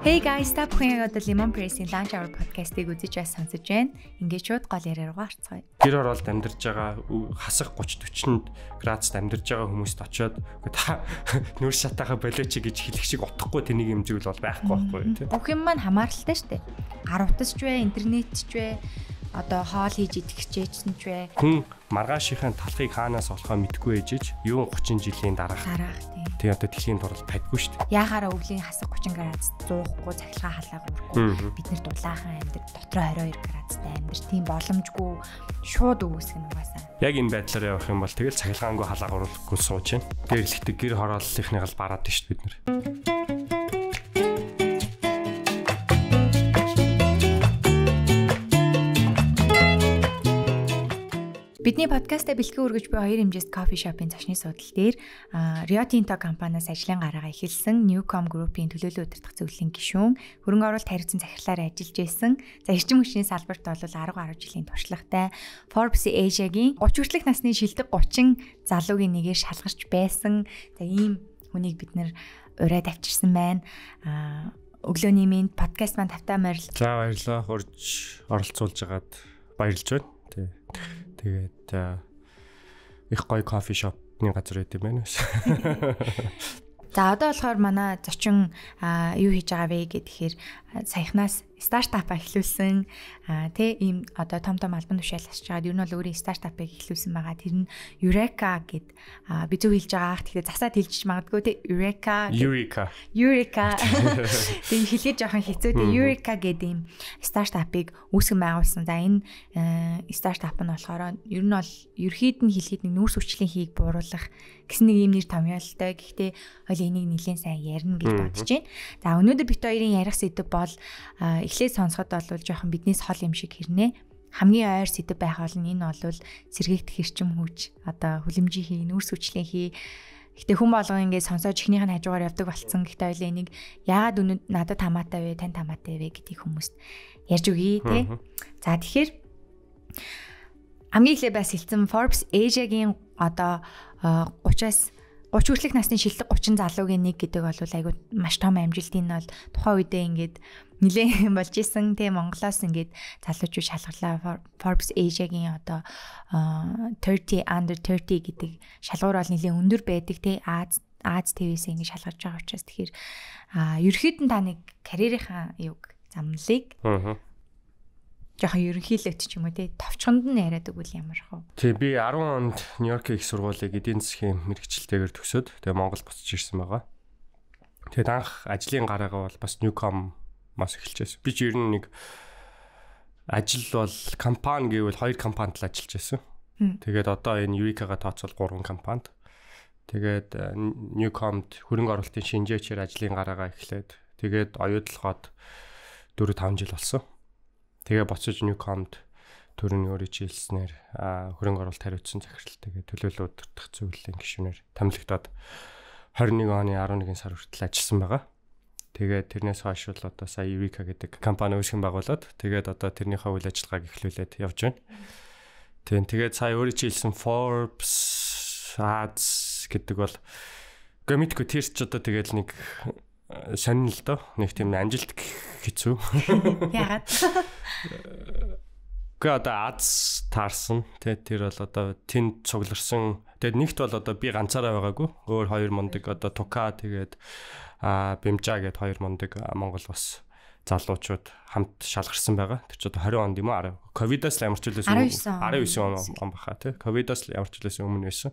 Hey guys, та бүхэн яг одоо Lemon Press-ийн Lunch Hour podcast-ыг үзэж байс сонсож байна. Ингээд шууд гол яриа руугаа харцгаая. Гэр оролт амьдарч байгаа хасах 30 40-нд градуст амьдарч байгаа хүмүүст очоод та нүүр шатаахаа болооч гэж хэлэх шиг утахгүй тэнийг хэмжүүл бол байхгүй байхгүй тийм. Бүх юм маань хамааралтай шүү дээ. Аравтасч вэ, интернетч вэ, одоо хоол хийж идэх хичээчсэн ч вэ. Хүн маргаашийнхын талхыг хаанаас олохоо мэдгүй ээжж юун 30 жилийн дараах. Дараах тийм. Тэгээ одоо дэлхийн турал тадгүй шүү дээ. Яхаараа өвлийн хасаг 30 градус зуухгүй цахилгаан халаагүй өрөхгүй. Бид нэр дулаахан амьд дотроо 22 градустай амьд тийм боломжгүй шууд өвөсгөн угаасаа. Яг энэ байдлаар явах юм бол тэгэл цахилгаангүй халаа гурлахгүй сууж чинь. Гэрлэгтэй гэр хорооллынхныг л бараад тийш бид нэр. Бидний подкастаа бэлтгэн үргэж буй хоёр хэмжээст кофе шопын зочны судал дээр Rio Tinto компаниас ажлын гараагаа эхэлсэн Newcom Group-ийн төлөөлөл удирдах зөвлөлийн гишүүн, хөрөнгө оруулалт харилцан захирлаар ажиллаж байсан. За эрчим хүчний салбарт бол 10 гаруй жилийн туршлагатай Forbes Asia-гийн 30 хүртэлх насны шилдэг 30 залуугийн нэгээр шалгарч байсан. За ийм хүнийг бид нэр ураад авчирсан байна. Аа өглөөний минь подкаст маань тавтай морил. За баярлалаа. Хурж оролцуулж байгаад баярлж байна. Тий. Тэгээд э, их гоё кофе шопны газар байт юм байна ш. За одоо болохоор манай зочин э, юу хийж байгаа вэ гэхээр саяхнаас стартапа эхлүүлсэн тий ийм одоо том том албан тушаал ашиж байгаад ер нь бол өөрийн стартапыг эхлүүлсэн байгаа. Тэр нь Eureka гэд би зөв хэлж байгаа ах тэгэхээр засаад хэлж магадгүй тий Eureka Eureka Eureka тий хэлгээ жоохон хэцүү тий Eureka гэдэг ийм стартапыг үүсгэн байгуулсан. За энэ э, стартап нь болохоор ер нь бол ерхийд нь хэлхийд нэг нүүрс хүчлийн хийг бууруулах гэсэн нэг ийм нэр томьёолтой. Гэхдээ хоёул энийг нэлээд сайн ярина гэж бодож байна. За өнөөдөр бит хоёрын ярих сэдв бол эхлээд сонсоход бол жоохон биднээс хол юм шиг хэрнээ хамгийн ойр сэдв байх болно энэ бол сэргийгт хэрчим хүч одоо хүлэмжийн хий нүүрс хүчлийн хий Гэтэ хүн болгон ингээд сонсоод чихнийх нь хажуугаар явдаг болцсон. Гэтэ хоёул энийг яагаад өнөд надад хамаатай вэ, тань хамаатай вэ гэдгийг хүмүүст ярьж өгье тий. За тэгэхээр хамгийн эхлээ бас хэлсэн Forbes Asia-гийн одоо 30-аас 30 хүртэлх насны шилдэг 30 залуугийн нэг гэдэг бол айгүй маш том амжилт энэ бол тухайн үедээ ингээд нилээн болж исэн тийм Монголоос ингээд залуучууд шалгарлаа Forbes Asia-гийн одоо 30 under 30 гэдэг шалгуур бол нилээн өндөр байдаг тий Аз Аз ТВ-с ингээд шалгарч байгаа учраас тэгэхээр ерөөхдөө та нэг карьерийнхаа юг замналыг жоохон ерөнхийлэгт ч юм уу тий товчхонд нь яриад өгвөл ямар хөө. Тий би 10 онд Нью-Йоркийн их сургуулийг эдийн засгийн мэрэгчлэлтэйгээр төгсөөд тэгээ Монгол буцаж ирсэн байгаа. Тэгээд анх ажлын гараагаа бол бас Newcom мас эхэлчихсэн. Би ч ер нь нэг ажил бол компани гэвэл хоёр компанид л ажиллаж байсан. Тэгээд одоо энэ Eureka-га тооцоол 3 компанид. Тэгээд э, Newcom-д хөрөнгө оруулалтын шинжээчээр ажлын гараагаа эхлээд тэгээд оюутлогоод 4 5 жил болсон. Тэгээ боцож Newcomd төрөний өөрийн чи хэлснээр хөрөнгө оруулалт хариуцсан захиралтайгээ төлөөлөл удирдах зөвлөлийн гишүүнээр томилогдоод 21 оны 11 сар хүртэл ажилласан байгаа. Тэгээд тэрнээс хойш л одоо сая Eureka гэдэг компани үүсгэн байгуулад тэгээд одоо тэрнийхээ үйл ажиллагааг эхлүүлээд явж байна. Тийм тэгээд сая өөрийн чи хэлсэн Forbes Ads гэдэг бол гомитгүй тэр ч одоо тэгээд нэг сонин л доо нэг тийм амжилт хэцүү. Ягаад? Гэхдээ одоо аз таарсан тий тэр бол одоо тэнд цугларсан. Тэгээд нэгт бол одоо би ганцаараа байгаагүй. Өөр хоёр мондөг одоо Тука тэгээд аа Бимжаа гэд хоёр мондөг Монгол бас залуучууд хамт шалгарсан байгаа. Тэр ч одоо 20 онд юм аа. Ковидоос л ямарчлаас өмнө 19 он он баха тий. Ковидоос л ямарчлаас өмнө байсан.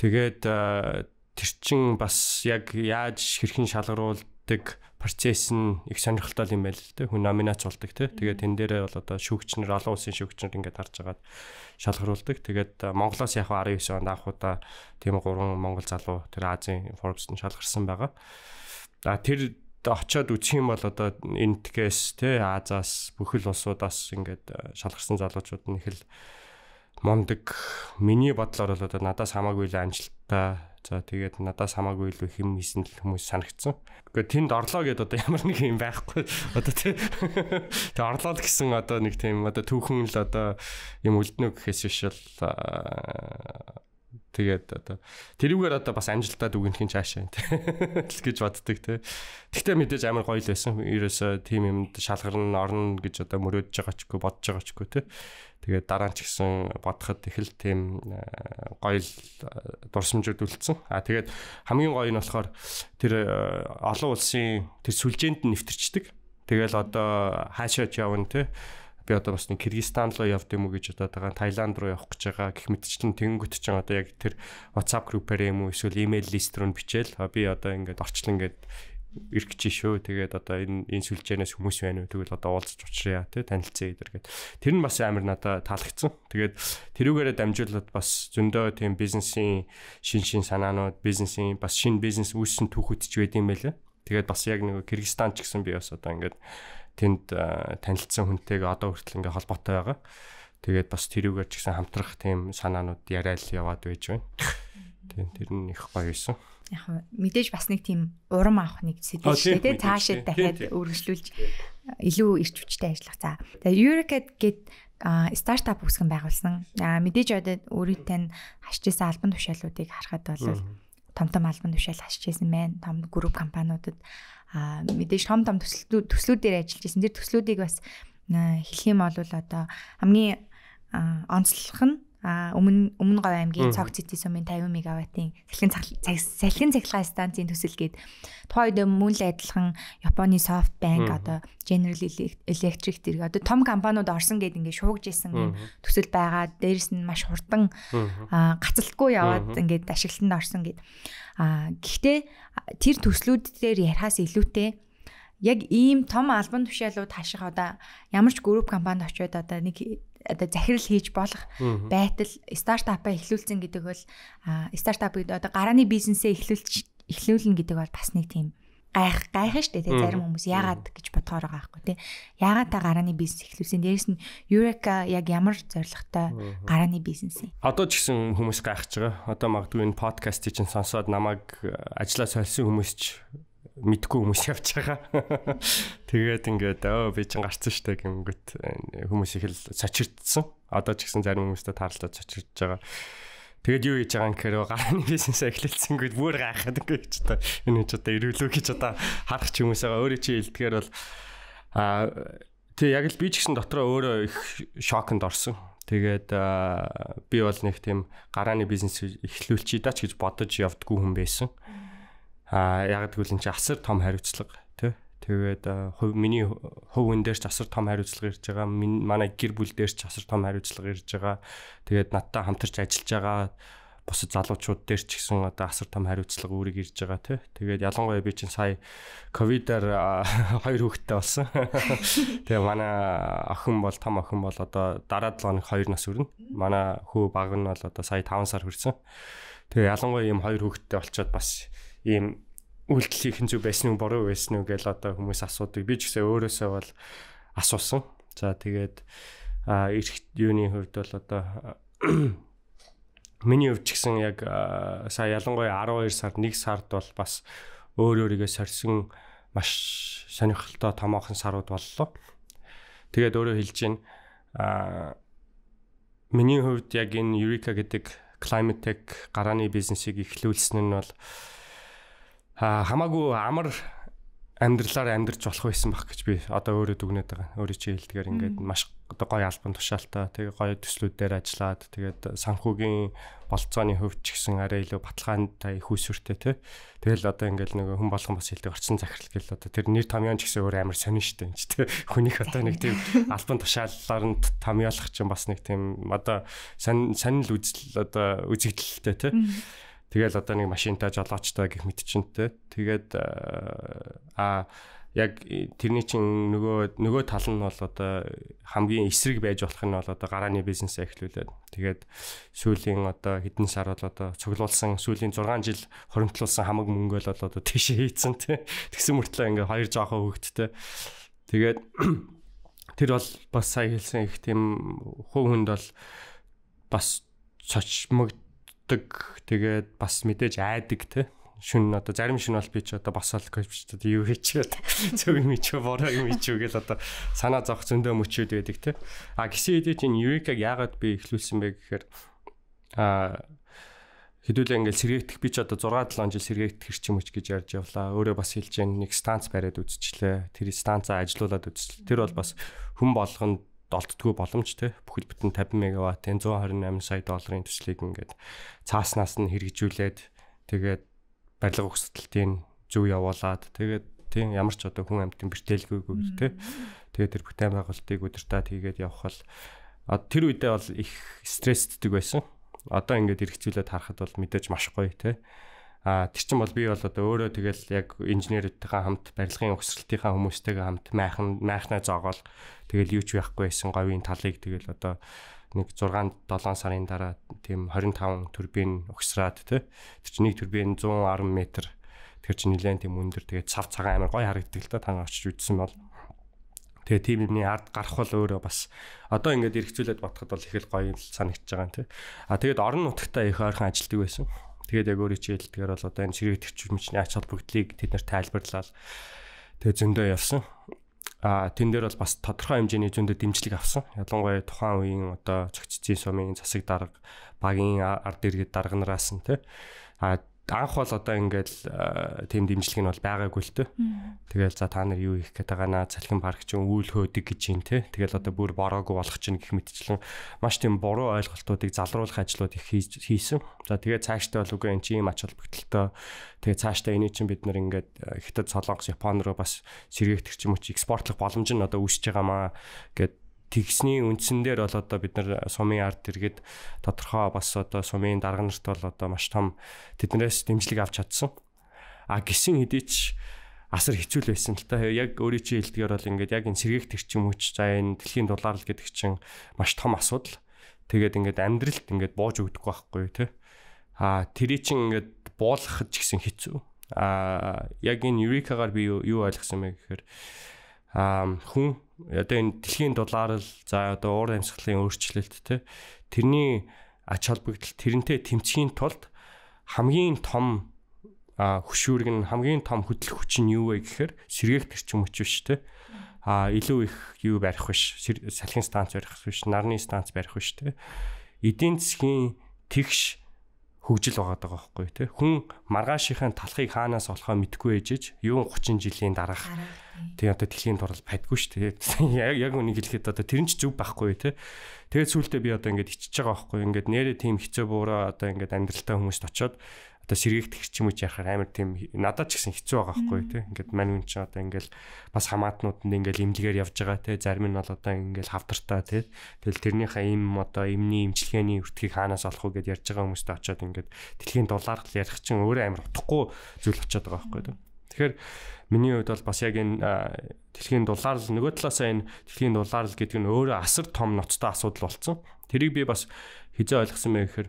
Тэгээд тэр чин бас яг яаж хэрхэн шалгаруулдаг процесс нь их сонирхолтой юм байл л тэ хүн номинац болдог тэ тэгээд тэн дээрээ бол одоо шүүгчнэр олон улсын шүүгчнэр ингээд харж агаад шалгаруулдаг тэгээд Монголоос яг 19 онд анх удаа тийм гурван монгол залуу тэр Азийн Forbes-д шалгарсан байгаа. За тэр очоод үзэх юм бол одоо энтгэс тэ Азаас бүхэл улсуудаас ингээд шалгарсан залуучууд нь их л момдаг миний бодлоор бол одоо надаас хамаагүй л амжилттай За тэгээд надаас хамаагүй илүү хэм хийсэн л хүмүүс санагдсан. Гэхдээ тэнд орлоо гэдээ одоо ямар нэг юм байхгүй. Одоо тий. Тэг орлоо л гэсэн одоо нэг тийм одоо түүхэн л одоо юм үлднэ гэхээс биш л тэгээд одоо тэрүүгээр одоо бас амжилтад үгэнхэн чаашаа тий гэж боддөг тий. Гэхдээ мэдээж амар гоё л байсан. Ерөөсө тийм юмд шалгарна орно гэж одоо мөрөөдж байгаа ч гээ бодож байгаа ч гээ тий. Тэгээд дараа нь ч гэсэн бодоход их л тийм э, гоё л э, дурсамжууд үлдсэн. А тэгээд хамгийн гоё нь болохоор тэр э, олон улсын тэр сүлжээнд нь нэвтэрчдэг. Тэгэл одоо хаашаа ч явна те би одоо бас нэг Кыргызстан руу явд юм уу гэж одоо байгаа Таиланд руу явах гэж байгаа гэх мэтчлэн тэнгөт ч одоо яг тэр WhatsApp group-аар юм уу эсвэл email list руу бичээл би одоо ингээд орчлон ингээд ирэх гэж шүү. Тэгээд одоо энэ энэ сүлжээнээс хүмүүс байна уу? Тэгвэл одоо уулзч учраа тий танилцээ гэдэр гээд. Тэр нь бас амар надад таалагдсан. Тэгээд тэрүүгээрээ дамжуулаад бас зөндөө тийм бизнесийн шин шин санаанууд, бизнесийн бас шин бизнес үүссэн түүхүүд ч байдсан байлаа. Тэгээд бас яг нэг Кыргызстан ч гэсэн би бас одоо ингээд тэнд танилцсан хүнтэйгээ одоо хүртэл ингээд холбоотой байгаа. Тэгээд бас тэрүүгээр ч гэсэн хамтрах тийм санаанууд яриад яваад байж байна. Тийм тэр нь их гоё байсан яг мэдээж бас нэг тийм урам авах нэг сэдвээр шүү дээ цаашаа дахиад үргэлжлүүлж э, илүү ирч хүчтэй ажиллах. За Eurocad гэд стартап үүсгэн байгуулсан. Мэдээж одоо өөрийнхөө нь хашижсэн албан тушаалуудыг харахад бол том том албан тушаал хашижсэн байна. Том групп компаниудад мэдээж том том төслүүд төслүүдээр ажиллаж байсан. Тэр төслүүдийг бас э, хэлэх юм бол одоо хамгийн онцлог нь а өмнө өмнө говь аймгийн цогц эцэг сумын 50 мегаваттын салхин салхин цахилгаан станцын төсөлгээд тухайн үед мөн л адилхан Японы SoftBank одоо General Electric зэрэг одоо том компаниуд орсон гэдэг ингээд шуугж исэн төсөл байгаа. Дээрэс нь маш хурдан гацалтгүй яваад ингээд ашиглалтанд орсон гэд. А гэхдээ тэр төслүүд дээр ярихаас илүүтэй яг ийм том албан тушаалууд хаших одоо ямар ч групп компанид очиод одоо нэг одоо захирал хийж болох байтал стартапа эхлүүлсэн гэдэг бол стартап гэдэг одоо гарааны бизнесээ эхлүүлж эхлүүлнэ гэдэг бол бас нэг тийм гайх гайх штэ тий зарим хүмүүс яагаад гэж бодохоор байгаа байхгүй тий яагаад та гарааны бизнес эхлүүлсэн дээрэс нь Eureka яг ямар зорилготой гарааны бизнес юм одоо ч гэсэн хүмүүс гайхаж байгаа одоо магадгүй энэ подкастыг чинь сонсоод намайг ажиллаа сольсон хүмүүс ч мэдгүй хүмүүс явж байгаа. Тэгээд ингээд оо би чинь гарцсан штэ гэнгүүт хүмүүс их л цочирдсан. Одоо ч гэсэн зарим хүмүүстэй таарлаад цочирдж байгаа. Тэгэд юу хийж байгаа юм гэхээр гарааны бизнесээ эхлэлцэнгүүд бүр гайхаад ингээд ч одоо энэ ч одоо ирүүлөө гэж одоо харах ч хүмүүс байгаа. Өөрөө чи хэлдгээр бол аа тэг яг л би ч гэсэн дотроо өөрөө их шокнд орсон. Тэгээд би бол нэг тийм гарааны бизнес эхлүүлчихье даач гэж бодож явдггүй хүн байсан. Mm -hmm А яг гэвэл эн чинь асар том хариуцлага тий. Тэгээд хувь миний хувь хүн дээр ч асар том хариуцлага ирж байгаа. Манай гэр бүл дээр ч асар том хариуцлага ирж байгаа. Тэгээд надтай хамтарч ажиллаж байгаа бусад залуучууд дээр ч гэсэн одоо асар том хариуцлага үүрэг ирж байгаа тий. Тэгээд ялангуяа би чинь сая ковидаар хоёр хүүхэдтэй болсон. Тэгээ манай охин бол том охин бол одоо дараа 7 хоног 2 нас өрнө. Манай хүү баг нь бол одоо сая 5 сар хүрсэн. Тэгээ ялангуяа ийм хоёр хүүхэдтэй болчоод бас ийм үйлдэл хийх нь зүг байсан уу буруу байсан уу гэж одоо хүмүүс асуудаг. Би ч гэсэн өөрөөсөө бол асуусан. За тэгээд а эрх юуны хувьд бол одоо миний хувьд ч гэсэн яг сая ялангуяа 12 сард 1 сард бол бас өөр өөрийгөө сорьсон маш сонирхолтой томоохон сарууд боллоо. Тэгээд өөрөө хэлж гин а миний хувьд яг энэ Eureka гэдэг climate tech гарааны бизнесийг эхлүүлсэн нь бол хамаагүй амар амьдралаар амьдарч болох байсан баг гэж би одоо өөрөө дүгнээд байгаа. Өөрөө чи хэлдгээр ингээд маш одоо гоё альбом тушаалтай, тэгээ гоё төслүүдээр ажиллаад тэгээд санхүүгийн болцооны хөвч гэсэн арай илүү баталгаатай их үсвэртэй тий. Тэгэл одоо ингээд нэг хүн болгон бас хэлдэг орчин захирал гэл одоо тэр нэр томьёон ч гэсэн өөр амар сонин штэ энэ тий. Хүнийх одоо нэг тийм альбом тушааллаар нь томьёолох чинь бас нэг тийм одоо сонин сонин л үзэл одоо үзэгдэлтэй тий. Тэгэл одоо нэг машинтай жолоочтой гэх мэт чинтэй. Тэгээд э, а яг тэрний чинь нөгөө нөгөө тал нь бол одоо хамгийн эсрэг байж болох нь бол одоо гарааны бизнесээ эхлүүлээд тэгээд сүүлийн одоо хэдэн сар бол одоо цуглуулсан сүүлийн 6 жил хоримтлуулсан хамаг мөнгөөл бол одоо тийшээ хийцэн тэгсэн мөртлөө ингээ хоёр жоохон хөвгттэй тэгээд тэр бол бас сайн хэлсэн их тийм хувь хүнд бол бас цочмог боддог. Тэгээд бас мэдээж айдаг те шүн одоо зарим шүн бол би ч одоо бас ол коучд юу хийчихэд зөв юм ичүү бороо юм ичүү гэл одоо санаа зовх зөндөө мөчөөд байдаг те а гисэн хэдий чинь юрикаг яагаад би эхлүүлсэн бэ гэхээр а хэдүүлээ ингээл сэргээгдэх би ч одоо 6 7 жил сэргээгдэх хэрч юм ч гэж ярьж явлаа өөрөө бас хэлж जैन нэг станц бариад үзчихлээ тэр станцаа ажилуулад үзчихлээ тэр бол бас хүн болгонд олддгүй боломжтой. Бүхэл бүтэн 50 мегаваттын 128 сая долларын төслийг ингээд цааснаас нь хэрэгжүүлээд тэгээд барилга өгсөлтийн зөв явуулаад тэгээд тийм ямар ч одоо хүн амьтын бэртээлгүйгүй тий. Тэгээд тэр бүтээн байгуулалтыг удирдаад хийгээд явхал тэр үедээ бол их стрессддэг байсан. Одоо ингээд эргцүүлээд харахад бол мэдээж маш гоё тий. А тэр чинь бол би бол одоо өөрөө тэгэл яг инженерүүдтэйгээ хамт барилгын өсрэлтийнхаа хүмүүстэйгээ хамт майхан майхнаа зоогоол Тэгэл юу ч байхгүй байсан говийн талыг тэгэл одоо нэг 6 7 сарын дараа тийм 25 турбин өгсраад тий. Тэр чинь нэг турбин 110 м. Тэр чинь нэлээд тийм өндөр тэгээд цав цагаан амар гоё харагддаг л та тань очиж үзсэн бол. Тэгээ тийм юмний ард гарах бол өөрөө бас одоо ингээд эргцүүлээд бодоход бол их л гоё санагдаж байгаа юм тий. А тэгээд орон нутгатаа их ойрхон ажилтдаг байсан. Тэгээд яг өөрөө чийлдгээр бол одоо энэ сэргээгч хүмүүсийн ач холбогдлыг тэд нэр тайлбарлал тэгээ зөндөө явсан а тэн дээр бол бас тодорхой хэмжээний зөндөө дэмжлэг авсан. Ялангуяа тухайн үеийн одоо цогцгийн сумын засаг дарга багийн ард иргэд дарганараас нь тий. А анх бол одоо ингээл э, тийм дэмжлэг нь бол байгаагүй л тээ. Тэгэл за та нар юу хийх гээд байгаа наа цалхин парк чинь үүл хөөдөг гэж юм те. Тэгэл одоо бүр бороогүй болох чинь гэх мэтчлэн маш тийм буруу ойлголтуудыг залруулах ажлууд их хийсэн. За тэгээ цааштай бол үгүй эн чинь ийм ач холбогдолтой. Тэгээ цааштай энийг чинь бид нар ингээд э, хятад солонгос япон руу бас сэргээгдэх юм уу чи экспортлох боломж нь одоо үүсэж байгаамаа гэд тэгсний үндсэн дээр бол одоо бид нар сумын ард иргэд тодорхой бас одоо сумын дарга нарт бол одоо маш том тэднээс дэмжлэг авч чадсан. А гисэн хэдий ч асар хэцүү л байсан л та. Яг өөрийн чинь хэлдгээр бол ингээд яг энэ сэргийг төрчим хүч за энэ дэлхийн дулаалал гэдэг чинь маш том асуудал. Тэгээд ингээд амьдралд ингээд бууж өгдөггүй байхгүй тий. Аа тэрий чинь ингээд буулгахд ч гэсэн хэцүү. Аа яг энэ Eureka-гаар би юу ойлгосон мэй гэхээр хүн одоо энэ дэлхийн доллар л за одоо уур амьсгалын өөрчлөлт те тэрний ач холбогдол тэрнтэй тэмцхийн тулд хамгийн том хөшүүрэг нь хамгийн том хөдөлгөх хүч нь юу вэ гэхээр сэргээх төрчим хүч биш те а илүү их юу барих биш салхин станц барих биш нарны станц барих биш те эдийн засгийн тэгш хөгжил байгаа даа байхгүй тий. Хүн маргаашийнхаа талхыг хаанаас олохоо мэдгүй ээжэж юун 30 жилийн дараах тий одоо дэлхийн дурал байдгүй шүү дээ. Яг яг үнийг хэлэхэд одоо тэр нь ч зөв байхгүй тий. Тэгээд сүултээ би одоо ингэж ичиж байгаа байхгүй. Ингээд нэрээ тийм хичээ буураа одоо ингээд амьдралтай хүмүүст очиод одоо сэргээгдэх ч юм уу яхаар амар тийм надад ч гэсэн хэцүү байгаа байхгүй тий. Ингээд мань хүн чинь одоо ингээл бас хамаатнууд нь ингээл имлэгээр явж байгаа тий. Зарим нь бол одоо ингээл хавтартаа тий. Тэгэл тэрнийхээ им одоо имний имчилгээний өртгийг хаанаас олох вэ гэдээ ярьж байгаа хүмүүст очиод ингээд дэлхийн долларт ярих чинь өөрөө амар утгагүй зүйл болчиход байгаа байхгүй тий. Тэгэхээр миний хувьд бол бас яг энэ дэлхийн дулаар л нөгөө талаасаа энэ дэлхийн дулаар л гэдэг нь өөрөө асар том ноцтой асуудал болсон. Тэрийг би бас хизээ ойлгосон мэй гэхээр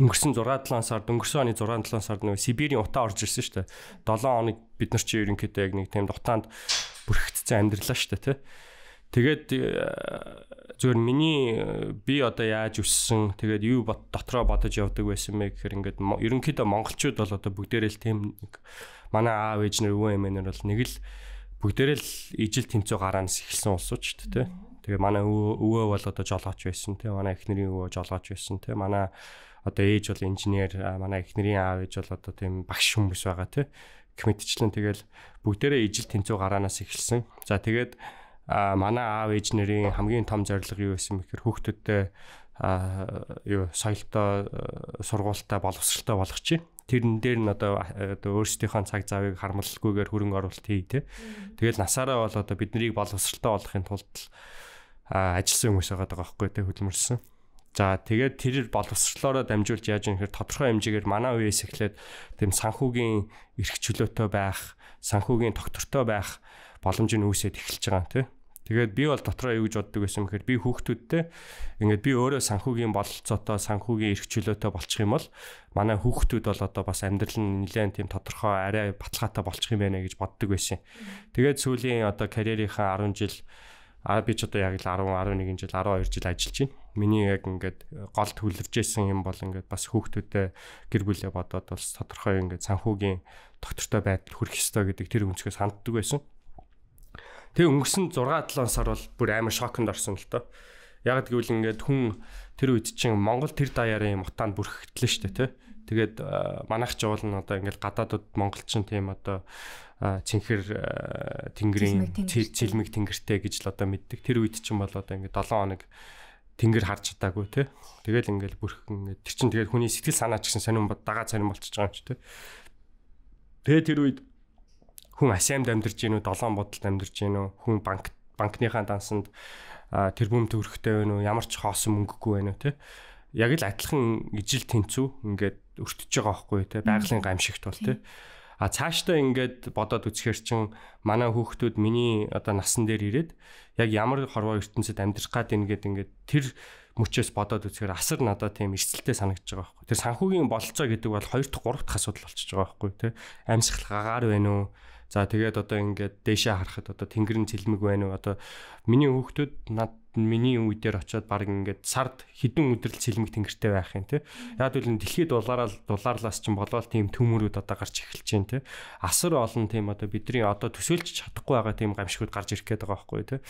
өнгөрсөн 6-7 сард өнгөрсөн оны 6-7 сард нөгөө Сибирийн утаа орж ирсэн шүү дээ. 7 хоног бид нар чи ерөнхийдөө яг нэг тийм дутаанд бүрхэгдсэн амьдралаа шүү дээ тий. Тэгээд э, зөвөр миний э, би одоо яаж өссөн тэгээд юу бод дотроо бодож явдаг байсан мэй гэхээр ингээд ерөнхийдөө монголчууд бол одоо бүгдээрээ л тийм нэг манай аав ээж нар өвөө эмээнэр бол нэг л бүгдээрээ л ижил тэмцүү гараанаас эхэлсэн улсууд шүү дээ тий. Тэгээ манай өвөө бол одоо жолооч байсан тий. Манай эхнэрийн өвөө жолооч байсан тий. Манай одоо ээж бол инженер манай эхнэрийн аав ээж бол одоо тийм багш хүмүүс байгаа тий хэмэтчлэн тэгэл бүгдээрээ ижил тэнцүү гараанаас эхэлсэн за тэгээд манай аав ээж нэрийн хамгийн том зорилго юу байсан бэхээр хүүхдүүдтэй юу соёлтой э, сургуультай боловсралтай болгочих тэрэн дээр нь одоо э, одоо өөрсдийнхөө цаг завыг хармалгүйгээр хөрөнгө оруулалт хий тэ. Тэгэл насаараа бол одоо биднийг боловсралтай болохын тулд ажилласан хүмүүс байгаа даа байхгүй тэ хөдөлмөрсөн. За тэгээд тэр боловсрлоороо дамжуулж яаж юм хэрэг тодорхой хэмжээгээр манай үеэс эхлээд тэм санхүүгийн эрх чөлөөтэй байх, санхүүгийн доктортой байх боломжийг үүсээд эхэлж байгаа тийм. Тэгээд би бол дотроо юу гэж боддог байсан гэхээр би хүүхдүүдтэй ингээд би өөрөө санхүүгийн бололцоотой, санхүүгийн эрх чөлөөтэй болчих юм бол манай хүүхдүүд бол одоо бас амьдрал нь нэлээд тийм тодорхой арай баталгаатай болчих юм байна гэж боддог байсан. Тэгээд сүүлийн одоо карьерийнхаа 10 жил А би ч одоо яг л 10, 11 жил, 12 жил ажиллаж байна. Миний яг ингээд гол төлөрж исэн юм бол ингээд бас хүүхдүүдээ гэр бүлээ бодоод бас тодорхой ингээд санхүүгийн доктортой байдал хүрэх ёстой гэдэг тэр өнцгөөс ханддаг байсан. Тэг өнгөрсөн 6 7 сар бол бүр амар шокнд орсон л тоо. Яг гэвэл ингээд хүн тэр үед чинь Монгол тэр даяарын юм утаанд бүрхэгдлээ шүү дээ тий. Тэгээд манайх ч уул нь одоо ингээл гадаадууд монголчин тийм одоо цэнхэр тэнгэрийн цэлмэг тэнгэртэй гэж л одоо мэддэг. Тэр үед чинь бол одоо ингээд 7 хоног тэнгэр харж чадаагүй тий. Тэгэл ингээл бүрхэн ингээд тэр чинь тэгэл хүний сэтгэл санаа ч гэсэн сонирн бод дагаа царим болчихж байгаа юм чи тий. Тэгээ тэр үед хүн асямд амьдарч гинүү, долоон бодолд амьдарч гинүү, хүн банк банкныхаа дансанд тэрбум төрөхтэй байноу, ямар ч хоосон мөнгөгүй байноу тий. Яг л адилхан ижил тэнцүү ингээд өртөж байгаа байхгүй те байгалийн гамшигт бол те а цаашдаа ингээд бодоод үзэхэр чин манай хүүхдүүд миний одоо насан дээр ирээд яг ямар хорвоо ертөнцид амьдрах гад ингээд ингээд тэр мөчөөс бодоод үзэхээр асар надад тийм эрсдэлтэй санагдаж байгаа байхгүй. Тэр санхүүгийн бололцоо гэдэг бол 2 дахь 3 дахь асуудал болчихж байгаа байхгүй тий. Амьсгал хагаар байна уу? За тэгээд одоо ингээд дээшээ харахад одоо тэнгэрэн цэлмэг байна уу? Одоо миний хүүхдүүд над миний үе дээр очиод баг ингээд сард хідэн өдрөл цэлмэг тэнгэртэй байх юм тий. Яг үл дэлхийд дулаарал дулаарлаас ч болоод тийм төмөрүүд одоо гарч эхэлж байна тий. Асар олон тийм одоо бидний одоо төсөөлж чадахгүй байгаа тийм гамшигуд гарч ирэх гээд байгаа байхгүй тий.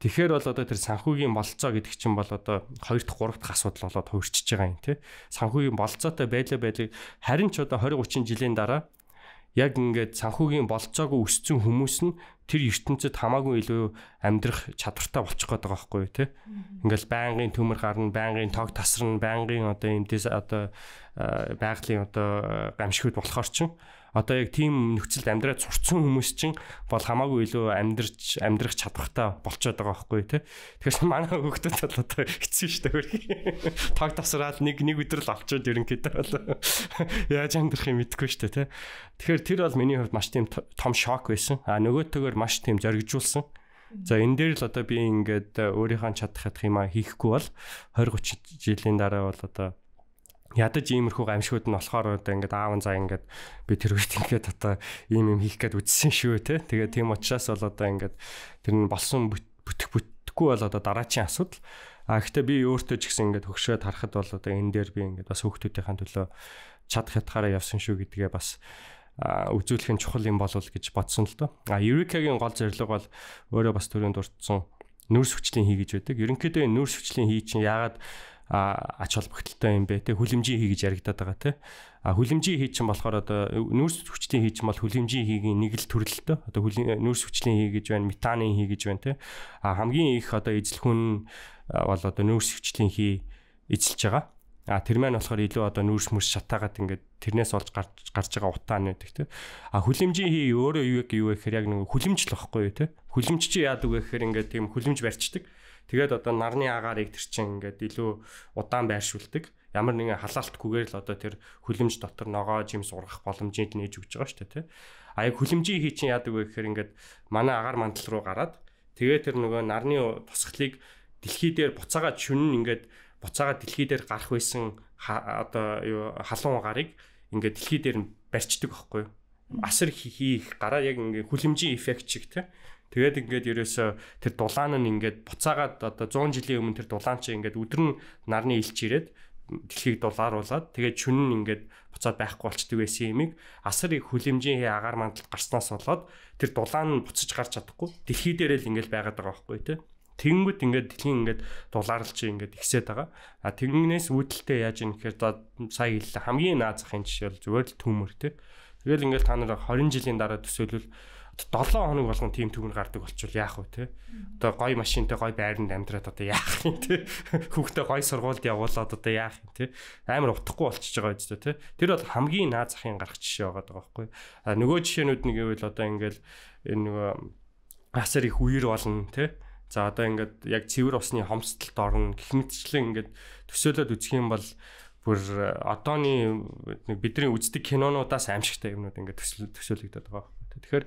Тэгэхээр бол одоо тэр санхүүгийн болцоо гэдэг чинь бол одоо 2 дахь 3 дахь асуудал болоод хувирчиж байгаа юм тий. Санхүүгийн болцоотой байлаа байлыг харин ч одоо 20 30 жилийн дараа яг ингээд санхүүгийн болцоогүй өссөн хүмүүс нь тэр ертөнцид хамаагүй илүү амьдрах чадвартай болчих гээд байгаа байхгүй тий. Ингээл байнгын төмөр гарна, байнгын тоог тасарна, байнгын одоо эмдээс одоо байгалийн одоо гамшигуд болохоор чинь одоо яг тийм нөхцөлд амьдраад сурцсан хүмүүс чинь бол хамаагүй илүү амьдрч амьдрах чадвартай болчиход байгаа байхгүй тий. Тэгэхээр манай хүүхдүүд бол одоо хэцүү шүү дээ хөрхи. Тог тасраад нэг нэг өдөр л олчоод ерөнхийдөө бол яаж амьдрах юм мэдэхгүй шүү дээ тий. Тэгэхээр тэр бол миний хувьд маш тийм том шок байсан. А нөгөөтэйгөр маш тийм зоригжуулсан. За энэ дээр л одоо би ингээд өөрийнхөө чадах юм а хийхгүй бол 20 30 жилийн дараа бол одоо ядаж иймэрхүү гамшигуд нь болохоор одоо ингээд аавн заа ингээд би тэр үед ингээд одоо ийм юм хийх гээд үдсэн шүү те. Тэгээ тийм учраас бол одоо ингээд тэр нь болсон бүтэх бүтэхгүй бол одоо дараачийн асуудал. А гэхдээ би өөртөө ч гэсэн ингээд хөксөөд харахад бол одоо энэ дээр би ингээд бас хүүхдүүдийнхээ төлөө чадах хятаараа явсан шүү гэдгээ бас үзүүлэх нь чухал юм болов гэж бодсон л доо. А Eureka-гийн гол зорилго бол өөрөө бас түрүүнд дурдсан нүүрс хүчлийн хий гэж байдаг. Ерөнхийдөө нүүрс хүчлийн хий чинь яагаад ач холбогдолтой юм бэ те хүлэмжийн хий гэж яригадаад байгаа те а хүлэмжийн хий чинь болохоор одоо э, нөөц хүчлийн хий чинь бол хүлэмжийн хийгийн нэг л төрөлтэй одоо э, нөөц хүчлийн хий гэж байна метаны хий гэж байна те а хамгийн их одоо эзлэхүүн бол одоо нөөц хүчлийн хий эзэлж байгаа А тэр маань болохоор илүү одоо нүүрс мөрс шатаагаад ингээд тэрнээс олж гарч гарч байгаа утаан байдаг тийм. А хүлэмжийн хий өөрөө юу яг юу гэхээр яг нэг хүлэмж л واخгүй тийм. Хүлэмж чи яадаг вэ гэхээр ингээд тийм хүлэмж барьцдаг. Тэгээд одоо нарны агаарыг тэр чинь ингээд илүү удаан байршуулдаг. Ямар нэгэн халаалтгүйгээр л одоо тэр хүлэмж дотор ногоо жим сургах боломжийг нээж өгч байгаа шүү дээ, тэ. А яг хүлэмжийн хий чинь яадаг вэ гэхээр ингээд манай агаар мандал руу гараад тэгээд тэр нөгөө нарны тусгалыг дэлхий дээр буцаага чүн ингээд буцаага дэлхий дээр гарах байсан одоо юу халуун агарыг ингээд дэлхий дээр нь барьцдаг байхгүй юу? Асар хийх гараа яг ингээд хүлэмжийн эффект шиг тэ Тэгээд ингээд ерөөсөө тэр дулаан нь ингээд буцаагаад одоо 100 жилийн өмнө тэр дулаан чинь ингээд өдөр нь нарны илч ирээд дэлхийг дулааруулад тэгээд шүн нь ингээд буцаад байхгүй болчдөг байсан юмыг асар их хүлэмжийн хээ агаар мандалд гарснаас болоод тэр дулаан нь буцаж гарч чадахгүй дэлхий дээр л ингээд байгаад байгаа байхгүй тий. Тэнгүүд ингээд дэлхийн ингээд дулаарлж ингээд ихсээд байгаа. А тэгнээс үүдэлтэй яаж юм гэхээр за сая хэллээ хамгийн наазахын жишээ бол зүгээр л төмөр тий. Тэгэл ингээд та нарыг 20 жилийн дараа төсөөлөл 7 хоног болгон тийм төвөнд гардаг болчихвол яах вэ те одоо гой машинтай гой байранд амьдраад одоо яах юм те хүүхдээ гой сургуульд явуулаад одоо яах юм те амар утахгүй болчихж байгаа гэж те тэр бол хамгийн наад захын гарах жишээ байгаа байхгүй а нөгөө жишээнүүд нэг гэвэл одоо ингээл энэ нөгөө асар их үер болно те за одоо ингээд яг цэвэр усны хомсдолд орно гэх мэтчлэн ингээд төсөөлөд үзэх юм бол бүр одооны бидний үздэг кинонуудаас аимшигтай юмнууд ингээд төсөөлөгдөд байгаа Тэгэхээр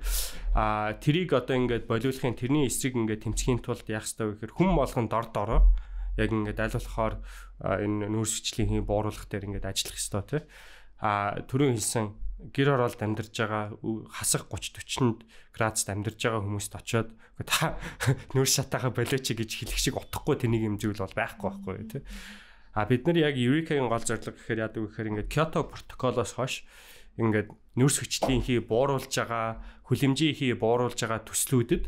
а трийг одоо ингээд болиулахын тэрний эсрэг ингээд тэмцхийн тулд яах ёстой вэ гэхээр хүм болгон дор дороо яг ингээд аль болохоор энэ нүүрсвчлийн бууруулах дээр ингээд ажиллах ёстой тий. А түрүү хэлсэн гэр оролт амьдарч байгаа хасах 30 40-нд градуст амьдарч байгаа хүмүүст очиод та нүүрс шатаага болооч гэж хэлэх шиг утахгүй тэнийг юм зүйл бол байхгүй байхгүй тий. А бид нар яг Eureka-гийн гол зорилго гэхээр яадаг вэ гэхээр ингээд Kyoto протоколоос хойш ингээд нөөц хүчлийнхээ бууруулж байгаа, хүлэмжийнхээ бууруулж байгаа төслүүдэд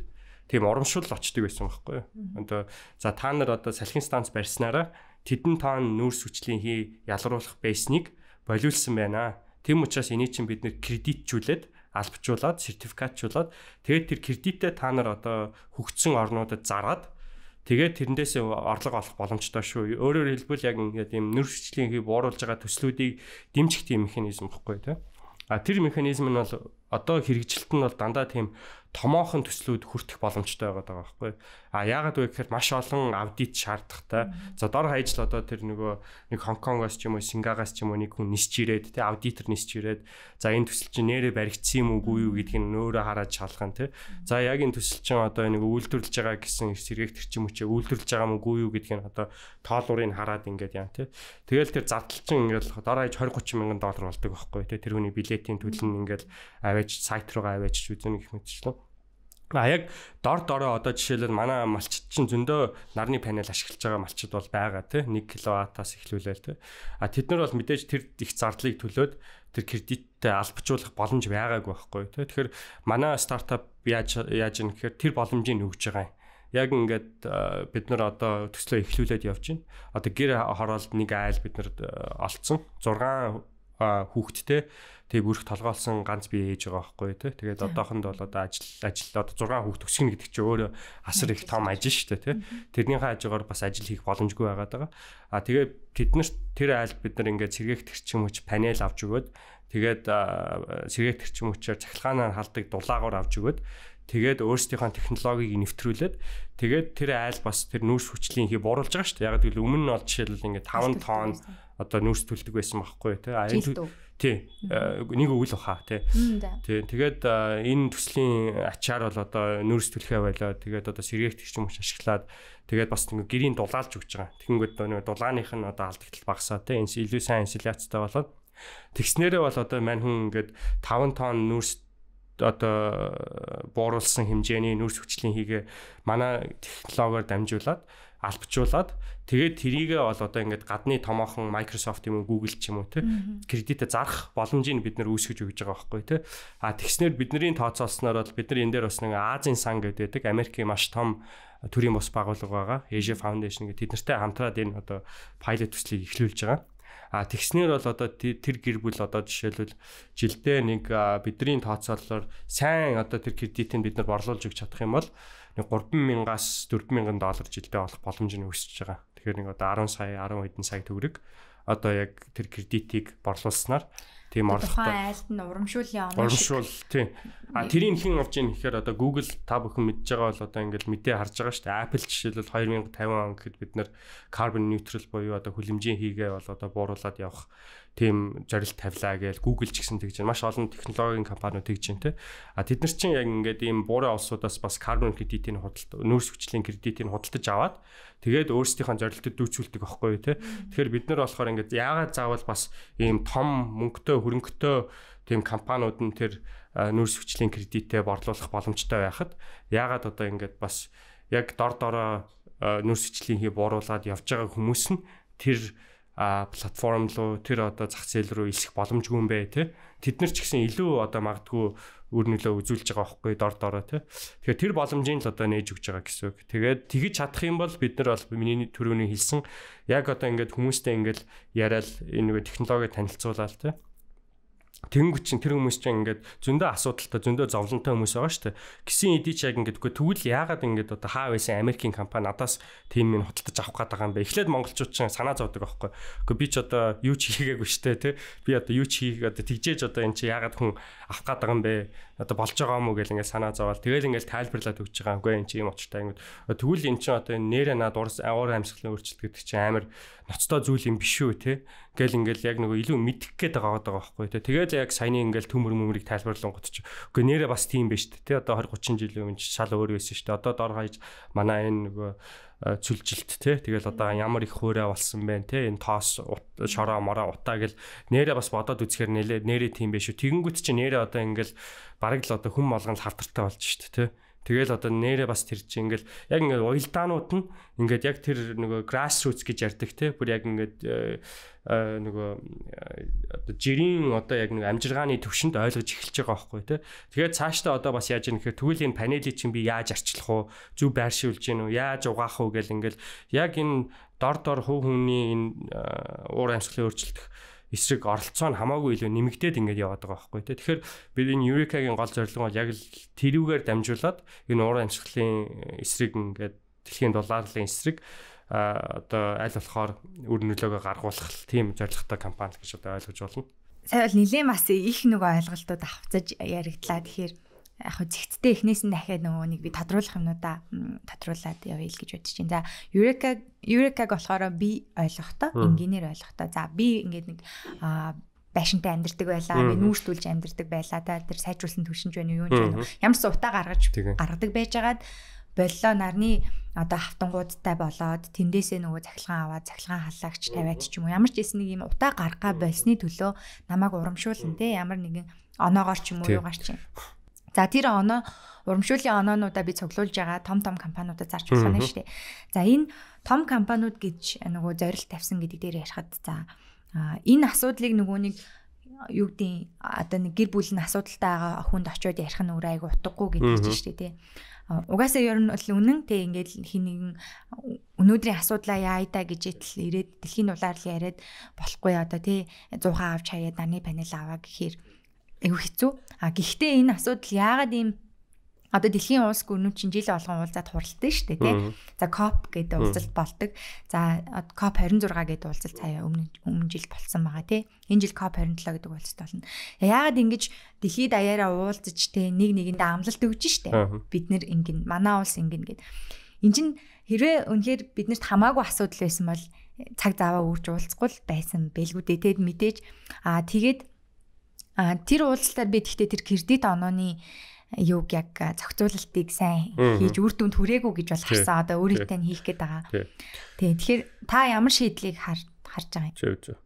тийм урамшуул очдөг байсан байхгүй юу. Одоо за та нар одоо салхин станц барьснараа тэдэн таан нөөц хүчлийнхээ ялгаруулах байсныг болиулсан байна. Тэм учраас энийг чинь бид нэр кредитжүүлээд албажуулаад сертификатжуулаад тэгээд тэр кредитээ та нар одоо хөгжсөн орнуудад зараад тэгээд тэрнээс орлого олох боломжтой шүү. Өөрөөр хэлбэл яг ингээд юм нөр хүчлийнхээ бууруулж байгаа төслүүдийг дэмжих тийм механизм баггүй тийм. А тэр механизм нь бол одоо хэрэгжилт нь бол дандаа тийм томоохон төслүүд хүртэх боломжтой байгаад байгаа байхгүй. А яагаад вэ гэхээр маш олон аудит шаардлагатай. За дор хаяж л одоо тэр нөгөө нэг Хонконгоос ч юм уу Сингагаас ч юм уу нэг хүн нисч ирээд тий аудитор нисч ирээд за энэ төсөл чинь нэрээ баригдсан юм уугүй юу гэдгийг нь өөрөө хараад шалхан тий. За яг энэ төсөл чинь одоо нэг үйлдвэрлэж байгаа гэсэн сэргээгтэр ч юм уу ч үйлдвэрлэж байгаа юм уугүй юу гэдгийг нь одоо тоолуурыг хараад ингээд яа тий. Тэгэл тэр зардал чинь ингээд дор хаяж 20 30 мянган доллар болдог байхгүй тий. Тэр хүний билетийн төлөв нь ингээд аваач сайт руугаа аваач үзэн гэх мэт ч л А яг дор дороо одоо жишээлбэл манай малчид чинь зөндөө нарны панел ашиглаж байгаа малчид бол байгаа тийм 1 кВт-аас эхлүүлээл тийм. А тэд нар бол мэдээж тэр их зардлыг төлөөд тэр кредиттэй албажуулах боломж байгаагүй байхгүй тийм. Тэгэхээр манай стартап яаж яаж юм гэхээр тэр боломжийг өгж байгаа юм. Яг ингээд бид нар одоо төслөө эхлүүлээд явж байна. Одоо гэр хороолд нэг айл бид нар олцсон. 6 хүүхэдтэй тэг бүрх толгоолсон ганц би ээж байгаа байхгүй тий. Тэгээд одоохонд бол одоо ажил ажил одоо 6 хүүхд төсгөн гэдэг чинь өөрөө асар их том ажил шүү дээ тий. Тэрнийхээ хажуугаар бас ажил хийх боломжгүй байгаад байгаа. А тэгээд тэднэрт тэр айлд бид нар ингээд сэргээгтэрч юм уу ч панел авч өгөөд тэгээд сэргээгтэрч юм уу ч цахилгаанаар халдаг дулаагаар авч өгөөд тэгээд өөрсдийнхөө технологиг нэвтрүүлээд тэгээд тэр айл бас тэр нүүрс хүчлийн хий боруулж байгаа шүү дээ. Яг гэвэл өмнө нь бол жишээлбэл ингээд 5 тонн одоо нүүрс төлдөг байсан байхгүй тий. Аян тий э, нэг өгөл баха тий тий тэгээд энэ төслийн ачаар бол одоо нөөц төлхөө байлаа тэгээд одоо сэргээгч юм ашиглаад тэгээд бас нэг гэрийн дулаалж өгч байгаа тэгэнгүүт нэг дулааных нь одоо алдагдлал багасаа тий энэ илүү сайн инсиляцтай болоод тэгснээрээ бол одоо мань хүн ингээд 5 тонн нөөц одоо бууруулсан хэмжээний нөөц хүчлийн хийгээ манай технологиор дамжуулаад албачуулаад тэгээд тэрийгээ бол одоо ингээд гадны томоохон Microsoft юм уу Google ч юм уу те кредитэ зарах боломжийг бид нэр үүсгэж өгж байгаа байхгүй те а тэгснээр бидний тооцоолсноор бол бид нар энэ дээр бас нэг Азийн сан гэдэг Америкийн маш том төрийн бос байгууллага байгаа Asia Foundation гэдэг тэднэртэй хамтраад энэ одоо пайлот төслийг эхлүүлж байгаа А тэгснэр бол одоо тэр гэр бүл одоо жишээлбэл жилдээ нэг бидний тооцоололоор сайн одоо тэр кредитийг бид нар борлуулж өгч чадах юм бол нэг 30000-аас 40000 доллар жилдээ олох боломж нь өсөж байгаа. Тэгэхээр нэг одоо 10 сая, 10 хэдэн сая төгрөг одоо яг тэр кредитийг борлуулснаар тийм орлоготой. Тухайн айлд нь урамшууллын оноо. Урамшуул тийм. А тэрийг хэн авч ийн гэхээр одоо Google та бүхэн мэдж байгаа бол одоо ингээл мэдээ харж байгаа шүү дээ. Apple жишээлбэл 2050 он гэхэд бид нэр carbon neutral буюу одоо хүлэмжийн хийгээ бол одоо бууруулад явах тийм зорилт тавилаа гээл Google ч гэсэн тэгж байна. Маш олон технологийн компаниуд тэгж байна те. А тэд нар чинь яг ингээд ийм буурай олсуудаас бас carbon credit-ийн худалт нөөц хүчлийн кредитийг худалдаж аваад тэгээд өөрсдийнхөө зорилтод дүүчүүлдэг аахгүй те. Тэгэхээр бид нар болохоор ингээд яагаад заавал бас ийм том мөнгөтэй хөрөнгөтэй тийм компаниуд нь тэр нүүрс хүчлийн кредитээ борлуулах боломжтой байхад яагаад одоо ингээд бас яг дор дороо нүүрс хүчлийн хий бууруулад явж байгаа хүмүүс нь тэр платформ руу тэр одоо зах зээл рүү илсэх боломжгүй юм бэ те тэд нар ч гэсэн илүү одоо магадгүй өөрнөлөө үзүүлж байгаа байхгүй дор дороо те тэгэхээр тэр боломжийн л одоо нээж өгч байгаа гэсэн үг тэгээд тгийж чадах юм бол бид нар бол миний түрүүний хэлсэн яг одоо ингээд хүмүүстэй ингээд яриад энэ нөгөө технологи танилцуулаад те Тэнгүү чинь тэр хүмүүс чинь ингээд зөндөө асуудалтай зөндөө зовлонтой хүмүүс байгаа шүү дээ. Кисин эди чаг ингээд үгүй тэгвэл яагаад ингээд одоо хаа байсан Америкийн компани надаас тийм минь худалдаж авах гээд байгаа юм бэ? Эхлээд монголчууд чинь санаа зовдөг аахгүй. Үгүй би ч одоо юу ч хийгээгүй шүү дээ тий. Би одоо юу ч хийх одоо тэгжээж одоо эн чи яагаад хүн авах гээд байгаа юм бэ? Одоо болж байгаа юм уу гэл ингээд санаа зовоод тэгэл ингээд тайлбарлаад өгч байгаа. Үгүй эн чи юм очилтай ингээд тэгвэл эн чи одоо нэрэ наад урс агуур амьсгалын өөрчлөлт гэдэг чинь амар ноцтой зүйл юм биш үү тий гэл ингээл яг нөгөө илүү мэдэх гээд байгаа байгаа байхгүй тий. Тэгээд яг саяны ингээл төмөр мөмрийг тайлбарлан гот ч үгүй нэрээ бас тийм байж тий. Одоо 20 30 жилийн өмнө шал өөр байсан шүү дээ. Одоо дор хаяж манай энэ нөгөө цүлжилт тий. Тэгэл одоо ямар их хөөрэ болсон бэ тий. Энэ тоос шороо мороо утаа гэл нэрээ бас бодоод үзэхээр нэлээ нэрээ тийм биш шүү. Тэгэнгүүт чи нэрээ одоо ингээл бараг л одоо хүм болгонд хавтартай болж шүү дээ тий Тэгэл одоо нэрээ бас тэр чинь ингээл яг ингээд уялдаанууд нь ингээд яг тэр нөгөө grassroots гэж ярддаг те бүр яг ингээд э, э, нөгөө э, одоо жирийн одоо яг нэг амжиргааны төвшөнд ойлгож эхэлж байгаа байхгүй те. Тэгээд цаашдаа одоо бас яаж юм гэхээр тэгвэл энэ панелийг чинь би яаж арчлах уу? Зөв байршиулж гин үү? Яаж угаах уу гэл ингээл яг энэ дор дор хөв хүний энэ уур амьсгалын өөрчлөлт эсрэг оролцоо нь хамаагүй илүү нэмэгдээд ингээд яваад байгаа байхгүй тий. Тэгэхээр бид энэ Eureka-гийн гол зорилго бол яг л тэрүүгээр дамжуулаад энэ уран амьсгалын эсрэг ингээд дэлхийн долларын эсрэг а одоо аль болохоор үр нөлөөгөө гаргуулах тийм зорилготой компани гэж одоо ойлгож байна. Сайн бол нэлийн бас их нөгөө ойлголтууд авцаж яригдлаа. Тэгэхээр яг хөө зэгцтэй эхнээс нь дахиад нөгөө нэг би тодруулах юмнуудаа тодруулаад явъя л гэж бодож чинь. За Eureka Eureka-г болохоор би ойлгохтой, инженеэр ойлгохтой. За би ингээд нэг аа байшинтай амьдэрдэг байлаа. Би нүүрстүүлж амьдэрдэг байлаа. Та тэр сайжруулсан төвшинж байна юу юм жаа. Ямар ч утаа гаргаж гаргадаг байжгаад боллоо нарны одоо хавтангуудтай болоод тэндээсээ нөгөө цахилгаан аваад цахилгаан халаагч тавиад ч юм уу ямар ч хэсэг нэг юм утаа гаргаа болсны төлөө намайг урамшуулна те ямар нэгэн оноогоор ч юм уу юу гарч юм За тэр оноо урамшууллын оноонуудаа би цуглуулж байгаа том том компаниудад зарч байгаа нь шүү дээ. За энэ том компаниуд гэж э, нөгөө зорилт тавьсан гэдэг дээр ярихад за энэ асуудлыг нөгөө нэг юу гэдэг одоо нэг гэр бүлийн асуудалтай байгаа хүнд очиод ярих нь өөр айгу утгагүй гэдэг чинь шүү дээ тий. Угаасаа ер нь бол үнэн тий ингээд хинэгэн өнөөдрийн асуудлаа яая да гэж итэл ирээд дэлхийн дулаар л яриад болохгүй одоо тий 100 авч хаяа даны панел аваа гэхээр эвгүй хэцүү. А гэхдээ энэ асуудал яагаад ийм одоо дэлхийн улс гүрнүүд чинь жил болгон уулзаад хуралдсан шүү дээ тий. За COP гэдэг уулзалт бол ตก. За COP 26 гэдэг уулзалт цаая өмнө өмнө жил болсон байгаа тий. Энэ жил COP 27 гэдэг уулзалт болно. Э, яагаад ингэж дэлхийд даяараа уулзаж тий нэг нэгэндээ амлалт өгч шүү дээ. Бид нэр ингэн манай улс ингэн гэд. Энд чинь хэрвээ үнэхээр биднэрт хамаагүй асуудал байсан бол цаг заваа үрж уулзахгүй байсан бэлгүүдээ тэгэд мэдээж аа тэгэд А тэр уулзалтаар би тэгтээ тэр кредит онооны юуг яг зохицуулалтыг сайн хийж үр дүнд хүрээгүй гэж бол харсан. Одоо өөрийгөө нь хийх гээд байгаа. Тий. Тэгэхээр та ямар шийдлийг харж байгаа юм? Зөв зөв.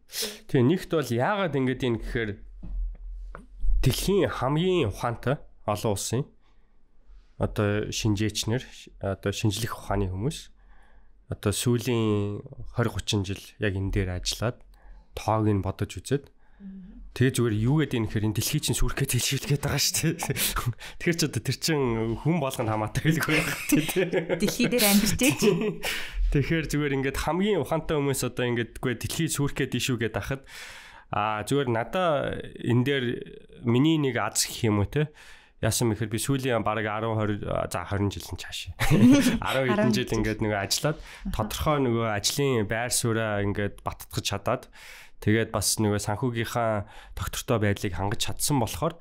Тий, нэгт бол яагаад ингэж юм гэхээр дэлхийн хамгийн ухаантай олон улсын одоо шинжээчнэр одоо шинжлэх ухааны хүмүүс одоо сүүлийн 20 30 жил яг энэ дээр ажиллаад тоог нь бодож үзээд Тэгээ зүгээр юу гэдэг юм хэрэг энэ дэлхий чинь сүрхгээд хэлшүүлгээд байгаа шүү дээ. Тэгэхэр ч одоо тэр чин хүн болгонд хамаатай хэлгүй байх тийм. Дэлхий дээр амьдарч чинь. Тэгэхэр зүгээр ингээд хамгийн ухаантай хүмүүс одоо ингээд үгүй дэлхий сүрхгээд ишүүгээд ахад аа зүгээр надаа энэ дээр миний нэг аз гэх юм уу те яасан мэхэр би сүүлийн бараг 10 20 за 20 жилийн цааш 10 хэдэн жил ингээд нөгөө ажиллаад тодорхой нөгөө ажлын байр сууриа ингээд баттгаж чадаад Тэгээд бас нөгөө санхүүгийнхаа доктортой байдлыг хангаж чадсан болохоор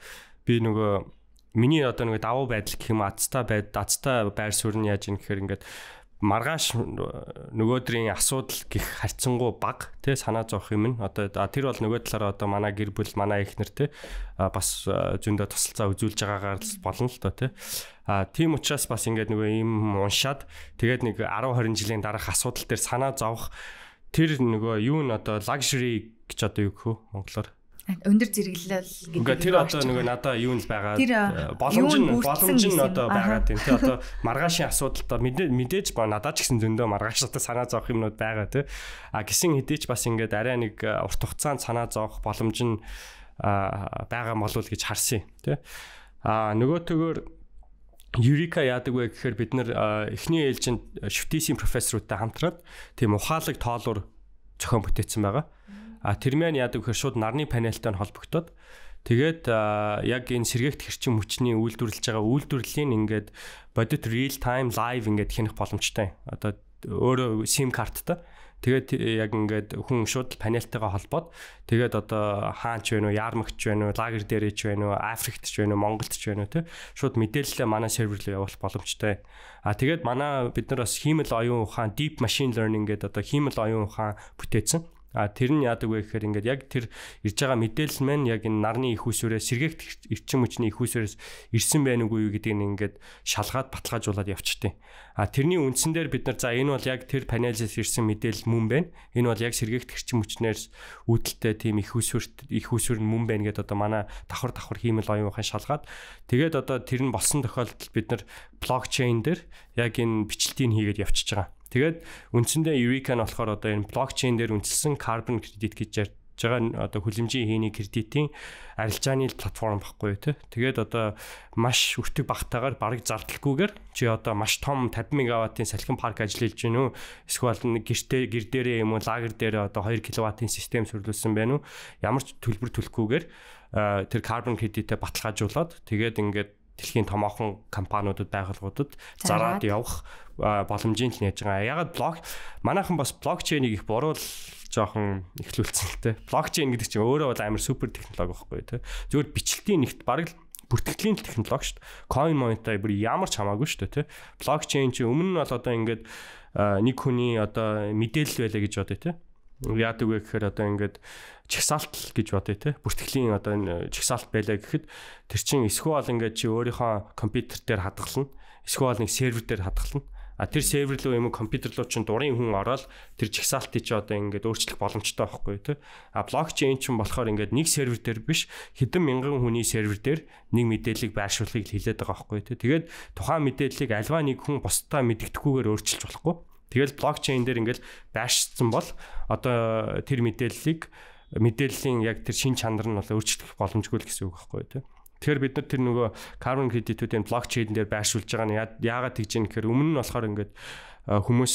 би нөгөө миний одоо нэг давуу байдал гэх юм азтай байд азтай байр суурь нь яаж юм гэхээр ингээд маргааш нөгөөдрийн асуудал гих харьцангуй баг тий санаа зовх юм нь одоо тэр бол нөгөө талаараа одоо манай гэр бүл манай эхнэр тий бас зөндөө тусалцаа үзүүлж байгаагаар болно л доо тий а тийм учраас бас ингээд нөгөө юм уншаад тэгээд нэг 10 20 жилийн дараах асуудал дээр санаа зовх тэр нөгөө юу н одоо luxury гэж одоо юу гэхүү монголоор өндөр зэрэглэл гэдэг. Ингээ э, э, тэр одоо нэг надаа юу л байгаа. Боломж нь боломж нь одоо байгаа тийм. Тэ одоо маргаашийн асуудалтай мэдээж ба надад ч гэсэн зөндөө маргааштай санаа зовох юмнууд байгаа тийм. А гисэн хэдий ч бас ингээд арай нэг э, урт хугацаанд санаа зовох боломж нь байгаа болов гэж харсан тийм. А нөгөө төгөр Eureka яадаг вэ гэхээр бид нэр эхний ээлжинд шүтээсийн профессоруудтай хамтраад тийм ухаалаг тоолуур зохион бүтээсэн байгаа. А тэр маань яадаг гэхээр шууд нарны панелтай нь холбогдоод тэгээд яг энэ сэргээгт хэрчим хүчний үйлдвэрлэж байгаа үйлдвэрлэлийн ингээд бодит real time live ингээд хянах боломжтой. Одоо өөр SIM карттай. Тэгээд яг ингээд хүн шууд панелтайгаа холбоод тэгээд одоо хаанч вэ нү, яармагч вэ нү, лагер дээрч вэ нү, Африкт ч вэ нү, Монголд ч вэ нү тий. Шууд мэдээлэлээ манай сервер рүү явуулах боломжтой. А тэгээд манай бид нар бас хиймэл оюун ухаан deep machine learning гэдэг одоо хиймэл оюун ухаан бүтээсэн. А тэр нь яадаг вэ гэхээр ингээд яг тэр ирж байгаа мэдээлэл маань яг энэ нарны их усүрээ сэргээгт эрчим хүчний их усүрээс ирсэн байх үгүй гэдгийг ингээд шалгаад баталгаажуулаад явчихдээ. А тэрний үндсэн дээр бид нар за энэ бол яг тэр панелээс ирсэн мэдээлэл мөн байна. Энэ бол яг сэргээгт эрчим хүчнээс үүдэлтэй тийм их усүрт их усүр нь мөн байна гэдээ одоо манай давхар давхар хиймэл оюунхан шалгаад тэгээд одоо тэр нь болсон тохиолдолд бид нар блокчейн дээр яг энэ бичлэлтийг хийгээд явчихж байгаа. Тэгээд үндсэндээ Eureka нь болохоор одоо энэ блокчейн дээр үндэслэн carbon credit гэж ярьдаг байгаа одоо хүлэмжийн хийний кредитийн арилжааны платформ баггүй тий. Тэгээд одоо маш өртөг багтаагаар бараг зардалгүйгээр чи одоо маш том 50 мегаваттын салхин парк ажиллаж гинүү эсвэл нэг гэрте гэр дээрээ юм уу лагер дээрээ одоо 2 киловаттын систем сурлуулсан байна уу ямар ч төлбөр төлөхгүйгээр тэр карбон кредитэ баталгаажуулаад тэгээд ингээд дэлхийн томоохон компаниудад байгууллагуудад зараад явах боломжийг нээж байгаа. Ягаад блок манайхан бас блокчейнийг их буруул жоохон ихлүүлсэн л те. Блокчейн гэдэг чинь өөрөө бол амар супер технологи байхгүй те. Зүгээр бичлэлтийн нэгт бараг л бүртгэлийн технологи шүү дээ. Coin money-тай бүр ямар ч хамаагүй шүү дээ те. Блокчейн чинь өмнө нь бол одоо ингээд нэг хүний одоо мэдээлэл байлаа гэж бодъё те. Яадаг вэ гэхээр одоо ингээд чагсаалтл гэж бодъё те. Бүртгэлийн одоо энэ чагсаалт байлаа гэхэд тэр чинь эсвэл ингээд чи өөрийнхөө компьютер дээр хадгална. Эсвэл нэг сервер дээр хадгална А тэр сервер лөө юм уу компьютер лөө чин дурын хүн ороод тэр жигсаалтыг чи одоо ингээд өөрчлөх боломжтой байхгүй тий. А блокчейн чин болохоор ингээд нэг сервер дээр биш хэдэн мянган хүний сервер дээр нэг мэдээллийг байршуулахыг хилээд байгаа байхгүй тий. Тэгээд тухайн мэдээллийг альва нэг хүн бусдаа мэддэхгүйгээр өөрчилж болохгүй. Тэгэл блокчейн дээр ингээд байршицсан бол одоо тэр мэдээллийг мэдээллийн яг тэр шин чанар нь бол өөрчлөх боломжгүй л гэсэн үг байхгүй тий. Тэгэхээр бид нар тэр нөгөө carbon credit-үүдийн блокчейн дээр байршуулж байгаа нь яагаад тэгж юм гэхээр өмнө нь болохоор ингээд хүмүүс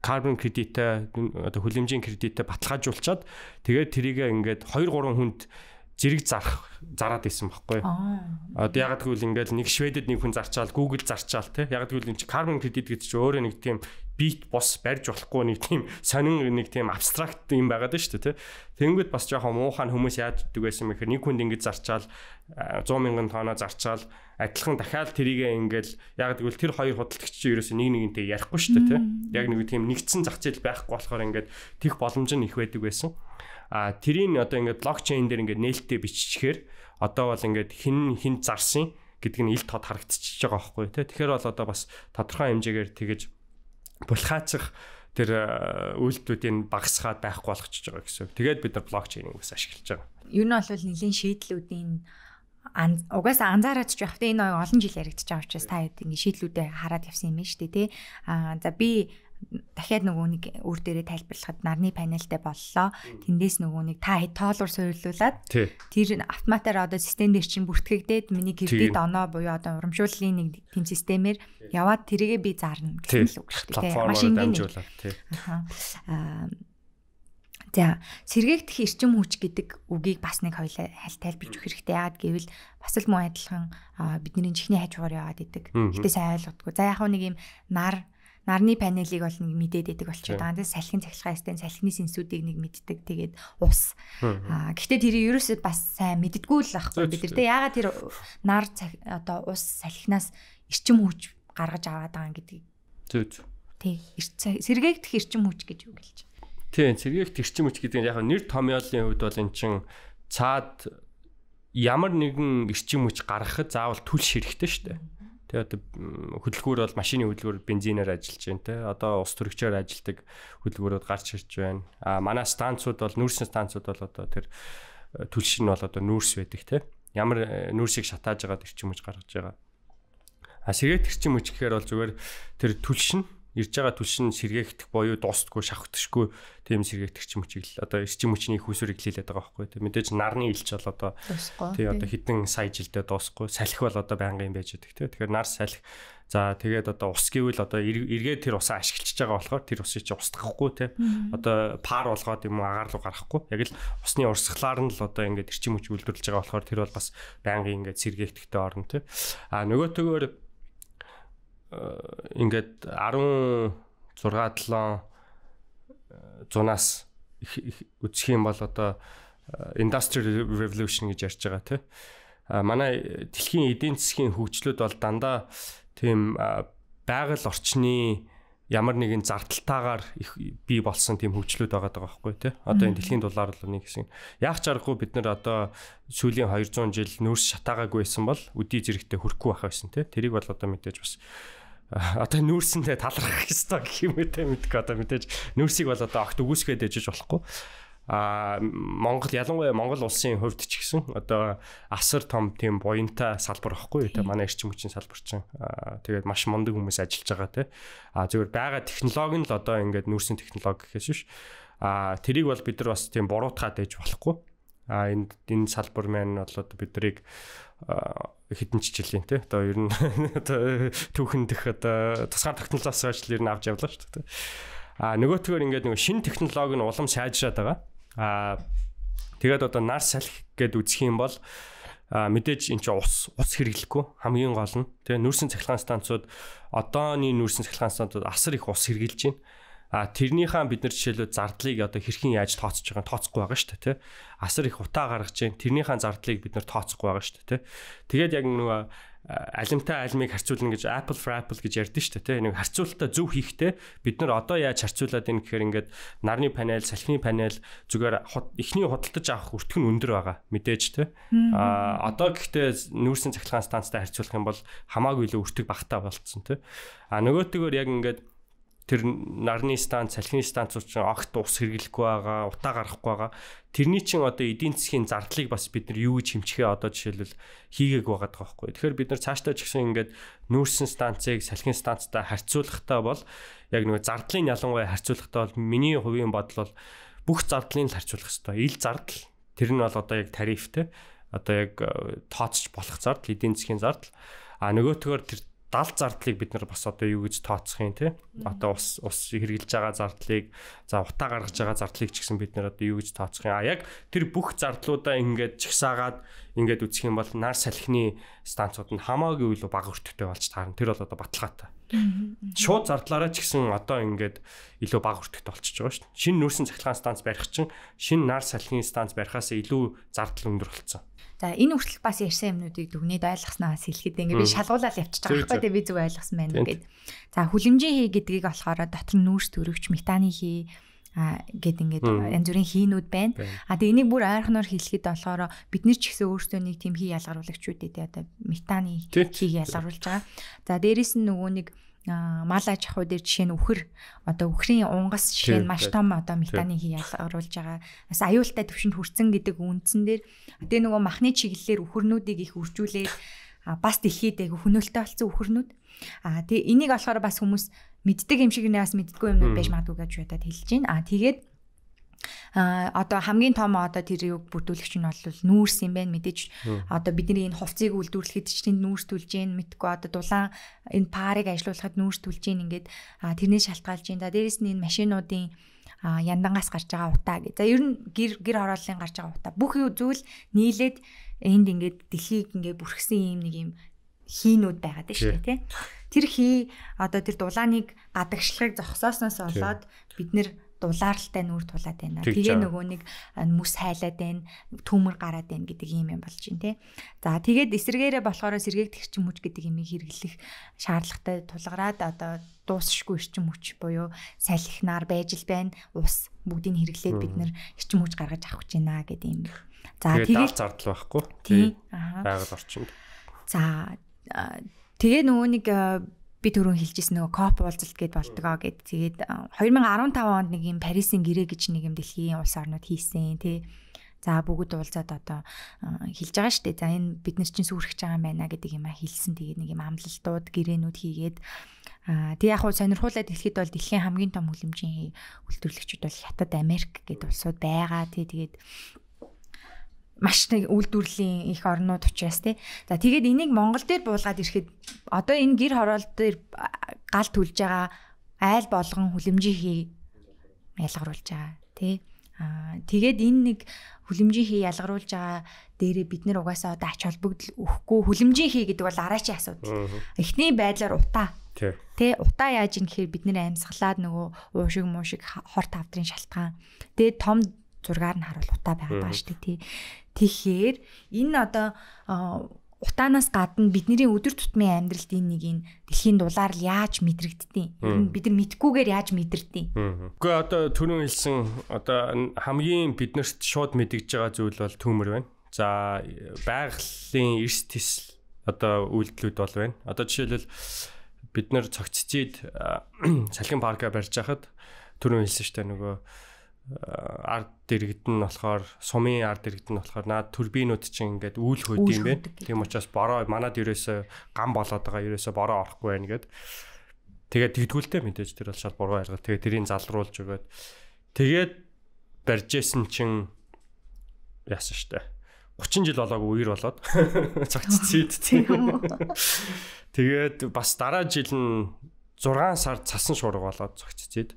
carbon credit-тэй одоо хүлэмжийн кредиттэй баталгаажуулчаад тэгээд тэрийг ингээд 2 3 хүнд зэрэг зарах зараад исэн байхгүй. Одоо яг гэвэл ингээл нэг шведэд нэг хүн зарчаал, Google зарчаал те. Яг гэвэл энэ чи carbon credit гэдэг чинь өөрөө нэг тийм бит бос барьж болохгүй нэг тийм сонин нэг тийм абстракт юм байгаад байна шүү дээ тий. Тэнгүүд бас жоохон муухай хүмүүс яаж ддэг байсан мэхээр нэг хүнд ингэж зарчаал 100 мянган тоноо зарчаал адилхан дахиад тэрийгээ ингээл яг гэвэл тэр хоёр худалдагч чинь ерөөсөө нэг нэгнтэй ярихгүй шүү дээ тий. Яг нэг тийм нэгдсэн зах зээл байхгүй болохоор ингээд тех боломж нь их байдаг байсан. А тэрийг одоо ингээд блокчейн дээр ингээд нээлттэй биччихээр одоо бол ингээд хин хин зарсан гэдэг нь ил тод харагдчихж байгаа байхгүй тий. Тэгэхээр бол одоо бас тодорхой хэмжээгээр тэгэж булхаачих тэр э, үйлдэлүүдийн багасгаад байхгүй болгочихж байгаа гэсэн. Тэгээд бид нар блокчейнийг бас ашиглаж байгаа. Ер нь бол нэлийн шийдлүүдийн угаасаа анзаараад ч явах. Энэ олон жил яригдчих байгаа учраас та хэд ингэ шийдлүүдээ хараад явсан юм шүү дээ, тэ. Аа за би дахиад нөгөө нэг өөр дээрээ тайлбарлахад нарны панелтай боллоо. Тэндээс нөгөө нэг та тоолуур суйрлуулад тэр автоматаар одоо систем дээр чинь бүртгэгдээд миний кредит оноо буюу одоо урамшууллын нэг тэм системээр яваад тэрийгээ би заарна гэсэн л үг шүү дээ. Маш энгийн юм. Аа. За сэргээгдэх эрчим хүч гэдэг үгийг бас нэг хоёлаа хайл тайлбарж өгөх хэрэгтэй. Яг гэвэл бас л муу адилхан бидний чихний хажуугаар яваад идэг. Гэтэ сайн ойлгодгүй. За яг нэг юм нар нарны панелийг бол нэг мэдээд идэг болчиход байгаа. Тэгээд салхины цахилгаан систем, салхины сэнсүүдийг нэг мэддэг. Тэгээд ус. Аа гэхдээ тэр ерөөсөө бас сайн мэддэггүй л байхгүй бид нар. Тэгээд яагаад тэр нар одоо ус салхинаас эрчим хүч гаргаж аваад байгаа юм гэдгийг. Зөө зөө. Тий. Сэргээгдэх эрчим хүч гэж үг гэлж. Тий, сэргээгдэх эрчим хүч гэдэг нь яг нэр томьёолын хувьд бол эн чин цаад ямар нэгэн эрчим хүч гаргахад заавал түл ширэхтэй шүү дээ. Тэгээ одоо хөдөлгүүр бол машины хөдөлгүүр бензинээр ажиллаж байна те. Одоо ус төрөгчөөр ажилладаг хөдөлгүүрүүд гарч ирж байна. А манай станцууд бол нүүрсэн станцууд бол одоо тэр э, түлшин нь бол одоо нүүрс байдаг те. Ямар э, нүүрсийг шатааж байгаа төрчмөж гаргаж байгаа. А сэргээд төрчмөж гэхээр бол зүгээр тэр түлшин ирж байгаа түлш нь сэргээгдэх боيو дуустгүй шавхтшгүй тийм сэргээгдэх мөчийг л одоо эрчим хүчний хүйсвэр эхлүүлээд байгаа байхгүй тийм мэдээж нарны илч бол одоо тий одоо хідэн сая жилдээ дуусгүй салхи бол одоо байнгын байж байгаа тийм тэгэхээр нар салхи за тэгээд одоо ус гэвэл одоо эргээд тэр усаа ашиглаж байгаа болохоор тэр усыг чи устгахгүй тийм одоо пар болгоод юм уу агаар руу гарахгүй яг л усны урсгалаар нь л одоо ингээд эрчим хүч үйлдвэрлэж байгаа болохоор тэр бол бас байнгын ингээд сэргээгдэхтэй орно тийм а нөгөө төгөөр Э, ингээд 16 7 100-аас үсэх юм бол одоо э, industrial revolution гэж ярьж байгаа тийм. А э, манай дэлхийн эдийн засгийн хөгжлөд бол дандаа тийм байгаль орчны ямар нэгэн зардалтаагаар их бий болсон тийм хөгжлүүд байгаа байгаа байхгүй тий. Одоо энэ дэлхийн дулаар л нэг хэсэг. Яг ч аргагүй бид нар одоо сүүлийн 200 жил нөөс шатаагаагүй байсан бол үдий зэрэгтэй хөрөхгүй байх байсан тий. Тэрийг бол одоо мэдээж бас одоо нүүрсэндээ талархах ёстой гэх юм үү те мэдгүй одоо мэдээж нүүрсийг бол одоо огт өгөөсгөөд дэжиж болохгүй а Монгол ялангуяа Монгол улсын хувьд ч гэсэн одоо асар том тийм буянтай салбар واخгүй те манай эрчим хүчин салбар чинь тэгээд маш мундаг хүмүүс ажиллаж байгаа те а зөвөр байгаа технологи нь л одоо ингээд нүүрсэн технологи гэхээс биш а тэрийг бол бид нар бас тийм буруутгаад ээж болохгүй А энд энэ салбар маань бол одоо бидрийг хэдэн ч жилийн тий одоо ер нь одоо түүхэн дэх одоо тусгаар технологиос ажил ер нь авч явлаа шүү дээ. А нөгөөтгөр ингээд нөгөө шин технологи нь улам сайжраад байгаа. А тэгээд одоо нар салхи гэдэг үзэх юм бол а мэдээж эн чинь ус ус хэрэглэхгүй хамгийн гол нь тий нүүрсэн цахилгаан станцууд одооний нүүрсэн цахилгаан станцууд асар их ус хэрэглэж байна А тэрнийхээ бид нар жишээлбэл зардлыг одоо хэрхэн яаж тооцож байгааг тооцохгүй байгаа шүү дээ тий. Асар их утаа гаргаж जैन тэрнийхээ зардлыг бид нар тооцохгүй байгаа шүү дээ тий. Тэгээд яг нөгөө алимтай алимыг харьцуулна гэж Apple for Apple гэж ярьдэн шүү дээ тий. Нэг харьцуулалтаа зөв хийхдээ бид нар одоо яаж харьцуулаад ийн гэхээр ингээд нарны панел, салхины панел зүгээр эхний худалдаж авах өртгөн өндөр байгаа мэдээж тий. А одоо гэхдээ нүүрсэн цахилгаан станцтай харьцуулах юм бол хамаагүй илүү өртөг багтаа болцсон тий. А нөгөөтэйгөр яг ингээд тэр нарны станц, салхины станцууд ч огт ус хэрэглэхгүй байгаа, утаа гарахгүй байгаа. Тэрний чинь одоо эдийн засгийн зардлыг бас бид нар юу гэж хэмжихээ одоо жишээлбэл хийгээг байгаа байхгүй. Тэгэхээр бид нар цаашдаа ч гэсэн ингээд нүүрсэн станцыг салхины станцтай харьцуулахдаа бол яг нэг зардлын ялангуяа харьцуулахдаа бол миний хувийн бодол бол бүх зардлыг харьцуулах хэрэгтэй. Ил зардал тэр нь бол одоо яг тарифтэй одоо яг э, тооцч болох зардал, эдийн засгийн зардал. А нөгөөтгөр тэр далд зардлыг бид нар бас одоо юу гэж тооцох юм те одоо ус ус хэрглэж байгаа зардлыг за утаа гаргаж байгаа зардлыг ч гэсэн бид нар одоо юу гэж тооцох юм а яг тэр бүх зардлуудаа ингээд чигсаагаад ингээд үсэх юм бол нар салхины станцууд нь хамаагүй илүү бага өртөгтэй болж таарна тэр бол одоо баталгаатай шууд зардлаараа ч гэсэн одоо ингээд илүү бага өртөгтэй болчихж байгаа шүү дээ шинэ нөөцн цахилгаан станц барих чинь шинэ нар салхины станц барихаас илүү зардал өндөр болсон За энэ хүртэл бас ярьсан юмнуудыг дүгнээд ойлгосноос хэлэхэд ингээ би шалгуулаад явчих байгаа байхгүй тий би зүг ойлгосон байна гэдэг. За хүлэмжийн хий гэдгийг болохоор дотор нүүрс төрөгч метаны хий а гэд ингээд янз бүрийн хийнүүд байна. А тэгээ энийг бүр ойрхоноор хэлэхэд болохоор бид нар ч гэсэн өөрсдөө нэг тийм хий ялгаруулагчүүд ээ одоо метаны хийг ялгаруулж байгаа. За дээрэс нь нөгөө нэг мал аж ахуй дээр жишээ нь үхэр одоо үхрийн унгас жишээ нь маш том одоо метаны хий оруулж байгаа. Бас аюултай төвшөнд хүрсэн гэдэг үндсэн дээр тэгээ нөгөө махны чиглэлээр үхэрнүүдийг их үржүүлээд бас дэлхийд айгу хөнөөлтэй болсон үхэрнүүд. А тэгээ энийг болохоор бас хүмүүс мэддэг юм шиг нээс мэддгүй юмнууд байж магадгүй гэж бодоод хэлж байна. А тэгээд а одоо хамгийн том одоо тэр юг бүрдүүлэгч нь бол нүүрс юм байна мэдээж одоо бидний энэ хувцыг үйлдвэрлэхэд ч тийм нүүрс түлж гин мэдгүй одоо дулаан энэ парыг ажилуулахад нүүрс түлж гин ингээд тэрнээс шалтгаалж гин да дээрэс нь энэ машинуудын а яндангаас гарч байгаа утаа гэ. За ер нь гэр гэр хорооллын гарч байгаа утаа бүх зүйл нийлээд энд ингээд дэлхийг ингээд бүрхсэн юм нэг юм хийнүүд байгаад шүү дээ тий. Тэр хий одоо тэр дулааныг гадагшлахыг зогсоосноос болоод бид нэр дулаалтай нүүр тулаад байна. Тэгээ нөгөө нэг мөс хайлаад байна, төмөр гараад байна гэдэг юм юм болж байна тий. За тэгээд эсэргээрээ болохоор сэргээг тэрчим хүч гэдэг имийг хэрэглэх шаардлагатай тулгараад одоо дуусшгүй эрчим хүч буюу салхинаар байж л байна. Ус бүгдийг хэрэглээд бид нэр эрчим хүч гаргаж авах гэж байна гэдэг юм. За тэгээд зардал байхгүй. Тий. Байгаль орчинд. За тэгээ нөгөө нэг би түрүүн хэлжсэн нөгөө коп уулзалт гээд болдгоо гэд тэгээд 2015 онд нэг юм Парисын гэрээ гэж нэг юм дэлхийн улс орнууд хийсэн тий. За бүгд уулзаад одоо хэлж байгаа шүү дээ. За энэ бид нар чинь сүрхэж байгаа юм байна гэдэг юм а хэлсэн. Тэгээд нэг юм амлалтууд, гэрээнүүд хийгээд аа тэг яг хуу сонирхуулаад хэлэхэд бол дэлхийн хамгийн том хөлмжийн үйлдвэрлэгчүүд бол Хятад, Америк гэдэг улсууд байгаа. Тэгээд тэгээд маш нэг үйлдвэрлэлийн их орнууд учраас тий. За тэгээд энийг Монгол дээр буулгаад ирэхэд одоо энэ гэр хороолт дээр гал түлж байгаа айл болгон хүлэмжийн ялгаруулж байгаа тий. Аа тэгээд энэ нэг хүлэмжийн ялгаруулж байгаа дээрээ бид нэр угаасаа одоо ач холбогдол өгөхгүй хүлэмжийн гэдэг бол араачийн асуудал. Эхний байдлаар утаа Тэ утаа яаж юм гэхээр бид нэр амьсгалаад нөгөө уушиг муушиг хор тавдрын шалтгаан. Тэгээд том зургаар нь харуул утаа байгаа даа шүү дээ тий. Тэгэхээр энэ одоо утаанаас гадна бидний өдөр тутмын амьдралд энэ нэг энэ дэлхийн дулаар л яаж мэдрэгдтiin бид нар мэдгүйгээр яаж мэдэртiin үгүй одоо түрүүн хэлсэн одоо хамгийн биднэрт шууд мэдгэж байгаа зүйл бол төмөр байна за байгалийн эрс тэсл одоо үйлдэлүүд бол байна одоо жишээлбэл бид нар цогццид салхин парка барьж хахад түрүүн хэлсэн штэ нөгөө Э, ард дэрэгд нь болохоор сумын ард дэрэгд нь болохоор наад турбинууд чинь ингээд үүл хөд юм байна. Тийм учраас бороо манад ерөөсө гам болоод байгаа ерөөсө бороо орохгүй байна гэд. Тэгээд тэгдгүүлтэй мэдээж тэр бол шал буруу арга. Тэгээд тэрийг залруулж өгөөд тэгээд барьжсэн чинь яасан штэ. 30 жил болоогүй үер болоод цогццээд тийм. Тэгээд бас дараа жил нь 6 сар цасан шуурга болоод цогццээд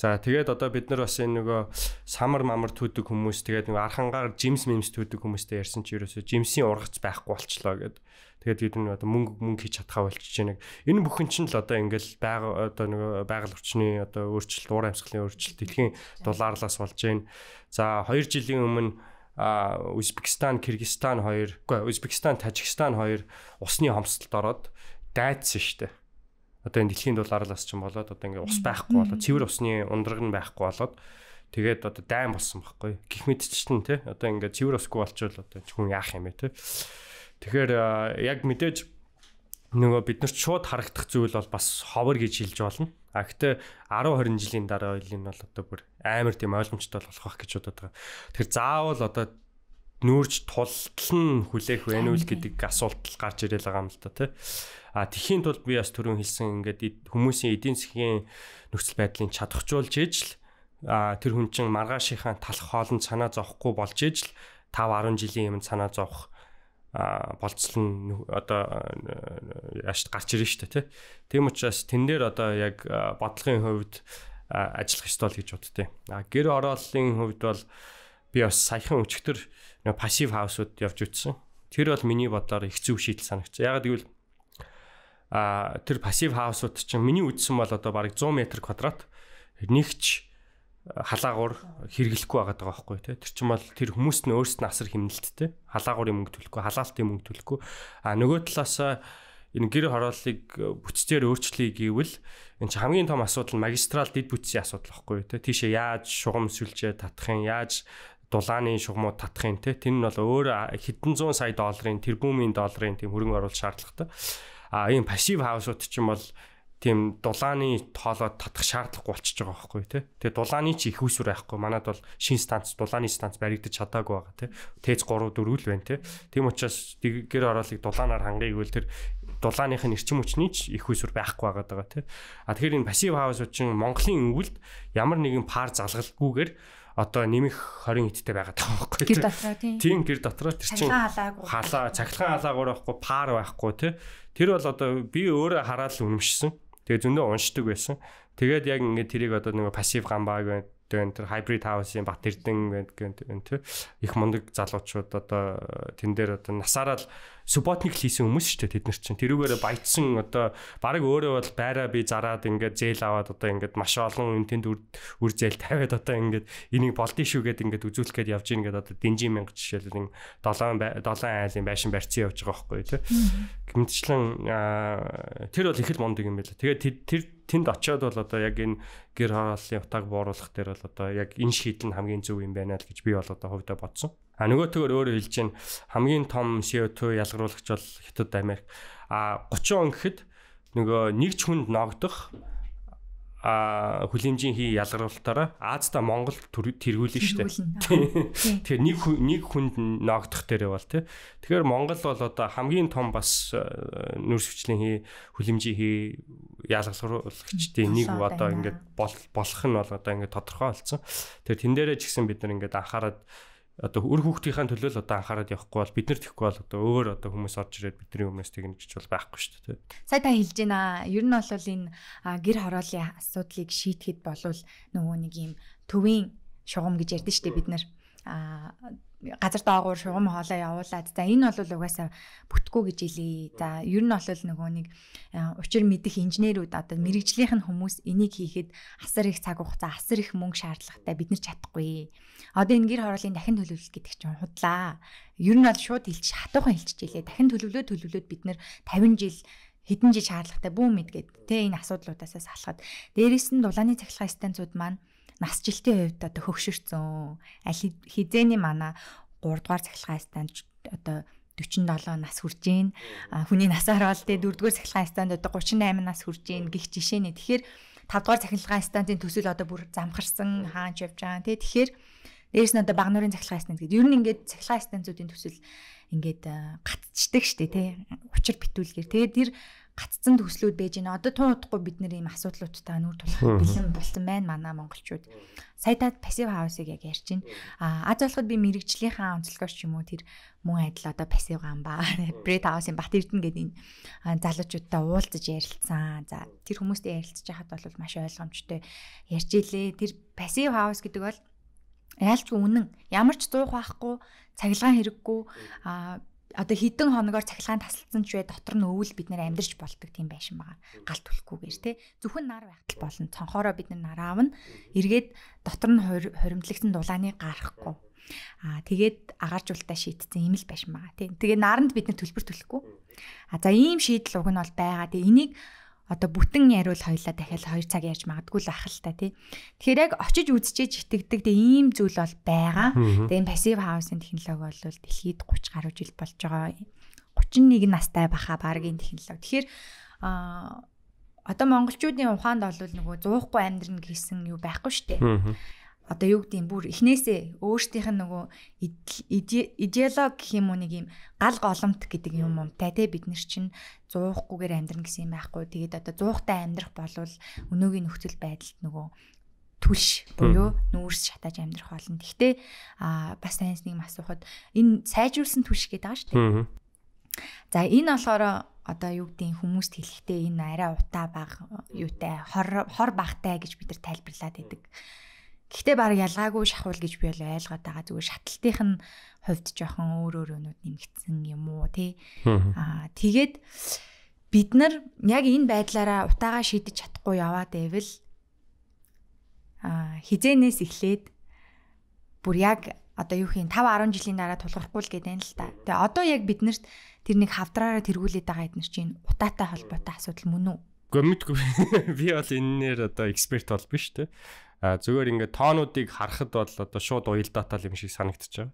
За тэгээд одоо бид нар бас энэ нөгөө самар мамар түүдэг хүмүүс тэгээд нөгөө архангаар жимс мимс түүдэг хүмүүстэй ярьсан чи ерөөсөө жимсийн ургац байхгүй болчлоо гэд. Тэгээд бид нар одоо мөнгө мөнгө хийж чадхаа болчихж байна. Энэ бүхэн чинь л одоо ингээл байга одоо нөгөө байгаль орчны одоо өөрчлөлт, уур амьсгалын өөрчлөлт дэлхийн дулаарлаас болж байна. За 2 жилийн өмнө а Узбекистан, Кыргызстан хоёр, үгүй Узбекистан, Тажикстан хоёр усны хомсдолд ороод дайцсан шүү дээ одоо энэ дэлхийн дулаарлаас ч юм болоод одоо ингээ ус байхгүй болоод цэвэр усны ундраг нь байхгүй болоод тэгээд одоо дайм болсон байхгүй гих мэдчихсэн те одоо ингээ цэвэр усгүй болчихвол одоо хүн яах юм бэ те тэгэхээр яг мэдээж нөгөө бид нарт шууд харагдах зүйл бол бас ховор гэж хэлж болно а гэтээ 10 20 жилийн дараа үйл нь бол одоо бүр амар тийм ойлгомжтой болох байх гэж бодоод байгаа тэгэхээр заавал одоо нүүрж тултал нь хүлээх вэ нүл гэдэг асуулт гарч ирэл байгаа юм л да тий А тхийн тулд би бас түрүүн хэлсэн ингээд хүмүүсийн эдийн засгийн нөхцөл байдлыг чадахжуулж ижил а тэр хүн чинь маргаашийнхаа талах хоолн санаа зовхгүй болж ижил 5 10 жилийн өмнө санаа зовх а болцол нь одоо яаж гарч ирж штэ тий. Тийм учраас тэн дээр одоо яг бодлогын хувьд ажиллах ёстой л гэж боддتي. А гэр орооллын хувьд бол би бас саяхан өчтөр пассив хаусууд явж үтсэн. Тэр бол миний бодлоор их зөв шийдэл санагцсан. Яг гэвэл а тэр пассив хаусууд чинь миний үзсэн бол одоо бараг 100 м квадрат нэгч халаагуур хэрэглэхгүй байгаа даа байхгүй тий Тэр чинь бол тэр хүмүүст нь өөрсдөө асар хэмнэлттэй халаагуурын мөнгө төлөхгүй халаалтын мөнгө төлөхгүй а нөгөө талаас энэ гэр хорооллыг бүтцээр өөрчлөе гэвэл энэ чинь хамгийн том асуудал нь магистрал дид бүтцийн асуудал байхгүй тий Тийшээ яаж шугам сүлжээ татахын яаж дулааны шугамуд татахын тий Тэр нь бол өөр хэдэн зуун сая долларын тэрбумын долларын тийм хөрөнгө оруулалт шаардлагатай а ийм пассив хаусууд ч юм бол тийм дулааны тоолоод татах шаардлагагүй болчихж байгаа байхгүй тий. Тэгээ дулааны чи их усүр байхгүй. Манад бол шин станц, дулааны станц баригдаж чадаагүй байгаа тий. Тээз 3 4 л байна тий. Тийм учраас гэр ороолыг дулаанаар хангыг үл тэр дулааных нь эрчим хүчний ч их усүр байхгүй байгаа даа тий. А тэгэхээр энэ пассив хаус учраас Монголын өвөлд ямар нэгэн пар залгалгүйгээр одоо нэмэх 20 хэдтэй байгаа даа байхгүй гэр дотроо тийм гэр дотроо тэр чинь халаа цахилгаан алаагуур байхгүй пар байхгүй тий тэр бол одоо би өөрөө хараад л үнэмшсэн тэгээ зөндөө уншдаг байсан тэгээд яг ингээд тэрийг одоо нэг пассив гамбааг байна тэгэн тэр hybrid house-ийн бат эрдэн гэнт гэнт тий их мундаг залуучууд одоо э, тэн дээр одоо насаараа л Субботник хийсэн хүмүүс шүү дээ тэд нар чинь. Тэрүүгээр баяжсан одоо баг өөрөө бол байраа би зараад ингээд зээл аваад одоо ингээд маш олон энэ тэнд үр зээл тавиад одоо ингээд энийг болдгий шүү гэд ингээд үзүүлэх гээд явж ингээд одоо дэнжи мянга жишээлбэл 7 7 айлын байшин барьцсан явж байгаа байхгүй тий. Гэмтчлэн тэр бол их л монд юм байла. Тэгээд тэр тэнд очиод бол одоо яг энэ гэр хааллын утааг бууруулах дээр бол одоо яг энэ шийдэл нь хамгийн зөв юм байна л гэж би бол одоо хувьдаа бодсон. А нөгөөтэйгөр өөрөө хэлж чинь хамгийн том CO2 ялгаруулагч бол Хятад Америк. А 30 он гэхэд нөгөө нэг ч хүнд ногдох а хүлэмжийн хий ялгаруулалтаараа Аазда Монгол тэргүүлнэ шүү дээ. Тэгэхээр нэг нэг хүнд ногдох дээрээ бол тий. Тэгэхээр Монгол бол одоо хамгийн том бас э, нөөцвчлийн хий хүлэмжийн хий ялгаруулагчдын нэг одоо ингээд болох нь бол одоо ингээд тодорхой болсон. Тэгэхээр тэн дээрээ ч гэсэн бид нар ингээд анхаарад одоо өр хүүхдийнхээ төлөө л одоо анхаарал явахгүй бол бид нар тэхгүй бол одоо өөр одоо хүмүүс орж ирээд бидний өмнөөс тэгнэж бол байхгүй шүү дээ. Сайн та хэлж байна. Ер нь бол энэ гэр хорооллын асуудлыг шийтгэхэд болвол нөгөө нэг юм төвийн шугам гэж ярьдэн шүү дээ бид нар. А газар доогуур шугам хоолоо явуулаад за энэ бол угаасаа бүтггүй гэж хэлээ. За ер нь бол нөгөө нэг учир мэдих инженерүүд одоо мэрэгжлийнх нь хүмүүс энийг хийхэд асар их цаг хугацаа, асар их мөнгө шаардлагатай бид нар чадахгүй. Одоо энэ гэр хорооллыг дахин төлөвлөлт гэдэг чинь худлаа. Ер нь бол шууд хэлж хатуухан хэлчихэж илээ. Дахин төлөвлөө төлөвлөөд бид нэр 50 жил хэдэн жил шаардлагатай бүүмэд гэд тэ энэ асуудлуудаас салахад дээрээс нь дулааны цахилгаан станцууд маань нас жилтийн хувьд одоо хөгшөрцөн. Аль хизээний мана 3 дугаар цахилгаан станц одоо 47 нас хүрж гин хүний насаар бол тэ 4 дугаар цахилгаан станц одоо 38 нас хүрж гин гих жишээ нэ. Тэгэхээр 5 дугаар цахилгаан станцын төсөл одоо бүр замхарсан хаанч явж байгаа. Тэ тэгэхээр Дээрс нь одоо баг нуурын цахилгаан станц гэдэг. Ер нь ингээд цахилгаан станцуудын төсөл ингээд э, гатцдаг штэ тий. Учир битүүлгээр. Тэгээд тэр гатцсан төслүүд байж гэнэ. Одоо тун удахгүй бид нэр ийм асуудлуудтай нүр тулах бэлэн болсон байна манай монголчууд. Сая та пассив хаусыг яг ярьж байна. Аа аз болоход би мэрэгжлийнхаа онцлогоос ч юм уу тэр мөн адил одоо пассив гамба бред хаусын бат эрдэнэ гэдэг энэ залуучуудтай уулзаж ярилцсан. За тэр хүмүүстэй ярилцж байхад бол маш ойлгомжтой ярьж илээ. Тэр пассив хаус гэдэг бол Яалчгүй үнэн. Ямар ч зуух байхгүй, цахилгаан хэрэггүй а одоо хідэн хоногоор цахилгаан тасалдсан ч бай дотор нь өвөл бид нэр амьдрч бол ตก тийм байшин байгаа. Галт үлэхгүйгээр те зөвхөн нар байхтал болно. Цонхороо бид нар аавна. Эргээд дотор нь хоримтлагдсан дулааны гарахгүй. Аа тэгээд агааржуултаа шийтцэн имэл байшин байгаа. Тэ. Тэгээ наранд бид нар төлбөр төлөхгүй. А за ийм шийдэл уг нь бол байгаа. Тэгээ энийг одоо бүтэн яриул хоёлаа дахиад 2 цаг ярьж магадгүй л ах л та тий. Тэгэхээр яг очиж үзчихэж итгэдэг тэг ийм зүйл бол байгаа. Тэг энэ пассив хаусын технологи бол дэлхийд 30 гаруй жил болж байгаа. 31 настай баха баргийн технологи. Тэгэхээр а одоо монголчуудын ухаанд бол нөгөө зуухгүй амьдрна гэсэн юу байхгүй шүү дээ одоо юу гэдэг юм бүр эхнээсээ өөртөөх нь нөгөө идеолог гэх юм уу нэг юм гал голомт гэдэг юм юмтай те бид нар чинь зуухгүйгээр амьдрна гэсэн юм байхгүй тэгээд одоо зуухтай амьдрах болвол өнөөгийн нөхцөл байдалд нөгөө түлш буюу нүүрс шатааж амьдрах болно. Гэхдээ аа бас таньс нэг асуухад энэ сайжруулсан түлш гэдэг байгаа шүү дээ. За энэ болохоор одоо юу гэдгийг хүмүүст хэлэхдээ энэ арай утаа баг юутай хор хор багтай гэж бид нар тайлбарлаад байдаг. Mm -hmm Гэхдээ баг ялгаагүй шахуул гэж би бол ойлгоод байгаа. Зүгээр шатталтынх нь хувьд жоохон өөр өөр өнүүд нэмэгдсэн юм уу тий. Аа тэгээд бид нар яг энэ байдлаараа утаагаа шийдэж чадахгүй яваад байвал аа хизээнээс эхлээд бүр яг одоо юу хийн 5 10 жилийн дараа тулгархгүй л гэдэг юм л та. Тэгээ одоо яг биднэрт тэр нэг хавдраараа тэргүүлээд байгаа эднэр чинь утаатай холбоотой асуудал мөн үү? Гэхдээ мэдгүй би бол энэ нэр одоо эксперт бол биш те зүгээр ингээд тоонуудыг харахад бол одоо шууд уялдаатал юм шиг санагдчихаг.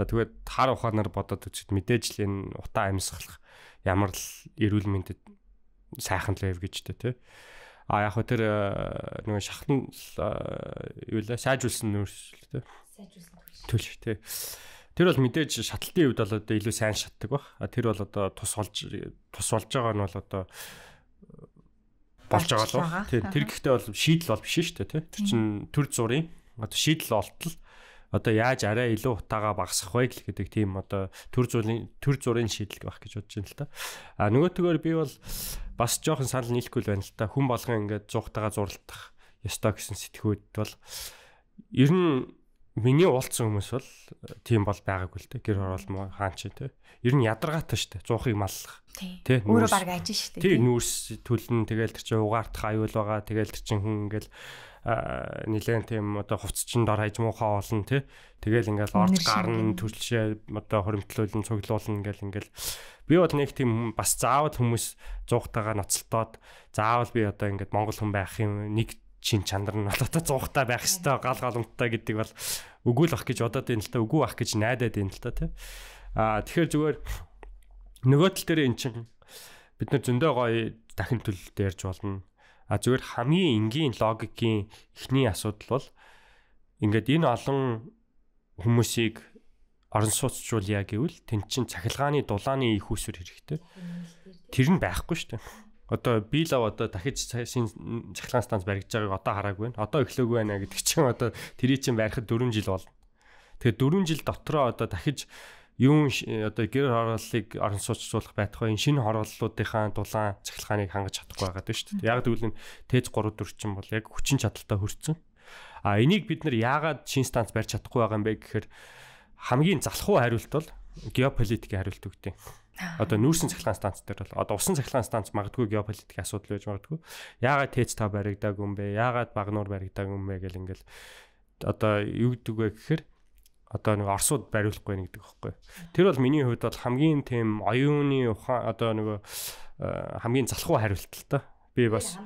За тэгээд хар ухаанаар бодоод үзэхэд мэдээж л энэ утаа амьсгалах ямар л эрүүл мэндэд сайхан л байв гэжтэй тий. А яг хөө тэр нөгөө шахтан юу лээ сайжулсан нөөсл тий. Сайжулсан төлөв тий. Тэр бол мэдээж шатлтын үед бол одоо илүү сайн шатдаг баг. А тэр бол одоо тус олж тус болж байгаа нь бол одоо болж байгаа л тий тэр гэхдээ бол шийдэл бол биш шүү дээ тий тэр чин төр зургийн одоо шийдэл олтол одоо яаж арай илүү утаагаа багасгах вэ гэдэг тийм одоо төр зургийн төр зургийн шийдэл байх гэж бодож байна л та а нөгөөтгөр би бол бас жоохон санал нийлэхгүй л байна л та хүн болгон ингээд зуухтагаа зурлах ёстой гэсэн сэтгүүд бол ер нь миний уулцсан хүмүүс бол э, тийм бол байгаагүй л те гэр хороолмоо хаан чи те ер нь ядаргаатай штэ 100-ыг маллах те өөрөө баг ажин штэ тий нүүрс төлн тэгэл тэр чин угаартах аюул байгаа тэгэл тэр чин хүн ингээл нилэн тийм одоо хувцчин дор хаяж муухай олон те тэгэл ингээл орж гарна төрөлшөө одоо хоримтлуулн цуглуулна ингээл ингээл би бол нэг тийм бас заавал хүмүүс зуугтайгаа ноцолтоод заавал би одоо ингээд монгол хүн байх юм нэг чин чанар нь болоо зуухтай байх хэвээр гал галамттай гэдэг бол үгүй л ах гэж бодоод байна л та үгүй ах гэж найдаад байна л та тий. Аа тэгэхээр зүгээр нөгөө тал дээр эн чин бид нар зөндөө гоё дахин төлөлт ярьж болно. А зүгээр хамгийн энгийн логикийн эхний асуудал бол ингээд энэ олон хүмүүсийг орон сууцчул яа гэвэл тэн чин цахилгааны дулааны их усүр хэрэгтэй. Тэр нь байхгүй шүү дээ одоо би лав одоо дахиж шинэ цахилгаан станц баригдаж байгааг одоо хараагүй байна. Одоо эхлэегүй байна гэдэг чинь одоо тэрийг чинь барихад 4 жил болно. Тэгэхээр 4 жил дотроо одоо дахиж юун одоо гэр хорооллыг орон сууцчлуулах байх байн шинэ хорооллуудынхаа дулаан цахилгааныг хангаж чадахгүй байгаа дээ шүү дээ. Яг тэгвэл энэ тез 3 4 чинь бол яг хүчин чадалтай хөрцөн. А энийг бид нар яагаад шинэ станц барьж чадахгүй байгаа юм бэ гэхээр хамгийн залхуу хариулт бол геополитикийн хариулт өгдөг. Одоо нүүрсэн цахилгаан станц дээр бол одоо усан цахилгаан станц магадгүй геополитикийн асуудал байж магадгүй. Яагаад тээц та баригдааг юм бэ? Яагаад багнуур баригдааг юм бэ гэл ингээл одоо юу гэдэг вэ гэхээр одоо нэг орсууд бариулахгүй нэг гэдэг байхгүй. Тэр бол миний хувьд бол хамгийн тийм оюуны ухаан одоо нөгөө э, хамгийн залхуу хариултал та. Би бас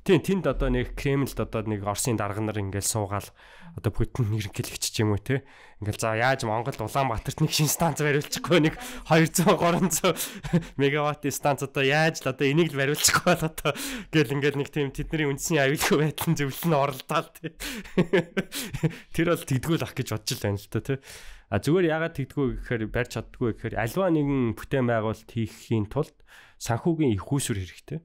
Тийм тэнд одоо нэг Кремлд одоо нэг Оросын дарга нар ингээл суугаал одоо Путин ерөнхийлөгч ч юм уу те. Ингээл за яаж Монголд Улаанбаатарт нэг шин станц бариулчихгүй нэг 200 300 мегаватт станц одоо яаж л одоо энийг л бариулчихгүй бол одоо гэл ингээл нэг тийм тэдний үндсний аюулгүй байдлын зөвлөл нь оролдоал те. Тэр бол тэгдгүүл ах гэж бодж л байна л та те. А зүгээр яагаад тэгдгүү гэхээр барьж чаддгүй гэхээр альва нэгэн бүтээн байгуулалт хийхийн тулд санхүүгийн их үүсвэр хэрэгтэй.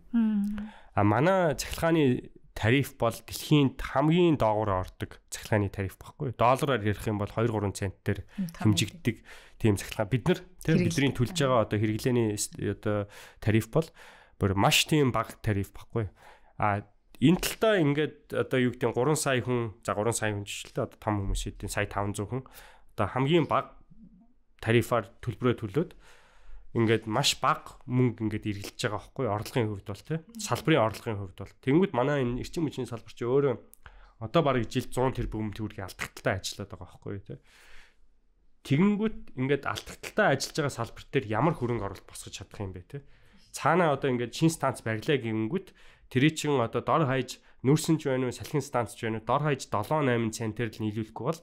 А манай цахилгааны тариф бол дэлхийн хамгийн доогуур ордог цахилгааны тариф баггүй. Доллараар ярих юм бол 2 3 центээр хэмжигддэг тийм цахилгаан. Бид нар тийм бидний төлж байгаа одоо хэрэглээний одоо тариф бол бүр маш тийм бага тариф баггүй. А энэ талдаа ингээд одоо юу гэдэг нь 3 сая хүн за 3 сая хүн жишээлтэй одоо том хүмүүс хэдийн сая 500 хүн одоо хамгийн бага тарифаар төлбөрөө төлөөд ингээд маш бага мөнгө ингээд эргэлж байгаа байхгүй орлогын хувьд бол тий салбарын орлогын хувьд бол тэнгууд манай энэ эрчим хүчний салбар чи өөрөө одоо бараг жилд 100 тэрбум төгрөгийн алдагдaltaй ажиллаад байгаа байхгүй тий тэгэнгүүт ингээд алдагдaltaй ажиллаж байгаа салбар дээр ямар хөрөнгө оруулалт босгож чадах юм бэ тий цаанаа одоо ингээд шин станц барьлаа гэнгүүт тэр чин одоо дор хаяж нүүрсэн ч байноу салхин станц ч байноу дор хаяж 7 8 центер л нийлүүлэхгүй бол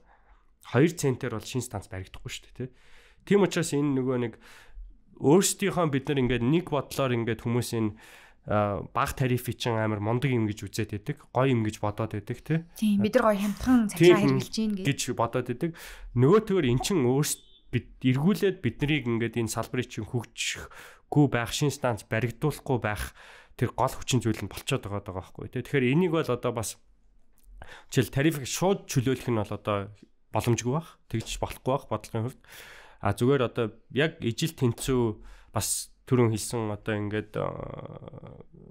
2 центер бол шин станц баригдахгүй шүү дээ тий Тийм учраас энэ нөгөө нэг өөрсдийнхөө бид нар ингээд нэг бодлоор ингээд хүмүүсийн баг тарифи чинь амар мундаг юм гэж үзээд байдаг. Гой юм гэж бодоод байдаг тий. Тийм бид нар гой хямдхан цацаа хэрэгжилж гин гэж бодоод байдаг. Нөгөөтгөр эн чин өөрсд бид эргүүлээд биднийг ингээд энэ салбарыг чинь хөгжихгүй байх шин станц баригдуулахгүй байх тэр гол хүчин зүйл нь болцоод байгаа даа байхгүй тий. Тэгэхээр энийг бол одоо бас жишээл тарифыг шууд чөлөөлөх нь бол одоо боломжгүй баг. Тэгж болохгүй баг бодлогын хувьд. А зүгээр одоо яг ижил тэнцүү бас түрүүн хэлсэн одоо ингээд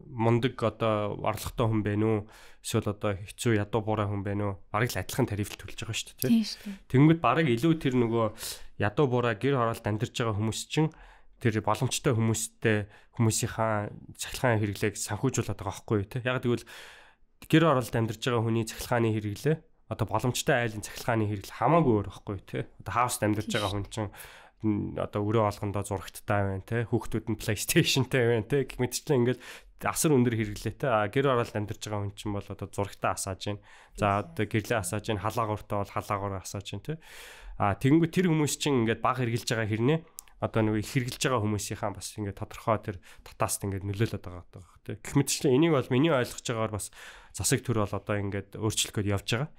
мундаг одоо орлоготой хүн байна уу? Эсвэл одоо хэцүү ядуу буурай хүн байна уу? Бараг л адилхан тарифл төлж байгаа шүү дээ, тийм шүү дээ. Тэнгүүд бараг илүү тэр нөгөө ядуу буурай гэр хороолт амьдарч байгаа хүмүүс чинь тэр боломжтой хүмүүстэй хүмүүсийнхаа цахилгаан хэрэглээг санхүүжүүлээд байгаа байхгүй юу те яг тэгвэл гэр оролт амьдарч байгаа хүний цахилгааны хэрэглээ одоо боломжтой айлын цахилгааны хэрэгэл хамаагүй өөр байхгүй тий. Одоо хауст амьдарч байгаа хүн чинь одоо өрөө олгондоо зурагттай байна те хүүхдүүд нь PlayStation-тэй байна те гэх мэтчлэн ингээл асар өндөр хэрэглээтэй а гэр оролт амьдарч байгаа хүн чинь бол одоо зурагтаа асааж байна за одоо гэрлээ асааж байна халаагууртаа бол халаагуур асааж байна те а тэгэнгүү тэр хүмүүс чинь ингээд баг хэрэглэж байгаа хэрнээ одоо нэг их хэрэглэж байгаа хүмүүсийнхаа бас ингээд тодорхой тэр татааст ингээд нөлөөлөд байгаа гэдэг те гэх мэтчлэн энийг бол миний ойлгож байгаагаар бас засаг төр бол одоо ингээд өөрчлөх гээд явж байгаа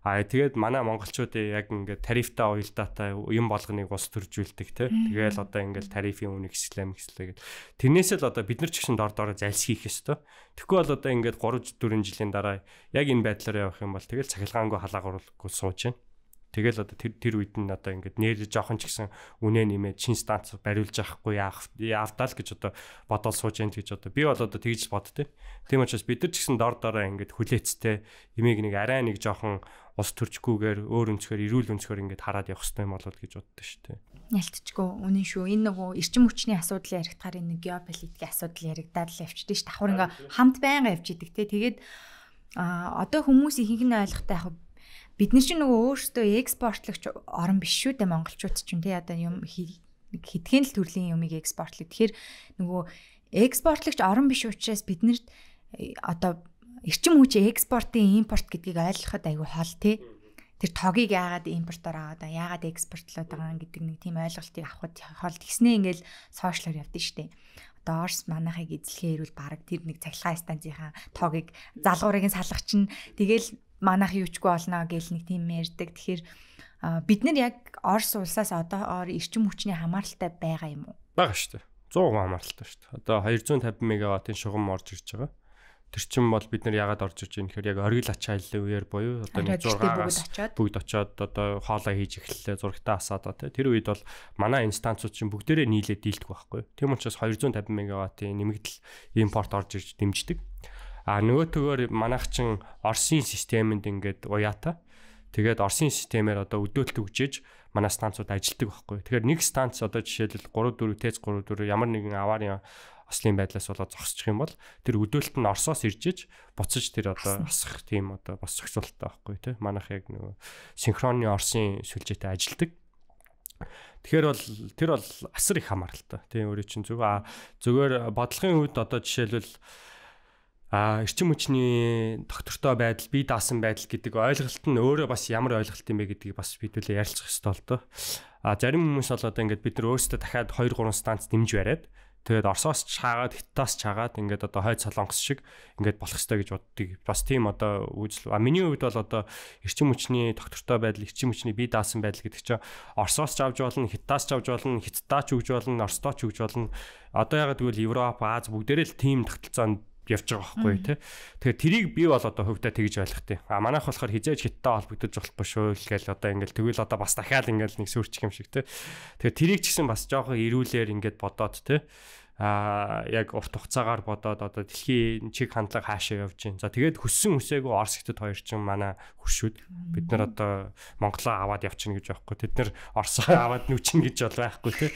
А тэгээд манай монголчуудын яг ингээд тарифтай уялдаатай юм болгоныг ус төржүүлдэг те. Тэгээл одоо ингээд тарифын үнийг хэслэм хэслээ гэд. Тэрнээсээ л одоо бид нар ч гэсэн дор доороо залсхийх ёстой. Тэгэхгүй бол одоо ингээд 3 4 жилийн дараа яг энэ байдлаар явах юм бол тэгэл цахилгаангүй халаа гурвалгүй сууж байна. Тэгэл одоо тэр тэр үед нь одоо ингээд нэр жоохон ч гэсэн үнэ нэмээ чин станц бариулж авахгүй яах явдаа л гэж одоо бодол сууж яах гэж одоо би бол одоо тэгж бодтой. Тийм учраас бид нар ч гэсэн дор доороо ингээд хүлээцтэй эмээг нэг арай нэг жоохон ус төрчгүйгээр өөр өнцгөр эрүүл өнцгөр ингээд хараад явах хэрэгтэй юм болол гэж боддоо шүү дээ. Ялтчгүй үнэн шүү. Энэ нөгөө эрчим хүчний асуудал яригдахаар энэ геополитикийн асуудал яригдаад л явчихдээ шүү. Давхар ингээд хамт байнга явчихдаг те. Тэгээд а одоо хүмүүс ихэнх нь ойлгохтой яг бид нар чинь нөгөө өөрсдөө экспортлогч орон биш шүү дээ монголчууд чинь те. Одоо юм хитгэн л төрлийн юмыг экспортлог. Тэгэхээр нөгөө экспортлогч орон биш учраас биднэрт э, одоо эрчим хүчээ экспортын импорт гэдгийг ойлгоход айгүй хол тий. Тэр тогийг яагаад импортоор аваад яагаад экспортлоод байгаа гэдэг нэг тийм ойлголтыг авахд хол тэгснээ ингээл сошиалор явдсан шүү дээ. Одоо Орс манайхыг эзлэхээр ирвэл баг тэр нэг цахилгаан станцынхаа тогийг залгуурыг нь салгах чинь тэгэл манайх юучгүй олно гэл нэг тийм ярьдаг. Тэгэхээр бид нар яг Орс улсаас одоо эрчим хүчний хамааралтай байгаа юм уу? Бага шүү дээ. 100% хамааралтай шүү дээ. Одоо 250 мегаваттын шугам орж ирж байгаа. Тэр чин бол бид нэр яагаад орж ирж юм гэхээр яг оргил ачааллын үеэр буюу одоо нэг 6-аас бүгд очоод одоо хоолоо хийж эхэллээ зурагтаа асаад одоо тэр үед бол манай инстанцууд чинь бүгдээрээ нийлээд дийлдэх байхгүй. Тийм учраас 250 мегаваттын нэмэгдэл импорт орж ирж дэмждэг. А нөгөөтөгөр манайх чин Оросын системэнд ингээд уяата. Тэгээд Оросын системээр одоо өдөөлт өгчээж манай станцууд ажилтдаг байхгүй. Тэгэхээр нэг станц одоо жишээлбэл 3 4 тэц 3 4 ямар нэгэн аваар ослын байдлаас болоод зогсчих юм бол тэр өдөөлт нь Оросоос ирж иж буцаж тэр одоо асах тийм одоо бас зохицуулалттай байхгүй тий. Манайх яг нөгөө синхронны Оросын сүлжээтэй ажилдаг. Тэгэхээр бол тэр бол асар их хамааралтай. Тийм өөрөө чинь зүгээр зүгээр бодлогын үед одоо жишээлбэл а эрчим хүчний доктортой байдал бие даасан байдал гэдэг ойлголт нь өөрөө бас ямар ойлголт юм бэ гэдгийг бас бид үлээ ярилцах ёстой л доо. А зарим хүмүүс бол одоо ингээд бид нар өөрсдөө дахиад 2 3 станц дэмж бариад Тэгээд Оросоос чаагаад Хятадаас чаагаад ингээд одоо хойд солонгос шиг ингээд болох ёстой гэж боддог. Бас тийм одоо үйлс а миний хувьд бол одоо эрчим хүчний доктортой байдал, эрчим хүчний бие даасан байдал гэдэг чинь Оросоос ч авч болно, Хятадаас ч авч болно, Хятадаа ч өгж болно, Оросдоо ч өгж болно. Одоо ягаад гэвэл Европ, Аз бүгдээрээ л тийм тогтолцоонд явж байгаа байхгүй тий. Тэгэхээр тэрийг би бол одоо хувьдаа тэгж ойлгохтой. А манайх болохоор хизээж хиттэй холбогдож болохгүй шүү л гээл одоо ингээл тэгвэл одоо бас дахиад ингээл нэг сүрчих юм шиг тий. Тэгэхээр тэрийг ч гэсэн бас жоохон эрүүлэр ингээд бодоод тий а яг урт хугацаагаар бодоод одоо дэлхийн чиг хандлага хаашаа явж байна. За тэгээд хүссэн үсээгөө Орос хятад хоёр ч манай хуршүүд бид нар одоо Монголоо аваад явчихна гэж байхгүй. Тэд нар Оросоо аваад нүчин гэж бол байхгүй тий.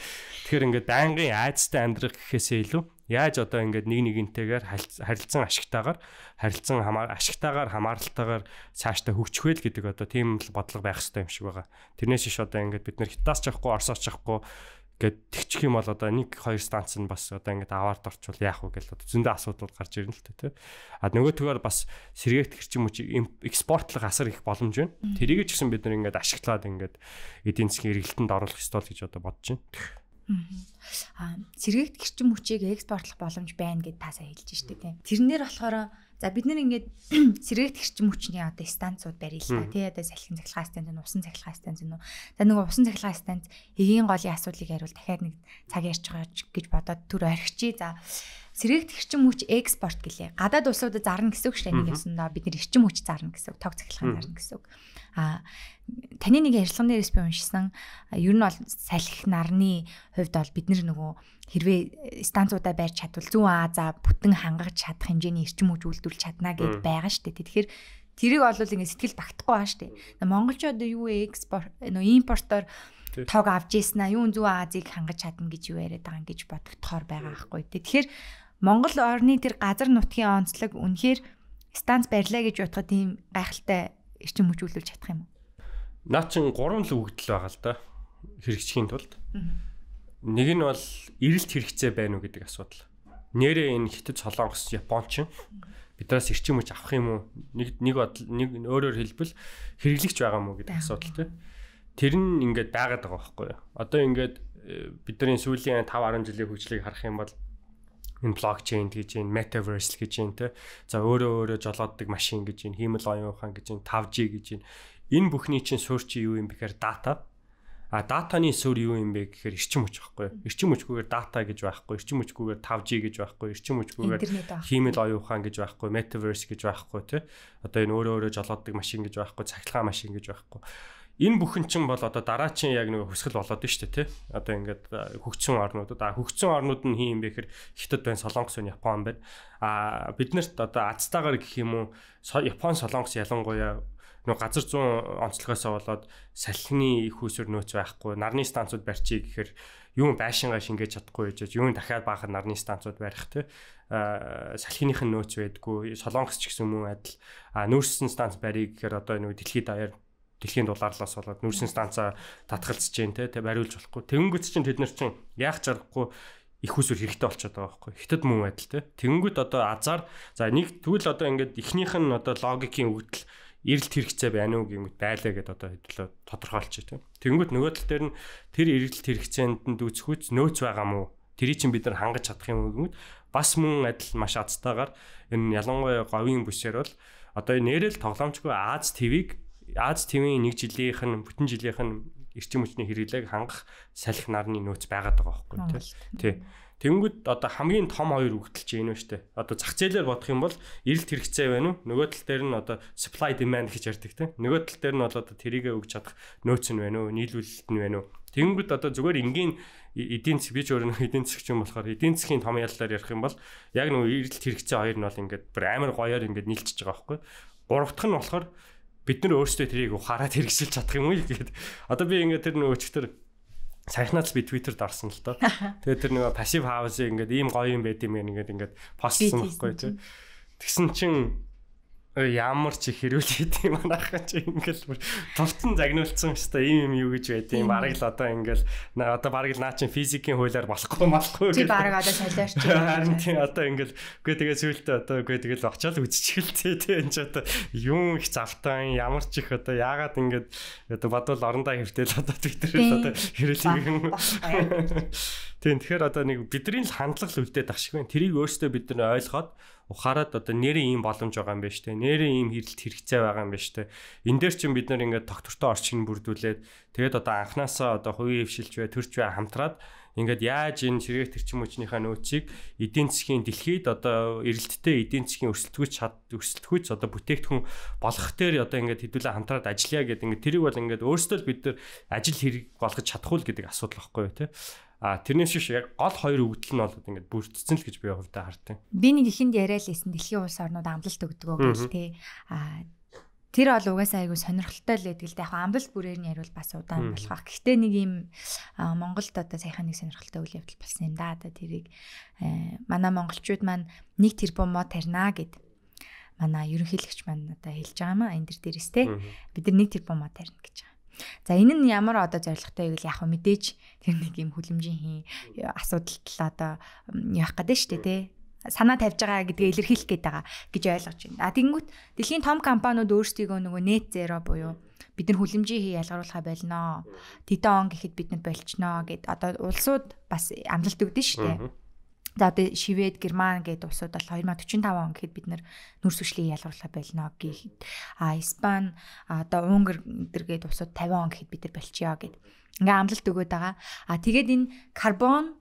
Тэгэхээр ингээд байнгын айцтай амьдрах гэхээсээ илүү Яаж одоо ингээд нэг нэгнтэйгээр харилцсан ашигтайгаар харилцсан ашигтайгаар хамааралтайгаар цаашдаа хөгжих вэ гэдэг одоо тийм л бодлого байх хэрэгтэй юм шиг байгаа. Тэрнээс иш одоо ингээд бид нэр хитаас чахгүй, орсоос чахгүй гэд тэгчих юм бол одоо 1 2 станц нь бас одоо ингээд аваард орчвол яах вэ гэж одоо зөндөө асуудал гарч ирнэ л тэ. А нөгөөтгөр бас сэргээт хэрчим үчи экспортлох асар их боломж байна. Тэрийг ч гэсэн бид нэг ингээд ашиглаад ингээд эдийн засгийн эргэлтэнд оруулах ёстой л гэж одоо бодож байна. Аа сэргээт гэрчим хүчийг экспортлох боломж байна гэдээ та сайн хэлж штэ тийм. Тэрнэр болохоор за бид нэр ингээд сэргээт гэрчим хүчний одоо станцууд барьлаа тий одоо салхин цахилгаан станц нь усан цахилгаан станц нь. За нэг усан цахилгаан станц эгийн голын асуудлыг хариул дахиад нэг цаг ярьж байгаа гэж бодоод түр орхичээ. За сэргээгт эрчим хүч экспорт гэлээ. Гадаад улсуудад зарна гэсэн үг шээ нэг юмсандаа бид нэр эрчим хүч зарна гэсэн үг, тог цахилгаан зарна гэсэн үг. А таны нэг ярилцлагын дээрээс би уншсан ер нь бол салхи нарны хувьд бол бид нөгөө хэрвээ станцуудаа барьж чадвал зүүн Азаа бүтэн хангаж чадах хэмжээний эрчим хүч үйлдвэрлэж чадна гэд байгаа штэ. Тэгэхээр тэрийг олвол ингэ сэтгэл багтахгүй ба штэ. Монголчууд юу экспорт нөө импортоор тог авч ийсэн а юун зүүн Азийг хангаж чадна гэж юу яриад байгаа юм гэж бодогдохоор байгаа байхгүй. Тэгэхээр Монгол орны тэр газар нутгийн онцлог үнэхээр станц барьлаа гэж бодоход ийм гайхалтай эрчим хүч үйлүүлж чадах юм уу? Наа чин гурван л өгдөл байгаа л да. Хэрэгжихийн тулд. Нэг нь бол эрэлт хэрэгцээ байна уу гэдэг асуудал. Нэрээ энэ хитэд солонгос япончин биднээс эрчим хүч авах юм уу? Нэг нэг бодол нэг өөрөөр хэлбэл хэрэглэгч байгаа юм уу гэдэг асуудал тийм. Тэр нь ингээд байгаад байгаа байхгүй юу? Одоо ингээд э, бидний сүүлийн 5 10 жилийн хөгжлийг харах юм бол энэ блокчейн гэж юм, metaverse гэж юм те. За өөрөө өөрөө жолооддаг машин гэж юм, хиймэл оюун ухаан гэж юм, 5G гэж юм. Энэ бүхний чинь суурь чи юу юм бэхээр дата. А датаны суурь юу юм бэ гэхээр эрчим хүч байхгүй. Эрчим хүчгүйгээр дата гэж байхгүй, эрчим хүчгүйгээр 5G гэж байхгүй, эрчим хүчгүйгээр хиймэл оюун ухаан гэж байхгүй, metaverse гэж байхгүй те. Одоо энэ өөрөө өөрөө жолооддаг машин гэж байхгүй, цахилгаан машин гэж байхгүй энэ бүхэн чинь бол одоо дараачийн яг нэг хүсгэл болоод байна шүү дээ тий. Одоо ингээд хөгжсөн орнуудад а хөгжсөн орнууд нь хин юм бэ гэхээр Хятад байна, Солонгос байна, Япон байна. А биднэрт одоо Азтагаар гэх юм уу Япон, Солонгос ялангуяа нөө газар зүүн онцлогоосоо болоод салхины их усөр нөөц байхгүй, нарны станцууд барьчих гэхээр юм байшингаа шингээж чадахгүй гэж юм дахиад баахан нарны станцууд барих тий салхиных нь нөөц байдгүй солонгос ч гэсэн юм адил нөөцсөн станц барья гэхээр одоо нэг дэлхийд даяар дэлхийн дулаарлаас болоод нүүрсийн станцаа татгалцж जैन те бариулж болохгүй. Тэнгүүт чинь тэд нар чинь яах чарахгүй их усүр хэрэгтэй болчиход байгаа байхгүй. Хятад мөн байдал те. Тэнгүүт одоо азар за нэг тэгвэл одоо ингээд эхнийх нь одоо логикийн өгдөл эрэлт хэрэгцээ байна уу гэмэд байлаа гэдээ одоо хэдлээ тодорхойлчих тийм. Тэнгүүт нөгөө тал дээр нь тэр эрэлт хэрэгцээнд нь дүүцхүүц нөөц байгаа мó. Тэрийг чинь бид нар хангаж чадах юм уу гэмэд бас мөн адил маш азтайгаар энэ ялангуяа говийн бүсээр бол одоо нэрэл тоглоомчгүй Аз ТV-г Аз ТВ-ийн нэг жилийнх нь бүтэн жилийнх нь эрчим хүчний хэрэглээг хангах салхи нарны нөөц байгаад байгаа байхгүй тий. Тэнгүүд одоо хамгийн том хоёр өгдөлч энэ нь штэ. Одоо зах зээлээр бодох юм бол эрэлт хэрэгцээ байна уу? Нөгөө тал дээр нь одоо supply demand гэж ярьдаг тий. Нөгөө тал дээр нь бол одоо тэрийгэ өгч чадах нөөц нь байна уу? Нийлүүлэлт нь байна уу? Тэнгүүд одоо зүгээр энгийн эдийн засаг бич өөрөө эдийн засагч юм болохоор эдийн засгийн том яллаар ярих юм бол яг нөгөө эрэлт хэрэгцээ хоёр нь бол ингээд бүр амар гоёор ингээд нийлчихэж байгаа байхгүй. Гурав дахь нь болохоор бид нар өөрсдөө тэрийг ухаараад хэрэгжилж чадах юм уу гэдэг. Одоо би ингээд тэр нөгөө чигтэр сайхнаас би Twitter дарсан л доо. Тэгээд тэр нөгөө passive house ингээд ийм гоё юм байд юм ингээд ингээд постсон байхгүй чи. Тэгсэн чинь ямар ч их хэрүүлээд юм анаах чи ингээл бүр тулцсан загнуулсан хэвээр ийм юм юу гэж байд юм бараг л одоо ингээл одоо бараг л наа чин физикийн хуулиар болохгүй малахгүй гэж. Тий бараг одоо солиорч. Харин тий одоо ингээл үгүй тэгээ сүйэлтээ одоо үгүй тэгэл очиад үзчихэлтэй тий энэ ч одоо юм их завтаан ямар ч их одоо яагаад ингээд одоо бодвол орондоо хөвтөл одоо тэгтэрээс одоо хэрүүлэг юм. Тий тэгэхээр одоо нэг бидний л хандлага л үлдээд ах шиг байна. Тэрийг өөрсдөө бид нар ойлгоод ухаарад одоо нэрийн ийм боломж байгаа юм байна штэ. Нэрийн ийм хэрэлт хэрэгцээ байгаа юм байна штэ. Энд дээр чинь бид нэр ингээд доктортой орчин бүрдүүлээд тэгээд одоо анханасаа одоо хувийн хөвшилж бай, төрч бай хамтраад ингээд яаж энэ ширгээх төрчин мөчнийхээ нөөцийг эдийн засгийн дэлхийд одоо эрэлттэй эдийн засгийн өрсөлдөгч хад өрсөлдөгч одоо бүтээгдэхүүн болгох дээр одоо ингээд хэдүүлээ хамтраад ажиллая гэдэг ингээд тэрийг бол ингээд өөрсдөө бид нар ажил хэрэг болгож чадахгүй л гэдэг асуудал байхгүй юу те А тэрнээс биш яг гол хоёр өгдөл нь бол ингээд бүрдсэн л гэж би хувьдаа хартын. Би нэг ихэнд яриа л хэлсэн дэлхийн улс орнууд амлалт өгдөг гэж тий. А тэр бол угаасаа айгүй сонирхолтой л байдаг л да. Яг амлалт бүрээр нь ярил бас удаан болох ах. Гэхдээ нэг юм Монголд одоо саяхан нэг сонирхолтой үйл явдал болсон юм да. Одоо тэрийг э, манай монголчууд маань нэг тэрбум мо тарина гэд манай ерөнхийлөгч маань одоо хэлж байгаа маа энэ төр дээрээс те бид нар нэг тэрбум мо тарина гэж байгаа. За энэ нь ямар одоо зоригтой вэ гэвэл яг мэдээж тэр нэг юм хүлэмжийн хин э, асуудал тал одоо явах гэдэг нь шүү дээ тий санаа тавьж байгаа гэдгээ илэрхийлэх гээд байгаа гэж ойлгож байна. А тэгэнгүүт дэлхийн том компаниуд өөрсдийгөө нөгөө net zero буюу бид нар хүлэмжийн хий ялгаруулхаа болно. Тэдэн он гэхэд бид нар болчихноо гэд одоо улсууд бас амлалт өгдөн шүү дээ. За одоо Швед, Герман гэдэг улсууд бол 2045 он гэхэд бид нүрс хүчлийн ялгарлаа болно гэхэд а Испани, одоо Унгар гэдэг улсууд 50 он гэхэд бид нар болчихё гэд. Ингээм амлалт өгöd байгаа. А тэгээд энэ карбон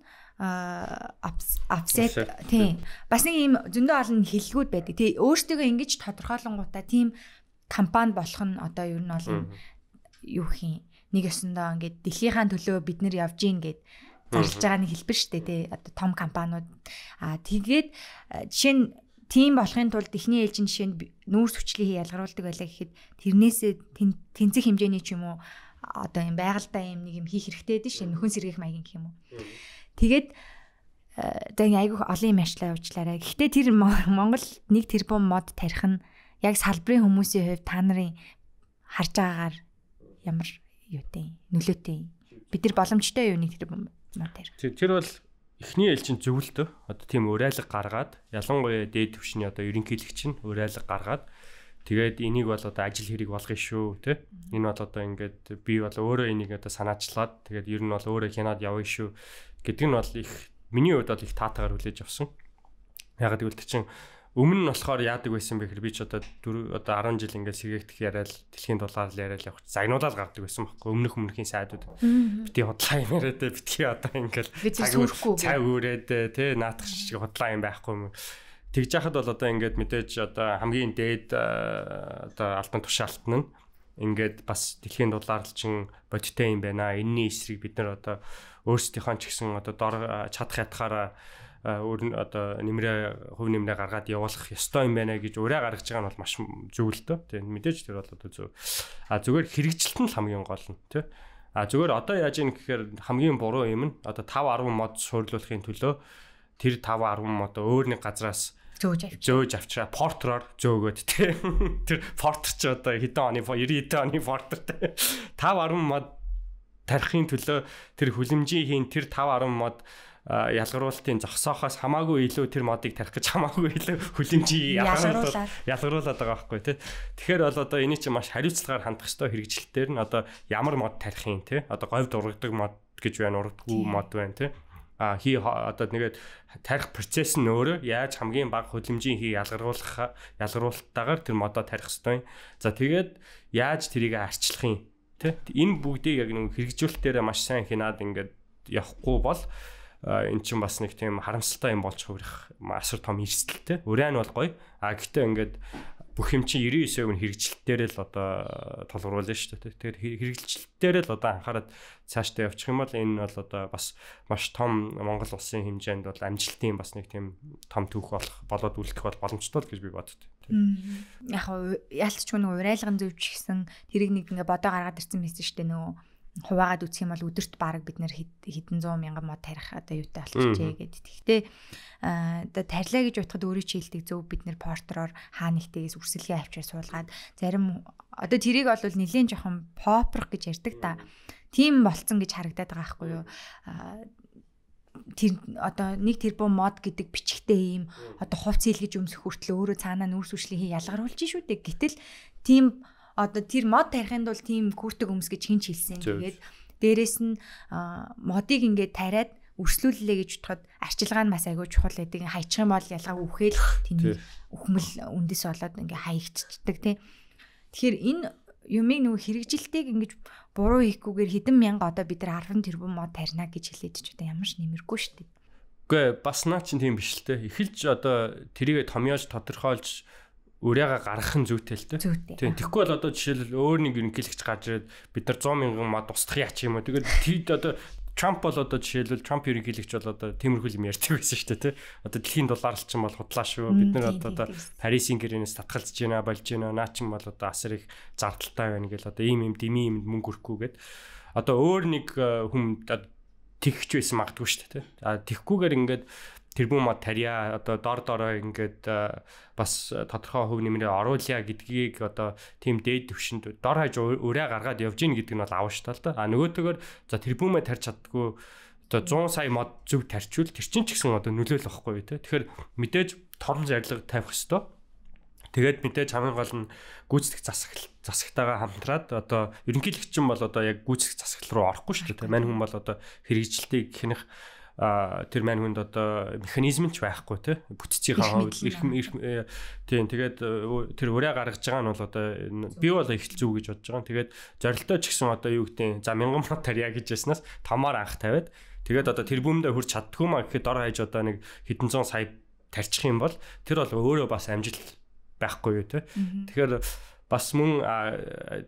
апсет тийм бас нэг юм зөндөө олон хиллгүүд байдаг. Тий өөртөө ингэж тодорхойлонгуудаа тийм компани болох нь одоо ер нь бол юу хин нэг ёсондоо ингээд дэлхийнхаа төлөө бид нар явж гин гэдэг зарлж байгааг хэлбэр штэ тий одоо том компаниуд аа тэгээд э, жишээ нь тийм болохын тулд эхний ээлжийн жишээнд нүүрс хүчлийн ялгаруулдаг байлаа гэхэд тэрнээсээ тэнцэх хэмжээний ч юм уу одоо юм байгальтай юм нэг юм хийх хэрэгтэй дээ шин нөхөн сэргийх маягийн гэх юм уу. Тэгээд э, одоо ингээ айгүй олон юм ажиллаа явуулчлаарэ. Гэхдээ тэр Монгол 1 тэрбум мод тарих нь яг салбарын хүмүүсийн хувьд та нарын харж байгаагаар ямар юутэй нөлөөтэй бид нар боломжтой юу нэг тэрбум юм тэр. Тэр бол эхний ээлжинд зөвлөлтөө одоо тийм урайлаг гаргаад ялангуяа дээд түвшний одоо ерөнхийлөгч нь урайлаг гаргаад тэгээд энийг бол одоо ажил хэрэг болгоё шүү тий. Энэ бол одоо ингээд би бол өөрөө энийг одоо санаачлаад тэгээд ер нь бол өөрөө хянаад явъя шүү гэдэг нь бол их миний хувьд бол их таатагаар хүлээж авсан. Ягаад гэвэл тэр чинь өмнө нь болохоор яадаг байсан бэ гэхээр би ч одоо 4 одоо 10 жил ингээд сэргээгдэх яриад дэлхийн дулаар л яриад явах загнуулаад гардаг байсан байхгүй өмнөх өмнөхийн сайдууд бити худлаа юм яриад битгий одоо ингээд цаг цаг өрөөд э, те наадах шиг худлаа юм байхгүй юм тэгж яхад бол одоо ингээд мэдээж одоо хамгийн дээд э, одоо альбан тушаалтн нь ингээд бас дэлхийн дулаар л чин бодиттой юм байна энэний эсрэг бид нар одоо өөрсдийнхөө ч гэсэн одоо дор э, чадах ятгаараа өөр нь одоо нэмрээ хувь нэмрээ гаргаад явуулах ёстой юм байна гэж ураа гаргаж байгаа нь бол маш зөв л дөө. Тийм мэдээж тэр бол одоо зөв. А зүгээр хэрэгжилт нь л хамгийн гол нь тийм. А зүгээр одоо яаж юм гэхээр хамгийн буруу юм нь одоо 5 10 мод суурилуулахын төлөө тэр 5 10 мод өөр нэг газраас зөөж авчираа. Зөөж авчираа. Портроор зөөгөөд тий. Тэр портер ч одоо хэдэн оны 90 хэдэн оны портер тий. 5 10 мод тарихын төлөө тэр хүлэмжийн хийн тэр 5 10 мод ялгаруулалтын зогсоохоос хамаагүй илүү тэр модыг тарих гэж хамаагүй илүү хүлэмжийн ялгаруулалт ялгаруулад байгаа байхгүй тий. Тэгэхээр бол одоо энэ чинь маш хариуцлагаар хандах ёстой хэрэгжилтээр нь одоо ямар мод тарих юм тий. Одоо говь дургадаг мод гэж байна, урагдгүй мод байна тий а хи одоо нэгэд тарих процесс нь өөрөө яаж хамгийн бага хөдөлмжийн хий ялгаруулах ялгаруулалтаагаар тэр модоо тарих ёстой. За тэгээд яаж тэрийг арчлах юм? Тэ энэ бүгдийг яг нэг хэрэгжүүлэлтээр маш сайн хинаад ингээд явахгүй бол эн чинь бас нэг тийм харамсалтай юм болж хувирах асар том эрсдэлтэй. Урайн бол гоё. А гэхдээ ингээд бүх юм чинь 99% нь хэрэгжилтээр л одоо э, толгуурлаа шүү дээ. Тэгэхээр хэрэгжилтээр л одоо анхаарат цаашдаа явчих юм бол энэ бол одоо бас маш том Монгол улсын хэмжээнд бол амжилтын бас нэг тийм том түүх болох болоод үлдэх бол боломжтой л гэж би боддог. Яг яалтч мөн урайлгын зөвч гэсэн тэрийг нэг ингээ бодоо гаргаад ирсэн мэт шүү дээ нөгөө хуваагаад үсэх юм бол өдөрт баг бид нэр хэдэн 100 мянган мод тарих одоо юутай болчихжээ гэдэг. Гэхдээ одоо тарилаа гэж утгад өөрөө чи хэлдэг зөв бид нэр портероор хаа нэгтэйгээс үрсэлгээ авчир суулгаад зарим одоо тэрийг бол нэлийн жоохон попрох гэж ярьдаг та. Тийм болцсон гэж харагдаад байгаа байхгүй юу? тэр одоо нэг тэрбум мод гэдэг бичгтээ ийм одоо хувц хийлгэж өмсөх хүртэл өөрөө цаанаа нүүрс үшлийнхээ ялгаруулж шүү дээ. Гэтэл тийм одоо тэр мод тарихынд бол тийм хүртэг өмс гэж хинч хэлсэн. Тэгээд дээрэс нь модыг ингээд тариад өрслүүллээ гэж бодоход арчилгаа нь бас айгүй чухал байдаг. Хайчих юм бол ялгаа үхээл тэний үхмэл үндэс болоод ингээ хаягдчихдаг тий. Тэгэхээр энэ юмыг нөгөө хэрэгжилтийг ингэж буруу хийхгүйгээр хэдэн мянга одоо бид нар 10 тэрбум мод тарина гэж хэлээд ч одоо ямар ч нэмэргүй шүү дээ. Гэхдээ бас наа чинь тийм биш л те. Эхэлж одоо тэрийгэ томьёож тодорхойлж өрөөгөө гаргах нь зүйтэй л дээ. Тийм. Тэгэхгүй бол одоо жишээлбэл өөр нэг ерөнхийлөгч гарч ирээд бид нар 100 мянган мад устгах яач юм уу. Тэгэл тэд одоо Трамп бол одоо жишээлбэл Трамп ерөнхийлөгч бол одоо тиймэрхүү юм ярьдаг байсан шүү дээ тий. Одоо дэлхийн долларлчин бол хутлаа шүү. Бид нар одоо одоо Парисын гэрээнээс татгалзаж байна, болж байна. Наа чин бол одоо асар их зардалтай байна гэл одоо ийм юм дими юмд мөнгө өрөхгүйгээд одоо өөр нэг э, хүн тэгж байсан магадгүй шүү дээ тий. А тэгхгүйгээр ингээд тэрбум мод тарья одоо дор дороо ингээд э, бас э, тодорхой хөв нэмрээ оруулъя гэдгийг одоо тийм дээд төвшөнд дор хаяж өрөө гаргаад явж гин гэдэг нь бол аав штал та. А нөгөөтэйгөр за тэрбумэ тарьж чаддгүй одоо 100 сая мод зөв тарьчвал тэр чинь ч гэсэн одоо нөлөөлөх байхгүй тий. Тэгэхээр мэдээж торон зарлиг тавих хэвээр Тэгээд мэдээж хамгийн гол нь гүйцэтгэх засаг засагтайгаа хамтраад одоо ерөнхийлөгч нь бол одоо яг гүйцэтгэх засаг руу орохгүй шүү дээ. Мань хүн бол одоо хэрэгжилтийг хинэх тэр мань хүнд одоо механизм ч байхгүй те бүтцийнхаа хувьд их э, тийм тэгээд э, тэр өрөө гаргаж байгаа нь бол одоо би бол их л зүг гэж бодож байгаа. Тэгээд зорилтоо ч гэсэн одоо юу гэдэг за 1000 мод тарья гэж яснаас тамаар анх тавиад тэгээд одоо тэр бүмдээ хүрч чаддгүй маа гэхэд дор хаяж одоо нэг хэдэн зуун сая тарчих юм бол тэр бол өөрөө бас амжилт байхгүй юу те. Тэгэхээр бас мөн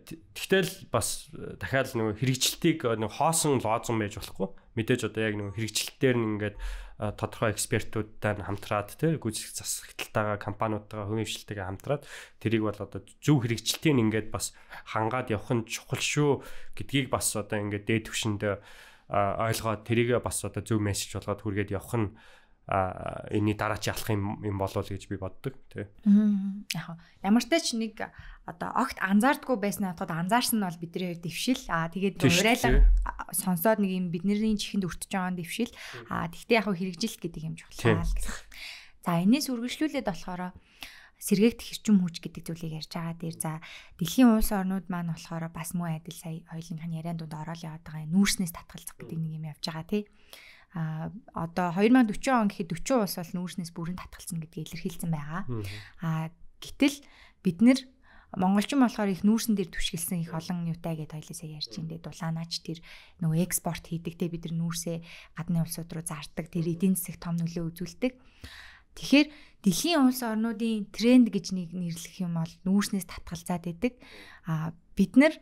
тэгтэл бас дахиад нэг хэрэгжилтийг э, нэг хоосон лоозон байж болохгүй мэдээж одоо яг нэг хэрэгжилтээр нь ингээд тодорхой экспертуудтай нь хамтраад тий гүйцэх засагталтайгаа компаниудтайгаа хөвөвшлтэйгээ хамтраад тэрийг бол одоо зөв хэрэгжилтийг ингээд бас хангаад явах нь чухал шүү гэдгийг бас одоо ингээд дээд түвшинд ойлгоод тэрийгээ бас одоо зөв мессеж болгоод хүргээд явах нь энэний дараачийн алах юм юм болов л гэж би боддог тий. Яг ямар ч тач нэг одоо огт анзаардгүй байснаа бодоход анзаарсан нь бол бидний хоёр дэвшил. Аа тэгээд урайлан сонсоод нэг юм бидний чихэнд өртөж байгаа дэвшил. Аа тэгтээ яг хэрэгжилт гэдэг юм жохлаа л гэсэн. За энэс үргэлжлүүлээд болохоро сэргээгт хэрчм хүч гэдэг зүйлийг ярьж байгаа дээр за дэлхийн улс орнууд маань болохоор бас муу адил сая хоёлын хань ярианд донд ороод яваад байгаа нүүрснээс татгалзах гэдэг нэг юм явж байгаа тий а одоо 2040 он гэхэд 40 улс бол нүүрснээс бүрэн татгалцсан гэдгийг илэрхийлсэн байгаа. А гэтэл бид нэр монголчин болохоор их нүүрсэн дээр түшгэлсэн их олон юутай гэдээ хоёлаасаа ярьж ин дэ дулаанаач тэр нөгөө экспорт хийдэгтэй бид нар нүүрсээ гадны улсууд руу зардаг тэр эдийн засаг том нөлөө үзүүлдэг. Тэгэхээр дэлхийн улс орнуудын тренд гэж нэг нэрлэх юм бол нүүрснээс татгалзаад идэг. А бид нар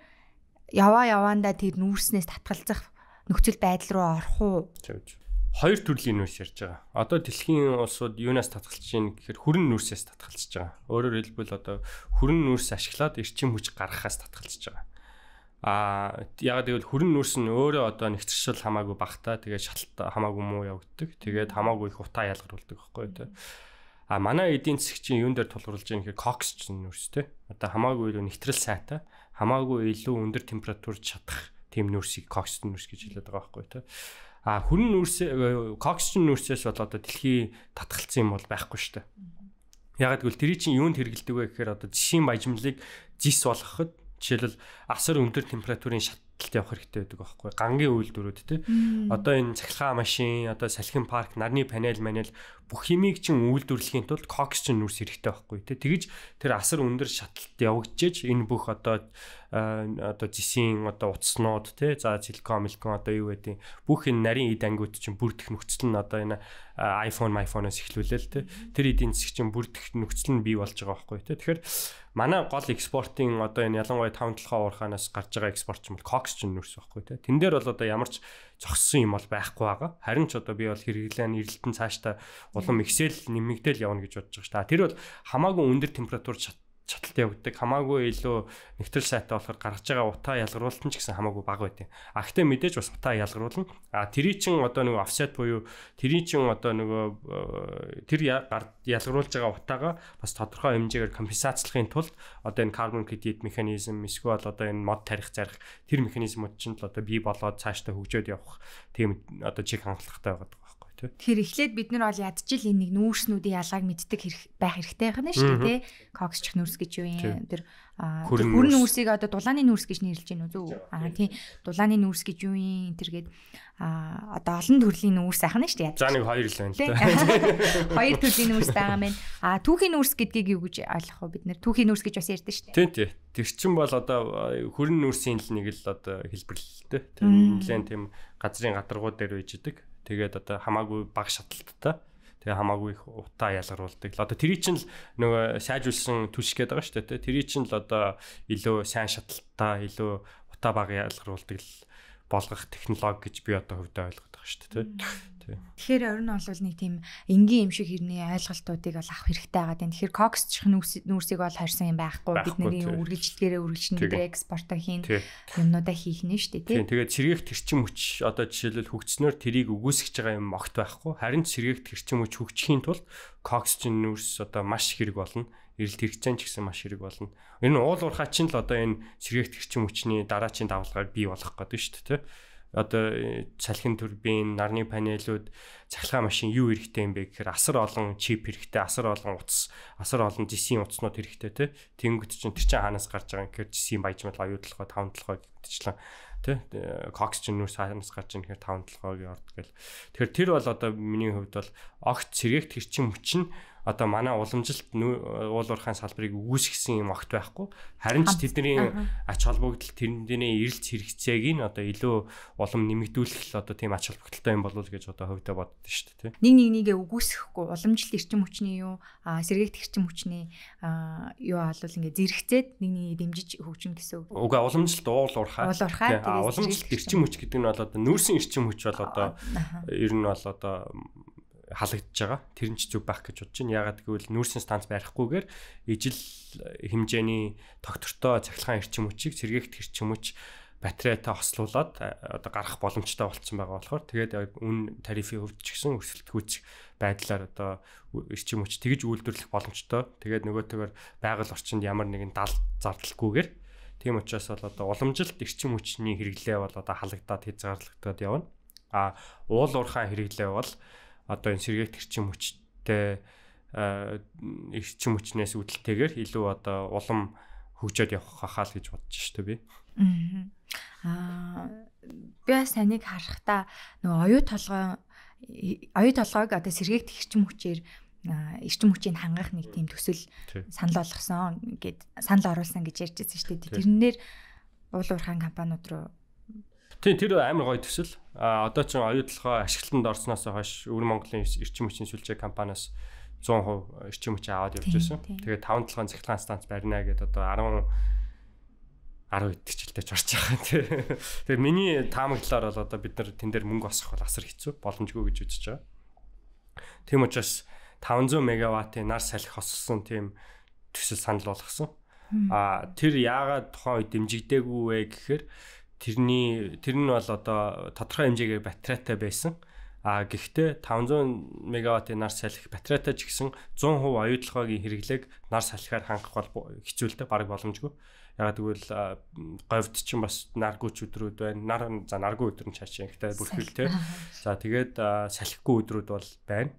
яваа яваандаа тэр нүүрснээс татгалзах нөхцөл байдал руу орох уу? Тэгж хоёр төрлийн нүүрс ярьж байгаа. Одоо дэлхийн улсууд юунаас татгалж чинь гэхээр хөрөн нүүрсээс татгалж байгаа. Өөрөөр хэлбэл одоо хөрөн нүүрс ашиглаад эрчим хүч гаргахаас татгалж байгаа. Аа яг гэвэл хөрөн нүүрс нь өөрөө одоо нэгтгэл хамаагүй багтаа тэгээд шалталт хамаагүй муу явагддаг. Тэгээд хамаагүй их утаа ялгаруулдаг байхгүй юу те. А манай эдийн засгийн юун дээр тулгуурлаж байгаа нөхөр кокс ч нүүрс те. Одоо хамаагүй илүү нэгтрэл сайтай, хамаагүй илүү өндөр температурт шатах тэм нүүрсийг кокс нүүрс гэж хэлдэг байгаа байхгүй юу те. А хүрэн нүүрс э, коксчин нүүрсээс бол одоо дэлхий татгалцсан юм бол байхгүй шүү дээ. Ягаад гэвэл тэрий чинь юунд хэрэгэлдэг вэ гэхээр одоо жишийн баяжмлыг зис болгоход жишээлбэл асар өндөр температурын шат талд явах хэрэгтэй байдаг аахгүй гангийн үйлдвэрүүд тий одоо энэ цахилгаан машин одоо салхин парк нарны панел манел бүх химиг чин үйлдвэрлэхийн тулд кокс чин нүрс хэрэгтэй байхгүй тий тэгэж тэр асар өндөр шатлалт явагдчихэж энэ бүх одоо одоо жисийн одоо утаснууд тий за силикон милкон одоо юу гэдэг бүх энэ нарийн эд ангиуд чин бүрдэх нөхцөл нь одоо энэ iPhone iPhone-оос эхлүүлэл тий тэр эдийн засгийн чин бүрдэх нөхцөл нь бий болж байгаа байхгүй тий тэгэхээр манай гол экспортын одоо энэ ялангуяа таван толгой уурханаас гарч байгаа экспорт ч юм бол кокс ч нүрс байхгүй тий. Тэн дээр бол одоо ямар ч зогссон юм бол байхгүй байгаа. Харин ч одоо би бол хэрэглэн эрэлтэн цаашдаа улам ихсэл нэмэгдэл явна гэж бодож байгаа ш та. Тэр бол хамаагүй өндөр температур шаталт явагддаг. Хамаагүй илүү нэгтрэл сайтай болохоор гаргаж байгаа утаа ялгаруулалт нь ч гэсэн хамаагүй бага байдیں۔ А гэтээ мэдээж бас утаа ялгаруулна. А тэрий чин одоо нэг офсет буюу тэрий чин одоо нөгөө э, тэр ялгаруулж байгаа утаагаа бас тодорхой хэмжээгээр компенсацлахын тулд одоо энэ carbon credit механизм эсвэл одоо энэ мод тарих зарих тэр механизмууд чинь л одоо бий болоод цаашдаа хөгжөөд явах тийм одоо чиг хангалттай байгаа тий. Тэгэхээр эхлээд бид нар бол ядчил энэ нэг нүүрснүүдийн ялгааг мэддэг байх хэрэгтэй байна шүү дээ тий. Коксчих нүүрс гэж юу юм тэр хөрн нүүрсийг одоо дулааны нүүрс гэж нэрлэж байна үү? Аа тий. Дулааны нүүрс гэж юу юм тэргээд а одоо олон төрлийн нүүрс ахна шүү дээ. За нэг хоёр л байна л дээ. Хоёр төрлийн нүүрс байгаа мэн. А түүхийн нүүрс гэдгийг юу гэж ойлгох вэ? Бид нэр түүхийн нүүрс гэж бас ярьдэн шүү дээ. Тийм тийм. Тэр чин бол одоо хөрн нүүрсийн л нэг л одоо хэлбэрлэлтэй. Тэр нэлен тийм газрын гадаргуу дээр үйж идэг. Тэгээд одоо хамаагүй бага шаталттай. Тэгээ хамаагүй их утаа ялгаруулдаг. Одоо тэрий чинь л нөгөө сайжулсан түлш гээд байгаа шүү дээ. Тэрий чинь л одоо илүү сайн шаталттай, илүү утаа бага ялгаруулдаг л болгох технологи гэж би одоо хөвдөө ойлгоод байгаа шүү дээ тий. Тэгэхээр орон нь бол нэг тийм энгийн юм шиг хэрний ойлголтуудыг бол авах хэрэгтэй байгаа гэдэг. Тэгэхээр коксчих нүүрсийг бол харьсан юм байхгүй бидний үргэлжлэлгээрээ үргэлжлэнэ экспортоо хийн юмнуудаа хийх нь шүү дээ тий. Тэгээд сэргээх төрчим хүч одоо жишээлбэл хөгжснөр тэрийг өгөөсгэж байгаа юм огт байхгүй. Харин сэргээх төрчим хүч хөгжихийн тулд коксчин нүүрс одоо маш хэрэг болно эрэлт хэрэгцээнд ч гэсэн маш хэрэг болно. Энэ нь уул уурхай чинь л одоо энэ сэргээгт хэрэгцэн хүчний дараачийн давалгааг бий болгох гэдэг шүү дээ, тэ. Одоо салхин э, турбин, нарны панелууд, цахилгаан машин юу хэрэгтэй юм бэ гэхээр асар олон чип хэрэгтэй, асар олон утас, асар олон жисийн утаснууд хэрэгтэй, тэ. Тэнгөт чинь тэр чинь хаанаас гарч байгаа юм гэхээр жисийн баяжмал оюу толгой, таван толгой гэдэгчлэн тий кокс чинь нүр саамс гарч ин гэхээр 5 толгойг орд гэл тэгэхээр тэр бол одоо миний хувьд бол огт сэргээгт хэрчим хүчин одоо манай уламжилт э, уулуурхайн салбарыг үүсгэсэн юм огт байхгүй. Харин ч тэдний ач холбогдол тэрний эрэлц хэрэгцээг нь одоо илүү улам нэмэгдүүлэх л одоо тийм ач холбогдолтой юм болов уу гэж одоо хөвдө боддоо шүү дээ. Нэг нэг нэгэ үгүйсэхгүй уламжилт эрчим хүчний юу сэргээгт эрчим хүчний юу аалуул ингээ зэрэгцээд нэг нэг дэмжиж хөгжин гэсэн үг. Уга уламжилт уулуурхай. Уулуурхай. Уламжилт эрчим хүч гэдэг нь бол одоо нөөсөн эрчим хүч бол одоо ер нь бол одоо халагдж байгаа. Тэр нь ч зүг байх гэж бодож байна. Ягаад гэвэл нүүрсэн станц барихгүйгээр ижил хэмжээний тогтвортой цахилгаан эрчим хүчийг сэргээгт эрчим хүч батарейтай хослуулад одоо гарах боломжтой болсон байгаа болохоор тэгээд үн тарифын хөвд ч гэсэн өрсөлдөхүүц байдлаар одоо эрчим хүч тэгж үйлдвэрлэх боломжтой. Тэгээд нөгөөтэйгэр байгаль орчинд ямар нэгэн дал зардалгүйгээр тийм учраас бол одоо уламжилт эрчим хүчний хэрэглээ бол одоо халагдаад хязгаарлагдаад явна. А уул уурхаан хэрэглээ бол одоо энэ сэргээт эрчим хүчтэй эрчим хүчнээс үүдэлтэйгээр илүү одоо улам хөгжөөд явах хахаа л гэж бодож шүү дээ би. Аа би бас таныг харахтаа нөгөө оюу толгой оюу толгойг одоо сэргээт эрчим хүчээр эрчим хүчийг хангах нэг тийм төсөл санал болгосон гэд санал оруулсан гэж ярьж байсан шүү дээ. Тэрнээр уул уурхайн компаниуд руу Тийм тэр амар гоё төсөл. А одоо ч оюутлахаа ашиглалтанд орсноос хойш Өвөр Монголын эрчим хүчний сүлжээ компаниас 100% эрчим хүч аваад явж байсан. Тэгээд 5 толгойн цахилгаан станц барина гэдэг одоо 10 10 хэд жилдээ чорч байгаа тийм. Тэгээ миний таамаглалаар бол одоо бид нар тэн дээр мөнгө осох бол асар хэцүү боломжгүй гэж үзэж байгаа. Тийм учраас 500 мегаваттын нар салхи хоссон тийм төсөл санал болгосон. А тэр яагаад тухайн үед дэмжигдээгүй вэ гэхээр Тэрний тэр нь бол одоо тодорхой хэмжээгээр батарейтай байсан. А гэхдээ 500 мегаваттын нар салхи батарейтай ч гэсэн 100% оюутлогоогийн хэрэглээг нар салхиар хангах бол хэцүү л дээ, бараг боломжгүй. Ягаад гэвэл говьд чинь бас наргүүч өдрүүд байна. Нар за наргүү өдөр нь чаачаа ихтэй бүрхэл тэ. За тэгээд салхигүй өдрүүд бол байна.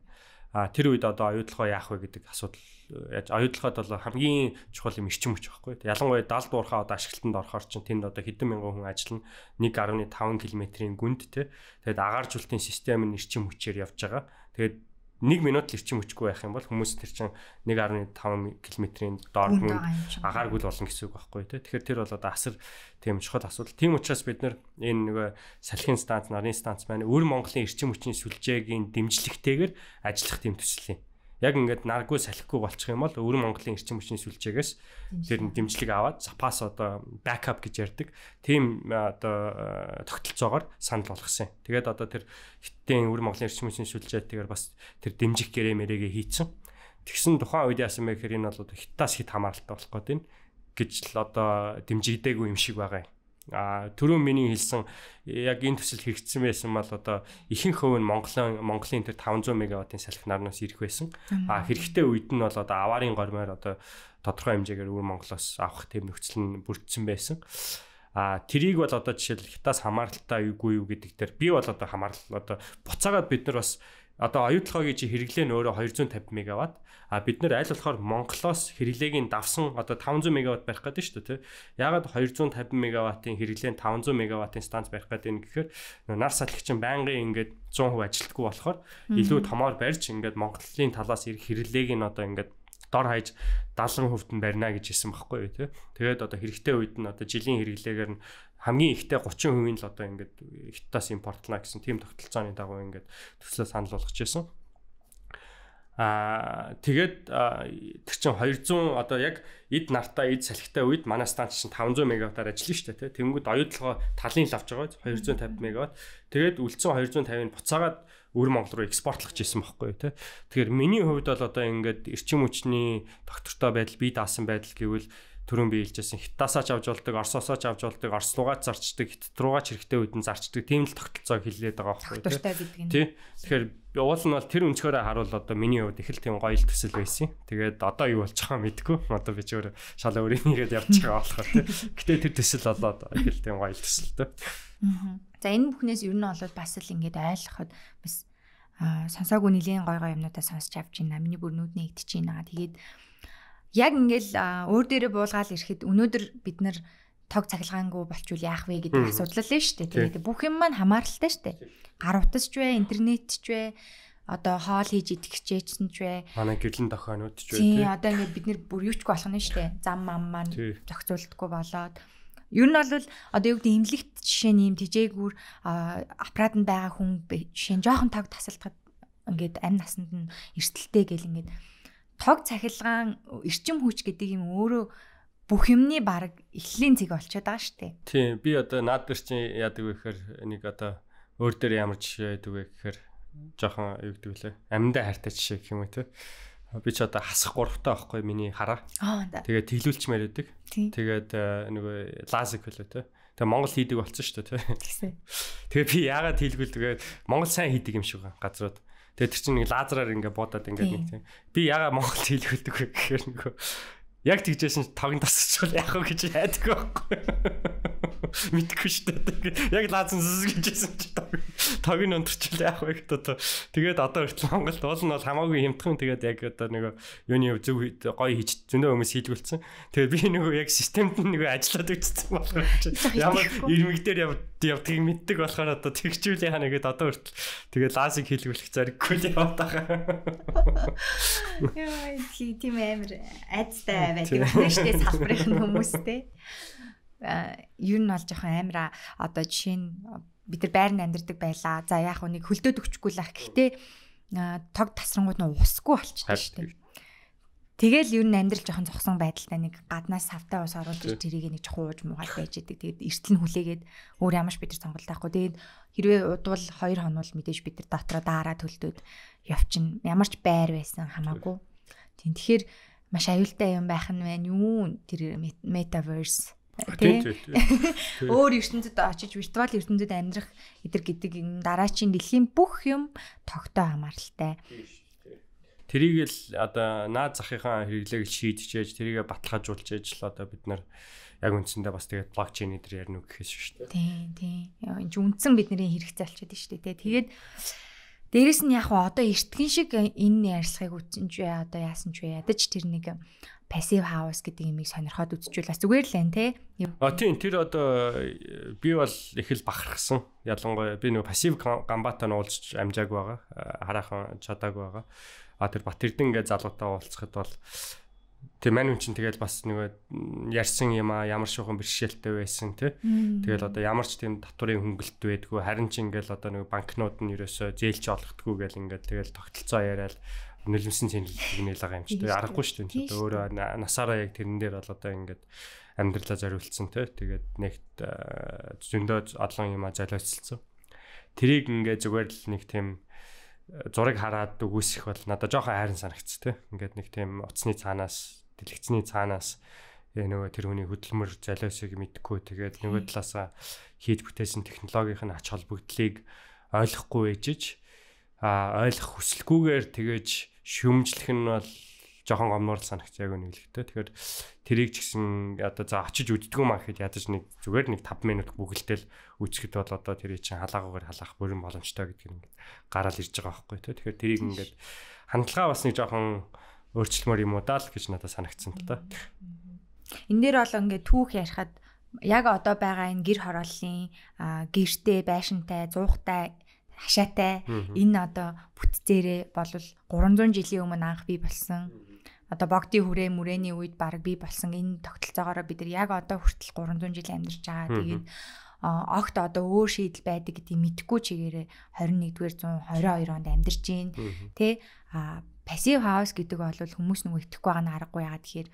А тэр үед одоо оюутлогоо яах вэ гэдэг асуудал яаж аюулхад бол хамгийн чухал юм эрчим хүч байхгүй. Ялангуяа 70 дуурхаа одоо ашиглалтанд орохоор чинь тэнд одоо хэдэн мянган хүн ажиллана 1.5 км-ийн гүнд те. Тэгээд агаар жуултын систем нь эрчим хүчээр явж байгаа. Тэгээд 1 минут л эрчим хүчгүй байх юм бол хүмүүс тэр чинь 1.5 км-ийн доор мөн агааргүй л болно гэсэн үг байхгүй тий. Тэгэхээр тэр бол одоо асар тийм чухал асуудал. Тийм учраас бид нэр нөгөө салхины станц, нарын станц маань өвөр Монголын эрчим хүчний сүлжээгийн дэмжлэгтэйгээр ажиллах тийм төсөл юм яг ингээд наргүй салхихгүй болчих юм бол өвөр Монголын эрчим хүчний сүлжээгээс тэр дэмжлэг аваад запас одоо бэкап гэж ярддаг. Тим одоо тогтолцоогоор санал болгосон. Тэгээд одоо тэр хиттийн өвөр Монголын эрчим хүчний сүлжээд тэгээд бас тэр дэмжих гэрээ мэрэгээ хийцэн. Тэгсэн тухайн үед яасан бэ гэхээр энэ бол хиттаас хит хамааралтай болох гээд байна гэж л одоо дэмжигдээгүй юм шиг байгаа юм. А түрүүн миний хэлсэн яг энэ төсөл хэрэгжсэн байсан бол одоо ихэнх хөв нь Монголын Монголын тэр 500 мегаваттын салхи нарнаас ирэх байсан. А хэрэгтэй үед нь бол одоо аварын гормоор одоо тодорхой хэмжээгээр өөр Монголоос авах тийм нөхцөл нь бүрдсэн байсан. А тэрийг бол одоо жишээл хятаас хамааралтай үгүй юу гэдэг дээр би бол одоо хамаарал одоо буцаагаад бид нар бас одоо оюутлогоогийн чи хэрэглэн өөрөө 250 мегаватт А бид нэр аль болохоор Монголоос хэрэглээг нь давсан одоо 500 мегаватт барих гэдэг шүү дээ тий. Ягаад 250 мегаваттын хэрэглээ 500 мегаваттын станц барих гэдэг юм гэхээр нар салхичин байнгын ингээд 100% ажилтгүй болохоор илүү томоор барьж ингээд Монголын талаас ирэх хэрэглээг нь одоо ингээд дор хаяж 70% нь барина гэж хэлсэн байхгүй юу тий. Тэгээд одоо хэрэгтэй үед нь одоо жилийн хэрэглээгээр нь хамгийн ихтэй 30% нь л одоо ингээд Хятадаас импортлоо гэсэн тийм тогтолцооны дагуу ингээд төслөө санал болгож байсан. Аа тэгээд тэр чинь 200 одоо яг эд нартаа эд салхитай үед манай станц чинь 500 мегаватаар ажиллана шүү дээ. Тэнгүүд оюутлогоо талын л авч байгаа 250 мегаватт. Тэгээд үлдсэн 250-ыг буцаагаад өвөр Монгол руу экспортлох гэсэн бохоггүй тий. Тэгэхээр миний хувьд бол одоо ингээд эрчим хүчний доктортой байдал би даасан байдал гэвэл төрөн биелжсэн хитасаач авч болдог, орсоосооч авч болдог, орслуугаа зарчдаг, хит руугаа чирэхтэй үдэн зарчдаг. Тийм л тогтолцоо хэлээд байгаа байхгүй юу? Тогтолцоо гэдэг нь. Тий. Тэгэхээр уул нь бол тэр өнцгөөрөө харуул одоо миний хувьд их л тийм гоё л төсөл байсан. Тэгээд одоо юу болчихоо мэдгүй. Одоо би ч өөр шал өөрийнгээд явж байгаа болохоор тий. Гэтэ тэр төсөл болоод их л тийм гоё л төсөлтэй. Аа. За энэ бүхнээс ер нь бол бас л ингээд ойлгоход бас аа сонсоогүй нэлийн гоё гоё юмнуудаа сонсч авч байна. Миний бүр нүд нэгдэж байна. Тэгээд яг ингээл өөр дээрээ буулгаал ирэхэд өнөөдөр бид нар тог цахилгаангүй болчвол яах вэ гэдэг асуудал л нь шүү дээ. Тэгээд бүх юм маань хамааралтай шүү дээ. Гар утасч вэ, интернет ч вэ, одоо хоол хийж идэх хичээчсэн ч вэ. Манай гэрлэн дохойнууд ч вэ. Тийм, одоо ингээд бид нэр бүр юучгүй болох нь шүү дээ. Зам мам маань зохицуулдаггүй болоод. Ер нь бол одоо юу гэдэг имлэгт жишээ нь юм тэжээгүүр аппарат нь байгаа хүн жишээ нь жоохон таг тасалдахад ингээд амь насанд нь эрсдэлтэй гэл ингээд тог цахилгаан эрчим хүч гэдэг юм өөрөө бүх юмний баг эхлийн цэг олчиход байгаа шүү дээ. Тийм би одоо наадбар чи яадаг вэ гэхээр нэг одоо өөр дээр ямар жишээ яадаг вэ гэхээр жоохон юу гэдэг вүлээ амьдаа хайртай жишээ гэх юм үү те. Би ч одоо хасах гуравтай байхгүй миний хараа. Тэгээд тэглүүлчмээр байдаг. Тэгээд нөгөө лазик хөлөө те. Тэгээ Монгол хийдэг болсон шүү дээ те. Тэгээ би яагаад хийлгүүлдэг вэ? Монгол сайн хийдэг юм шиг газрууд. Тэгээд тэр чинь нэг лазераар ингээ бодоод ингээ нэг тийм. Би яга Монгол хэл хэлдэг вэ гэхээр нөгөө яг тэгжсэн чинь тог тасчихвал яах вэ гэж айдаг байхгүй. Мэдхгүй шүү дээ. Яг лаазан зүс гэжсэн чи тог нь өндөрчлээ яг байх одоо тэгээд одоо хүртэл Монголд уул нь бол хамаагүй хямдхан тэгээд яг одоо нэг юуны зөв гоё хийж зөндөө хүмүүс хийлгүүлсэн. Тэгээд би нэг яг системд нэг ажиллаад үтцсэн болохоор ямар ирмэг дээр явдгийг мэддэг болохоор одоо тэгчүүлээ хаа нэгэд одоо хүртэл тэгээд лаасыг хийлгүүлэх зэрэггүй яваад байгаа. Яа, тийм амар айцтай байдаг. Тэгвэл штэ салбарын хүмүүстэй. Э, ер нь бол жоохон амира одоо жишээ нь бид нар байранд амьдардаг байлаа. За яг нэг хөлдөөд өгчгүй л ах. Гэхдээ э, тог тасрангууд нь усгүй болчихсон шүү дээ. Тэгэл ер нь амьдрал жоохон зогсон байдалтай нэг гаднаас савтай ус оруулж тэрийг нэг жоохон ууж муугаад байж идэг. Тэгээд эртэл нь хүлээгээд өөр ямарч бид нар сонголт авахгүй. Тэгээд хэрвээ удвал 2 хоног мэдээж бид нар дотроо даараа төлдөд явчихна. Ямарч байр байсан хамаагүй. Тийм тэгэхээр маш аюултай юм байх нь байна юу? Тэр метаverse өөр ертөнцид очиж виртуал ертөнцид амьдрах эдэр гэдэг энэ дараачийн дэлхийн бүх юм тогтоо хамааралтай. Тэрийг л одоо наад захийнхаа хэрэглээг шийдэж яаж тэрийг баталгаажуулж яаж л одоо бид нар яг үндсэндээ бас тэгээд блокчейн дээр ярина уу гэхээс шүү дээ. Тийм тийм. Энд үндсэн бидний хэрэгцээ болчиход шүү дээ. Тэгээд дээрэс нь яг одоо эртгэн шиг энэ ярилцлагыг үтсэнч вэ одоо яасан ч вэ ядаж тэр нэг passive house гэдэг имийг сонирхоод үзчихвэл бас зүгээр л энэ те. А тийм тэр одоо э, би бол их л бахархсан. Ялангуяа би нэг passive гамбатаа нуулж амжааг байгаа. Э, хараахан чадааг байгаа. А тэр бат эрдэнэ гэж залуутаа уулзахад бол Тэг мань хүн чинь тэгэл бас нэг ярьсан юм а ямар шуухан бэрхшээлтэй байсан тий. Тэгэл одоо ямар ч тийм татварын хөнгөлт байдгүй харин ч ингээл одоо нэг банкнууд нь ерөөсөө зээлч олгохдгүй гэл ингээл тэгэл тогтолцоо яриад нөлөөсөн чиглэл байгаа юм ч тийм аргагүй шүү дээ. Тэгээд өөрөө насаараа яг тэрэн дээр бол одоо ингээд амьдралаа зориулсан тийм тэгээд нэгт э, зөндөө олон юм азалцсан. Тэрийг ингээд зүгээр л нэг тийм э, зураг хараад үгүйсэх бол надад жоохон хайрын санагц тийм ингээд нэг тийм утасны цаанаас дэлгэцний цаанаас э, нөгөө тэр хүний хөдөлмөр золиосыг мэдгүй тэгээд нөгөө талаасаа хийж бүтээсэн технологийн ач холбогдлыг ойлгохгүй ээжж а ойлгох хүсэлгүйгээр тэгэж шүмжлэх нь бол жоохон гомнор санагч яг үнэхээр. Тэгэхээр тэрийг ч гэсэн одоо за очиж үддгүү маа гэхэд ядаж нэг зүгээр нэг 5 минут бүгэлтэл үсгэд бол одоо тэрий чинь халаагаагаар халаах бүрэн боломжтой гэдэг нь ингээд гараал ирж байгаа байхгүй тий. Тэгэхээр тэрийг ингээд хандлага бас нэг жоохон өөрчлөлмөр юм уу даа л гэж надад санагдсан та. Энэ дээр бол ингээд түүх ярихад яг одоо байгаа энэ гэр хорооллын гэрте байшинтай зуухтай хашаатай. Энэ одоо бүтцээрээ болвол 300 жилийн өмнө анх бий болсон. Одоо богдын хүрээ мөрөөний үед баг бий болсон энэ тогтолцоогоор бид нар яг одоо хүртэл 300 жил амьдарч байгаа. Тэгээд огт одоо өөр шийдэл байдаг гэдгийг мэдхгүй чигээрээ 21-р 122 онд амьдарч байна. Тэ а пассив хаус гэдэг бол хүмүүс нөгөө итгэхгүй байгаа нь аргагүй яагаад тэгэхээр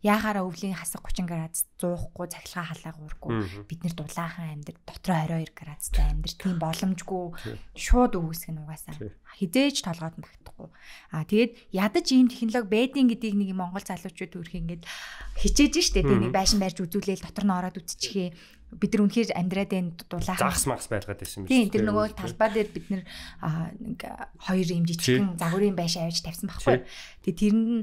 яахаараа өвлийн хасах 30 градус зуухгүй цахилгаан халаа гуурахгүй бид нэр дулаахан амьд дотроо 22 градустай амьд тийм боломжгүй шууд өвөсгөн угаасаа хизээж толгойд нь багтахгүй а тэгээд ядаж ийм технологи байдгийн гэдгийг нэг Монгол залуучууд төрх ингээд хичээж штэ тийм нэг байшин барьж үзүүлээл дотор нь ороод үтчихээ бид нар үнэхээр амьдраад энэ дулаахан загас магас байлгаад байсан юм шиг. Тийм тэр нөгөө талбай дээр бид нар нэг хоёр юм жижигхэн загварын байш авч тавьсан байхгүй. Тэгээ тэр нь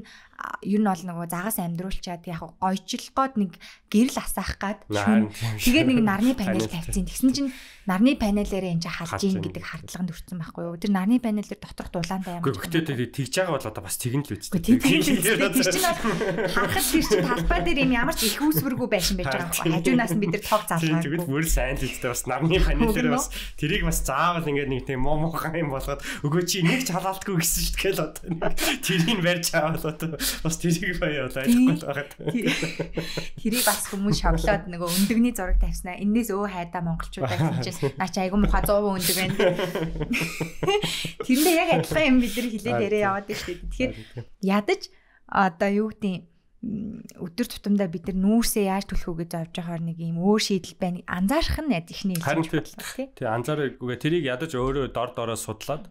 ер нь бол нөгөө загас амдруулчаад яг гойчлогоод нэг гэрэл асаах гад тэгээд нэг нарны панел тавьчихсан. Тэгсэн чинь нарны панелээрээ энэ халж ийн гэдэг хардлаганд өртсөн байхгүй юу? Тэр нарны панелээр доторх дулаантай юм. Гэхдээ тэгээд тэгж байгаа бол одоо бас тэгэн л үстэй. Тийм л үстэй. Тэр чинь бол харахад тэр чинь талбай дээр юм ямар ч их үүсвэргүй байсан байж байгаа байхгүй юу? Хажуунаас нь бид нар тог залгаа. Тэгвэл мөр сайн л үстэй бас нарны панелээр бас тэрийг бас заавал ингээд нэг тийм муу муу юм болгоод өгөө чи нэг ч халаалтгүй гэсэн шүү дээ. Тэгэл одоо тэрийг барьж аваад одоо бас тэрийг баяа ойлгохгүй байгаад. Тэрийг бас хүмүүс шоглоод нөгөө өндөгний зураг тавьснаа. Энээс өө хайдаа монголчуудаа хэлчихээс наа чи айгүй муха 100% өндөг байна. Тэрэндээ яг адилхан юм бид нар хилээд ярэ яваад штеп. Тэгэхээр ядаж одоо юу гэдэг өдөр тутамдаа бид нар нүүрсээ яаж төлөх үү гэж авч байхаар нэг юм өөр шийдэл байна. Анзаарах нь эхний хэлбэл. Харин тийм анзаараагүй. Тэрийг ядаж өөрөө дор дороо судлаад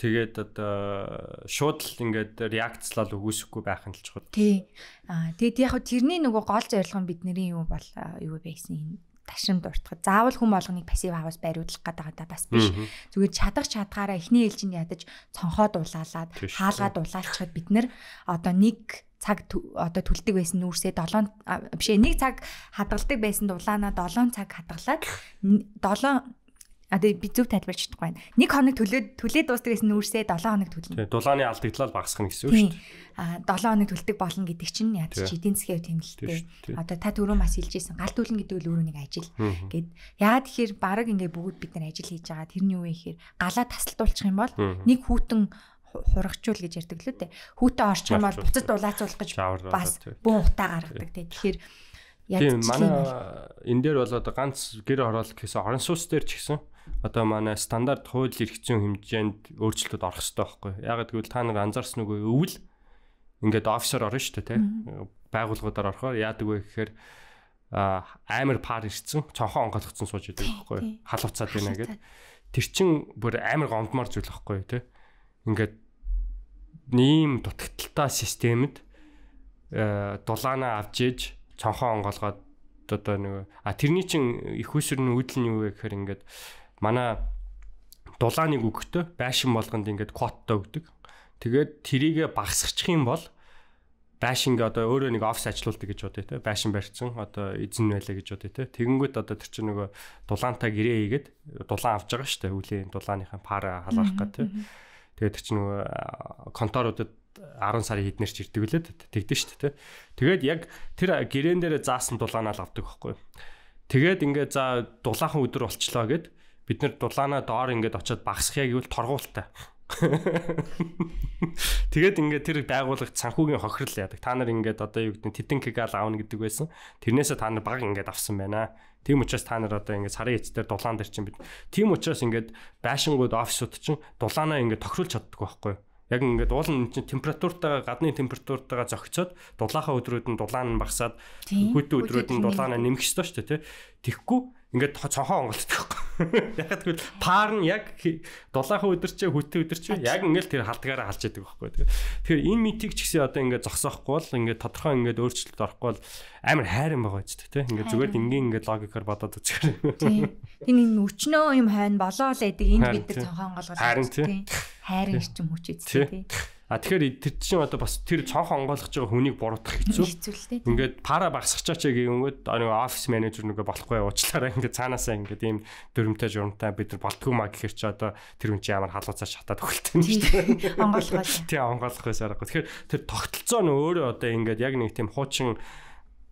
Тэгээд одоо шууд л ингээд реакцлал өгөөсөхгүй байх нь л чухал. Тий. Аа тэгээд яг хөө тэрний нөгөө гол зорилго нь бидний юу бол юу байсан юм ташин дуртах. Заавал хүн болгоныг пассив хавас байруулах гэдэг байгаа бас биш. Зүгээр чадах чадгаараа эхний ээлжинд ядаж цонхоо дулаалаад, хаалгаа дулаалчихад бид нэр одоо нэг цаг одоо төлдөг байсан нүүрсээ 7 биш нэг цаг хадгалдаг байсан дулаанаа 7 цаг хадгалаад 7 А тэгээ би зөв тайлбарч чадахгүй байна. Нэг хоног төлөөд төлөө дуустгаас нүүрсээ 7 хоног төлнө. Тийм, дулааны алдагдлал багасгах нь гэсэн үг шүү дээ. А 7 хоног төлдөг болно гэдэг чинь яаж ч эдийн засгийн тэмдэлтэй. Одоо та түрүү бас хэлжсэн гал дүүлэн гэдэг үл өөрөө нэг ажил. Гэт яагаад тэгэхээр баг ингээ бүгд бид нар ажил хийж байгаа тэр нь юу вэ гэхээр галаа тасалдуулчих юм бол нэг хүүтэн хурагчул гэж ярьдаг лөө те. Хүүтэн орчих юм бол буцад дулаацуулах гэж бас бүүн утаа гаргадаг те. Тэгэхээр Тийм манай энэ дээр бол одоо ганц гэр оролт гэсэн орон сууц дээр ч гэсэн одоо манай стандарт хууль эрх зүйн хэмжээнд өөрчлөлтөд орох хэрэгтэй байхгүй. Ягаад гэвэл та нар анзаарсан үгүй өвл ингээд офшор орно шүү дээ тий. Байгууллагуудаар орохоор яадаг вэ гэхээр амар пар ирсэн, цонхон онгойлгоцсон сууж идэг байхгүй. Халууцаад байна гэдэг. Тэр чин бүр амар гомдмор зүйл байхгүй тий. Ингээд нэм дутагдaltaа системэд э, дулаанаа авч ийж цонхоо онгоолгоод одоо нөгөө а тэрний чин их усэр нь үүдэл нь юу вэ гэхээр ингээд манай дулааныг өгөхдөө байшин болгонд ингээд квоттой өгдөг. Тэгээд трийгэ багасгачих юм бол байшингээ одоо өөрөө нэг офс ажилуулдаг гэж бодъё те байшин барьцсан одоо эзэн байлаа гэж бодъё те тэгэнгүүт одоо тэр чинь нөгөө дулаантай гэрээ хийгээд дулаан авч байгаа шүү дээ үлийн дулааныхаа пара халаах гэх те тэгээд тэр чинь нөгөө конторуудад 10 сарын хэднэрч ирдэг лээ тэгдэж шүү дээ. Тэгээд яг тэр гэрэн дээр заасан дулаанаа л авдаг байхгүй. Тэгээд ингээ за дулаахан өдөр болчлоо гэд бид нэр дулаанаа доор ингээд очиод багсах яг юу торгуултаа. Тэгээд ингээд тэр байгууллагт санхүүгийн хохирол яадаг. Та нар ингээд одоо юу гэдэг титэн кегал аавна гэдэг байсан. Тэрнээсээ та нар баг ингээд авсан байна. Тийм учраас та нар одоо ингээд сарын эцдэр дулаан дээр чинь бид. Тийм учраас ингээд байшингууд офисууд чинь дулаанаа ингээд тохируулж чаддаг байхгүй юу? Яг ингээд уул нь чинь температуртайгаа гадны температуртайгаа зохицоод дулаахан өдрүүд нь дулаан нь багасаад хөдөө өдрүүд нь дулаан нь нэмэх ёстой шүү дээ тий. Тэгхгүй ингээд цонхоо онголтдаг байхгүй. Яг тэгвэл паар нь яг дулаахан өдөр чи хөтөө өдөр чи яг ингээд тэр халтгаараа халж яддаг байхгүй. Тэгэхээр энэ митиг ч гэсэн одоо ингээд зогсоохгүй бол ингээд тодорхой ингээд өөрчлөлт орохгүй бол амар хайрын байгаа ч тийм ингээд зүгээр энгийн ингээд логикоор бодоод үзэхээр. Тийм энэ өчнөө юм хойно болоо л гэдэг энд бид нар цонхоо онголгоод. Харин тийм хайрын эрчим хүч эзлэв тий. А тэгэхээр тэр чинь одоо бас тэр цонх онгойлгож байгаа хүнийг буруутгах хэцүү. Хэцүү л тий. Ингээд пара багсахчаач гэнгүүт нэг офис менежер нэгэ болохгүй уучлаарай ингээд цаанаасаа ингээд ийм дүрмтэй журамтай бид нар болтгүй маа гэхэр чи одоо тэр хүн чи ямар халууцаар шатаад өгөлтэй юм шүү дээ. Онгойлгоо. Тий онгойлгох гэж аргагүй. Тэгэхээр тэр тогтолцоо нь өөрөө одоо ингээд яг нэг тийм хуучин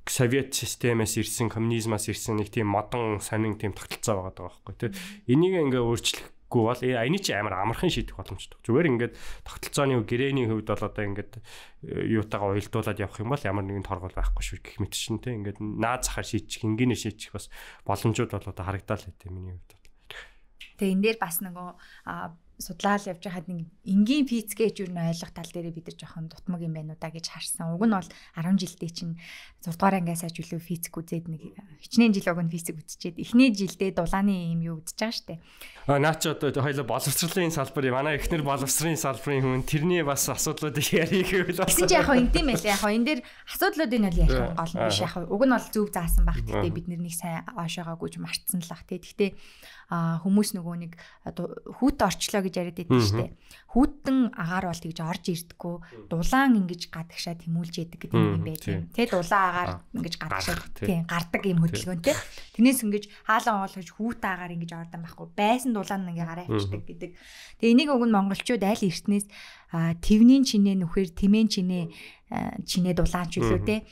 совет системээс ирсэн, коммунизмаас ирсэн нэг тийм модон сонин тийм тогтолцоо байгаа даа байхгүй тий. Энийг ингээ өөрчлөх гүү бол айны э, чи амар амархан шийдэх боломжтой. Зүгээр ингээд тогтолцооны гэрээний хувьд бол одоо ингээд э, юутайгаа уялдуулаад явах юм бол ямар нэгэн торгол байхгүй шүү гэх мэт чинь те ингээд наад захаар шийдчих, ингээр шийдчих бас боломжууд бол одоо харагдал байт миний хувьд. Тэгээ энэ дээр бас нөгөө судлаал явж хаад нэг энгийн физикэж юу н ойлгох тал дээр бид нар жоохон дутмаг юм байна уу да гэж харсан. Уг нь бол 10 жилдээ чинь 6 дугаар ангиас аж илүү физик үзээд нэг хичнээн жил уг нь физик үзчихээд эхний жилдээ дулааны юм юу үзэж байгаа штэ. Аа наач одоо хоёул боловсролын салбар манай эхнэр боловсрын салбарын хүн тэрний бас асуудлуудыг ярих гэвэл бас чинь яг хоо энэ юм байлаа яг хоо энэ дээр асуудлуудыг нь ярих олон биш яг хоо уг нь бол зөв заасан баг гэхдээ бид нэг сайн оошоогоогүй ч марцсан л баг тий. Гэхдээ хүмүүс нөгөө нэг хүүт орчлоо гэж яриад байдаг шүү дээ. Хүүтэн агаар бол тэгж орж ирдэггүй. Дулаан ингэж гадагшаа тэмүүлж яадаг гэдэг юм байх тийм. Тэ дулаан агаар ингэж гадагшаа тийм гардаг юм хөдөлгөөн тийм. Тэрнээс ингэж хаалаа оолгож хүүт агаар ингэж ордон байхгүй. Байсан дулаан ингээ гараа авчдаг гэдэг. Тэгээ энийг уг нь монголчууд аль эртнээс тэвнийн чинээ нүхээр тэмээн чинээ чинээ дулаан ч үлээ тийм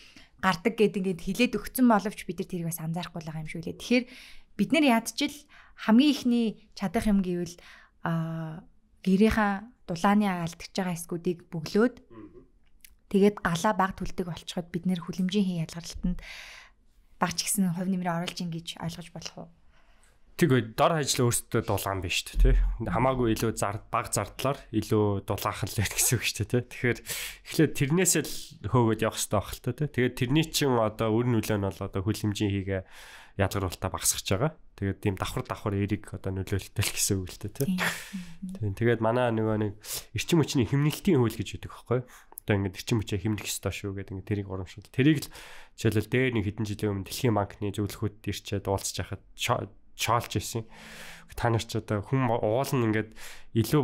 гардаг гэд ингээд хилээд өгцөн боловч бид нар тэрийг бас анзаарахгүй байгаа юм шүү лээ. Тэгэхээр бид нар ядчил хамгийн ихний чадах юм гэвэл гэрийнхаа дулааны алдчихж байгаа эскүүдийг бөглөөд тэгээд галаа баг түлдэг болчиход бид нэр хүлэмжийн ялгарлалтанд багч гэсэн хувь нэмрээ оруулж ин гэж ойлгож болох уу? Тэгвэл дор ажил өөртөө дулаан биш шүү дээ, тий. Хамаагүй илүү зард баг зардлаар илүү дулаахан л гэсэн үг шүү дээ, тий. Тэгэхээр эхлээд тэрнээс л хөөгд явах хэрэгтэй байх л та, тий. Тэгээд тэрний чинь одоо үр нөлөө нь бол одоо хүлэмжийн хийгээ язгаруултаа багасгаж байгаа. Тэгээд тийм давхар давхар эриг одоо нөлөөлөлтэй л гэсэн үг л дээ тийм. Тийм. Тэгээд манай нөгөө нэг эрчим хүчний хэмнэлтийн хууль гэж үүдэг байхгүй. Одоо ингээд эрчим хүчээ хэмнэх ёстой шүү гэдэг ингээд тэрийг урамшуул. Тэрийг л жишээлбэл дээр нэг хэдэн жилийн өмнө Дэлхийн банкны зөвлөхүүд ирчээд уулзж хахад чоолж ирсэн. Та нар ч одоо хүн уул нь ингээд илүү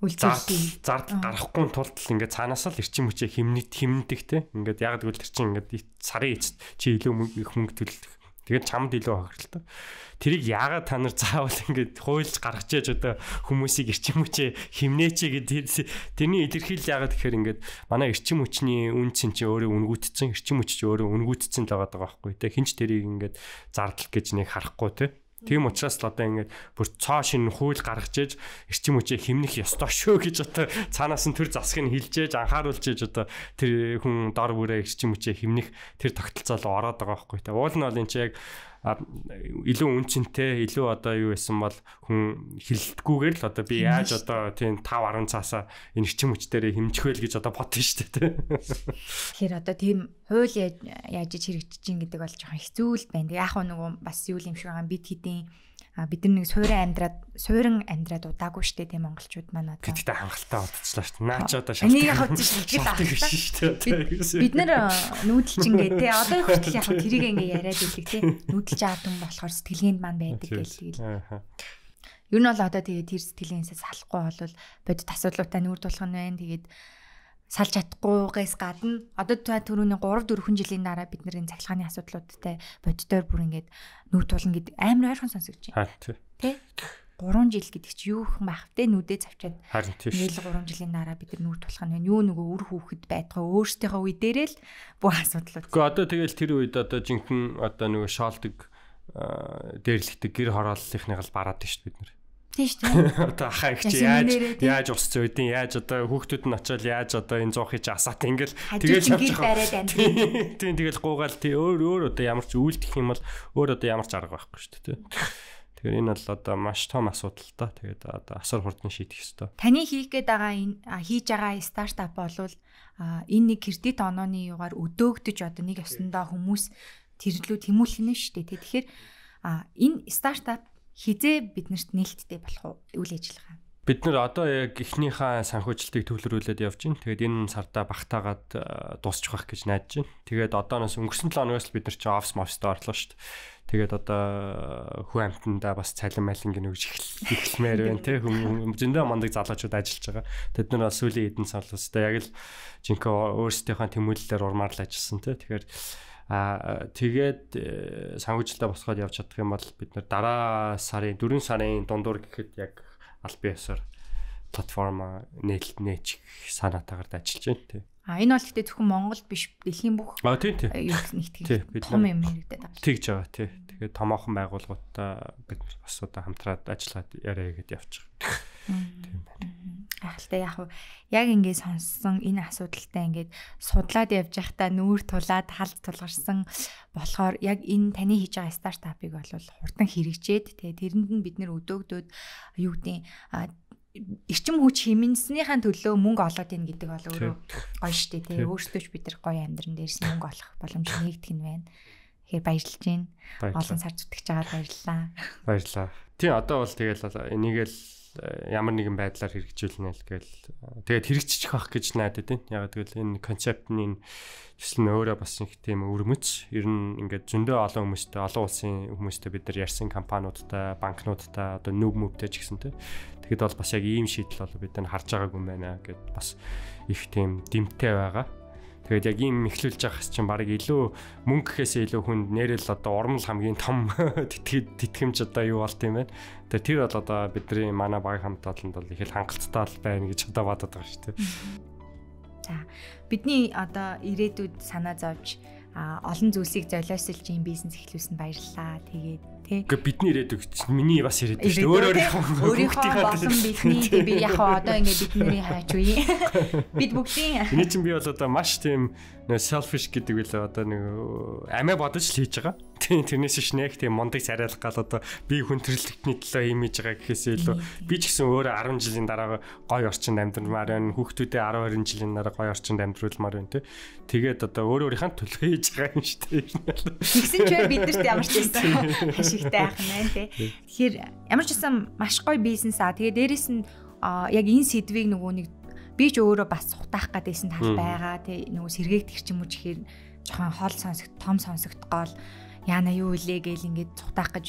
үйлчлэл зардал гарахгүй тулд л ингээд цаанаас л эрчим хүчээ хэмнэт хэмнэдэг те ингээд яг гэвэл тэр чинь ингээд сарын эцэст чи илүү их мөнгө төлөх Тэгээд чамд илүү хагарлтаа. Тэрийг яагаад та нар заавал ингээд хуйлж гаргаж яаж одоо хүмүүсийг эрчим хүчээ химнээч гэдэг тэрний илэрхийлэл яагаад тэгэхээр ингээд манай эрчим хүчний үн чинь чи өөрөө үнгүүтцэн эрчим хүч чи өөрөө үнгүүтцэн л байгаа даа байхгүй те хинч тэрийг ингээд зардал гэж нэг харахгүй те Тийм учраас л одоо ингээд бүр цоо шин хууль гаргаж ээж эрчим хүчээ хэмнэх ёстой шүү гэж одоо цаанаас нь тэр засаг нь хилжээж анхааруулж ээж одоо тэр хүн дор бүрээ эрчим хүчээ хэмнэх тэр тогтолцоо л ороод байгаа байхгүй. Уул нь бол энэ чинь яг илүү үнцэнтэй илүү одоо юу байсан бол хүн хилдэггүйгээр л одоо би яаж одоо тийм 5 10 цаасаа энэ хчим хүч дээрээ хэмжих вэ гэж одоо бодсон шүү дээ тэгэхээр одоо тийм хууль яаж хийж хэрэгжиж гин гэдэг бол жоохон хэцүү л байна. Яг нөгөө бас юу юм шиг байгаа бид хэдийн бид нар нэг суурин амьдраад суурин амьдраад удаагүй штэ тийм монголчууд манай одоо гэхдээ хангалттай болцлоо штэ наач одоо шалтгаан бид нар нүүдэлч ингээ тий одоо хүртэл яг тэрийг ингээ яриад илэг тий нүүдэлч аад хүн болохоор сэтгэлгээнд маань байдаг гэж тэгэл ер нь бол одоо тэгээ тэр сэтгэлгээсээ салахгүй бол бодит асуудлуудаа нүүр тулах нь байна тэгээд салж чадахгүйгээс гадна одоо түрүүний 3 4 жилийн дараа бид нэрийн цахилгааны асуудлуудтай боддоор бүр ингээд нүд тулна гэдэг амар ойрхон сонсогдож байна. Тэ? 3 жил гэдэг чи юу их байх вэ? Нүдээ завчаад. Харин тийш. Нийл 3 жилийн дараа бид нүд тулах нь байна. Юу нөгөө үр хүүхэд байтгаа өөртөөхөө үе дээрээ л бүх асуудлууд. Гэхдээ одоо тэгэл тэр үед одоо жинхэнэ одоо нөгөө шоолдог дээрлэгдэг гэр хорооллынхныг л бараад тийш бид нэр. Тийм шүү дээ. Одоо ахаа их чи яаж яаж ус зөөдин яаж одоо хүүхдүүд нь очиод яаж одоо энэ зоох хийж асаат ингээл тэгэл явж байгаа. Тийм тэгэл гуугаал тий өөр өөр одоо ямар ч үйлдэх юм бол өөр одоо ямар ч арга байхгүй шүү дээ. Тэгэхээр энэ бол одоо маш том асуудал та. Тэгээд одоо асар хурдан шийдэх ёстой. Таны хийх гээд байгаа энэ хийж байгаа стартап болвол энэ нэг кредит онооны югаар өдөөгдөж одоо нэг ёсондоо хүмүүс тэрлүү тэмүүлэх нь шүү дээ. Тэгэхээр энэ стартап хизээ биднэрт нээлттэй болох үйл ажиллагаа. Бид нар одоо яг эхнийхээ санхүүжилтийг төвлөрүүлээд явж байна. Тэгээд энэ сарда багтаагаад э, дуусчих واخ гэж найдаж байна. Тэгээд одооноос өнгөрсөн 7 оноос бид нар чи офс мовстой орлоо шүү дээ. Тэгээд одоо э, хүү амтанда бас цалин малингийн өгж эхлэмээр байна тий хүмүүжэндээ мондөг залуучууд ажиллаж байгаа. Тэд нар бас сүүлийн эдэн салс та яг л жинхэнэ өөрсдийнхөө тэмүүлэлээр урмаар л ажилласан тий. Тэгэхээр Аа тэгээд э, санхүүжилтээ босгоод явж чадах юм бол бид нэр дараа сарын 4 сарын дундуур гэхэд яг аль биесээр платформа нээлт нээч санаатаагаар ажиллаж байна тий. А энэ бол гэхдээ зөвхөн Монголд биш дэлхийн бүх А тий тий. Э, юу нэгтгэл том юм хэрэгтэй байна. Тэгж байгаа тий. Тэгэхээр томоохон байгууллагуудаа бид бас удаа хамтраад ажиллаад яриа гэдээ явчих. Тийм байна. Ахалтай яг яг ингээд сонссон энэ асуудалтай ингээд судлаад явж байхдаа нүүр тулаад хал тулгарсан болохоор яг энэ таны хийж байгаа стартапыг бол хурдан хэрэгжээд тэгээ тэрэнд нь бид нэр өдөөгдөөд юу гэдэг эрчим хүч хэмнэснийхэн төлөө мөнгө олоод ийн гэдэг бол өөрөө гоё штэ тий өөртөө ч бид нар гоё амьдран дээрс мөнгө олох боломж нэгдэх нь байна. Тэгэхээр баярлж байна. Олон сар зүтгэж аваад баярлалаа. Баярлалаа. Тий одоо бол тэгэл энийгэл Э, ямар нэгэн байдлаар хэрэгжүүлнэ л гээл тэгээд хэрэгжчих واخ гэж найдад байна. Яг тэгвэл энэ концепт нь энэ төсөл нь өөрөө бас их тийм өрмөц. Ер нь ингээд зөндөө олон хүмүүстэй, олон улсын хүмүүстэй бид нар ярьсан компаниудтай, банкнуудтай, одоо нүб мүбтэй ч гэсэн тэ. Тэгэхэд бол бас яг ийм шийдэл бол бид нар харж байгаагүй юм байна гэд бас их тийм дэмтэй байгаа. Тэгээд яг ийм ихлүүлж явахс чинь баг илүү мөнгөхээс илүү хүнд нэрэл одоо урмал хамгийн том тэтгэмж одоо юу болт юм бэ? Тэгээд тэр бол одоо бидний манай баг хамт олонд бол их л хангалттай байна гэж одоо бодоод байгаа шүү дээ. За бидний одоо ирээдүйд санаа зовж олон зүйлсийг золиослж ийм бизнес эхлүүлсэн баярлалаа. Тэгээд тий. Гэхдээ бидний ирээд өгч миний бас ирээд өгч өөр өөр өөрийнхөө болон бидний би яг одоо ингэ бидний хаач үе. Бид бүгдийн. Эний чинь би бол одоо маш тийм нөө selfish гэдэг үлээ одоо нэг амиа бодож л хийж байгаа. Тийм тэрнээс ш нэг тийм мундаг царайлах гал одоо би хүн төрөлхтний төлөө юм хийж байгаа гэхээсээ илүү би ч гэсэн өөрөө 10 жилийн дараа гой орчинд амьдрмаар байна. Хүүхдүүдээ 10 20 жилийн дараа гой орчинд амьдруулмаар байна тий. Тэгээд одоо өөрөө өөрийнхөө төлөө хийж байгаа юм шүү дээ. Тэгсэн ч бид нарт ямар ч байсан ашигтай байх юм байна тий. Тэгэхээр ямар ч гэсэн маш гоё бизнес аа. Тэгээ дээрэс нь яг энэ сэдвийг нөгөө нэг би ч өөрөө бас сухтаах гэдээсэн тал байгаа тий. Нөгөө сэргээгдэх ч юм уу гэхээр жоохон хол сонсогд том сонсогдгоол яана юу илээ гэл ингээд цухтах гэж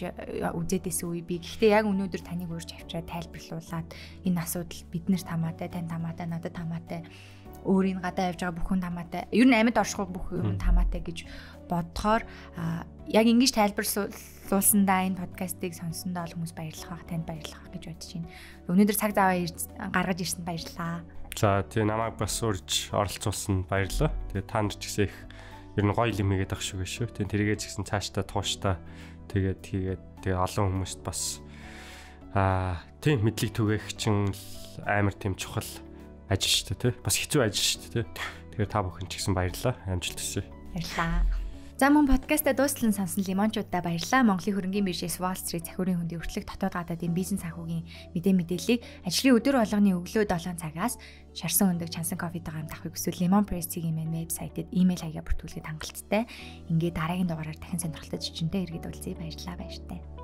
үзээдсэн үе би. Гэхдээ яг өнөөдөр таныг урьж авчраа тайлбарлуулад энэ асуудал бид нэр тамаатай, тань тамаатай, надад тамаатай, өөрийн гадаа явж байгаа бүхэн тамаатай. Ер нь амьд оршихуй бүх юм тамаатай гэж бодохоор яг ингэж тайлбарлуулсандаа энэ подкастыг сонссондоо олон хүмүүс баярлах бах танд баярлах бах гэж бодож байна. Өнөөдөр цаг зав гаргаж ирсэнд баярлалаа. За тий намайг бас урьж оролцуулсан баярлалаа. Тэгээ та нар ч гэсэн их ер нь гоё юм хийгээд ах шүү гэшүү. Тэгээ тэргээ ч гэсэн цаашдаа тууштай тэгээд хийгээд тэгээ олон хүмүүст бас аа тий мэдлэг түгээх чинь амар тийм чухал ажил шүү дээ тий. Бас хэцүү ажил шүү дээ тий. Тэгэхээр та бүхэн ч гэсэн баярлалаа. Амжилт хүсье. Баярлалаа. За мөн подкастаа дуустлан сонсон лимончуудаа баярлалаа. Монголын хөрөнгийн биржээс Wall Street захирын хөндийн өртлөг дотоод гадаад энэ бизнес санхүүгийн мэдээ мэдээллийг ажлын өдөр болгоны өглөө 7 цагаас шарсан өндөг чансан кофетойгоо хамт авахыг хүсвэл Lemon Press-ийн вебсайтэд имэйл хаягаар бүртгүүлэхэд хангалттай. Ингээ дараагийн дугаараар дахин сонирхолтой жижигтэй иргэд уулзъя. Баярлалаа баяртай.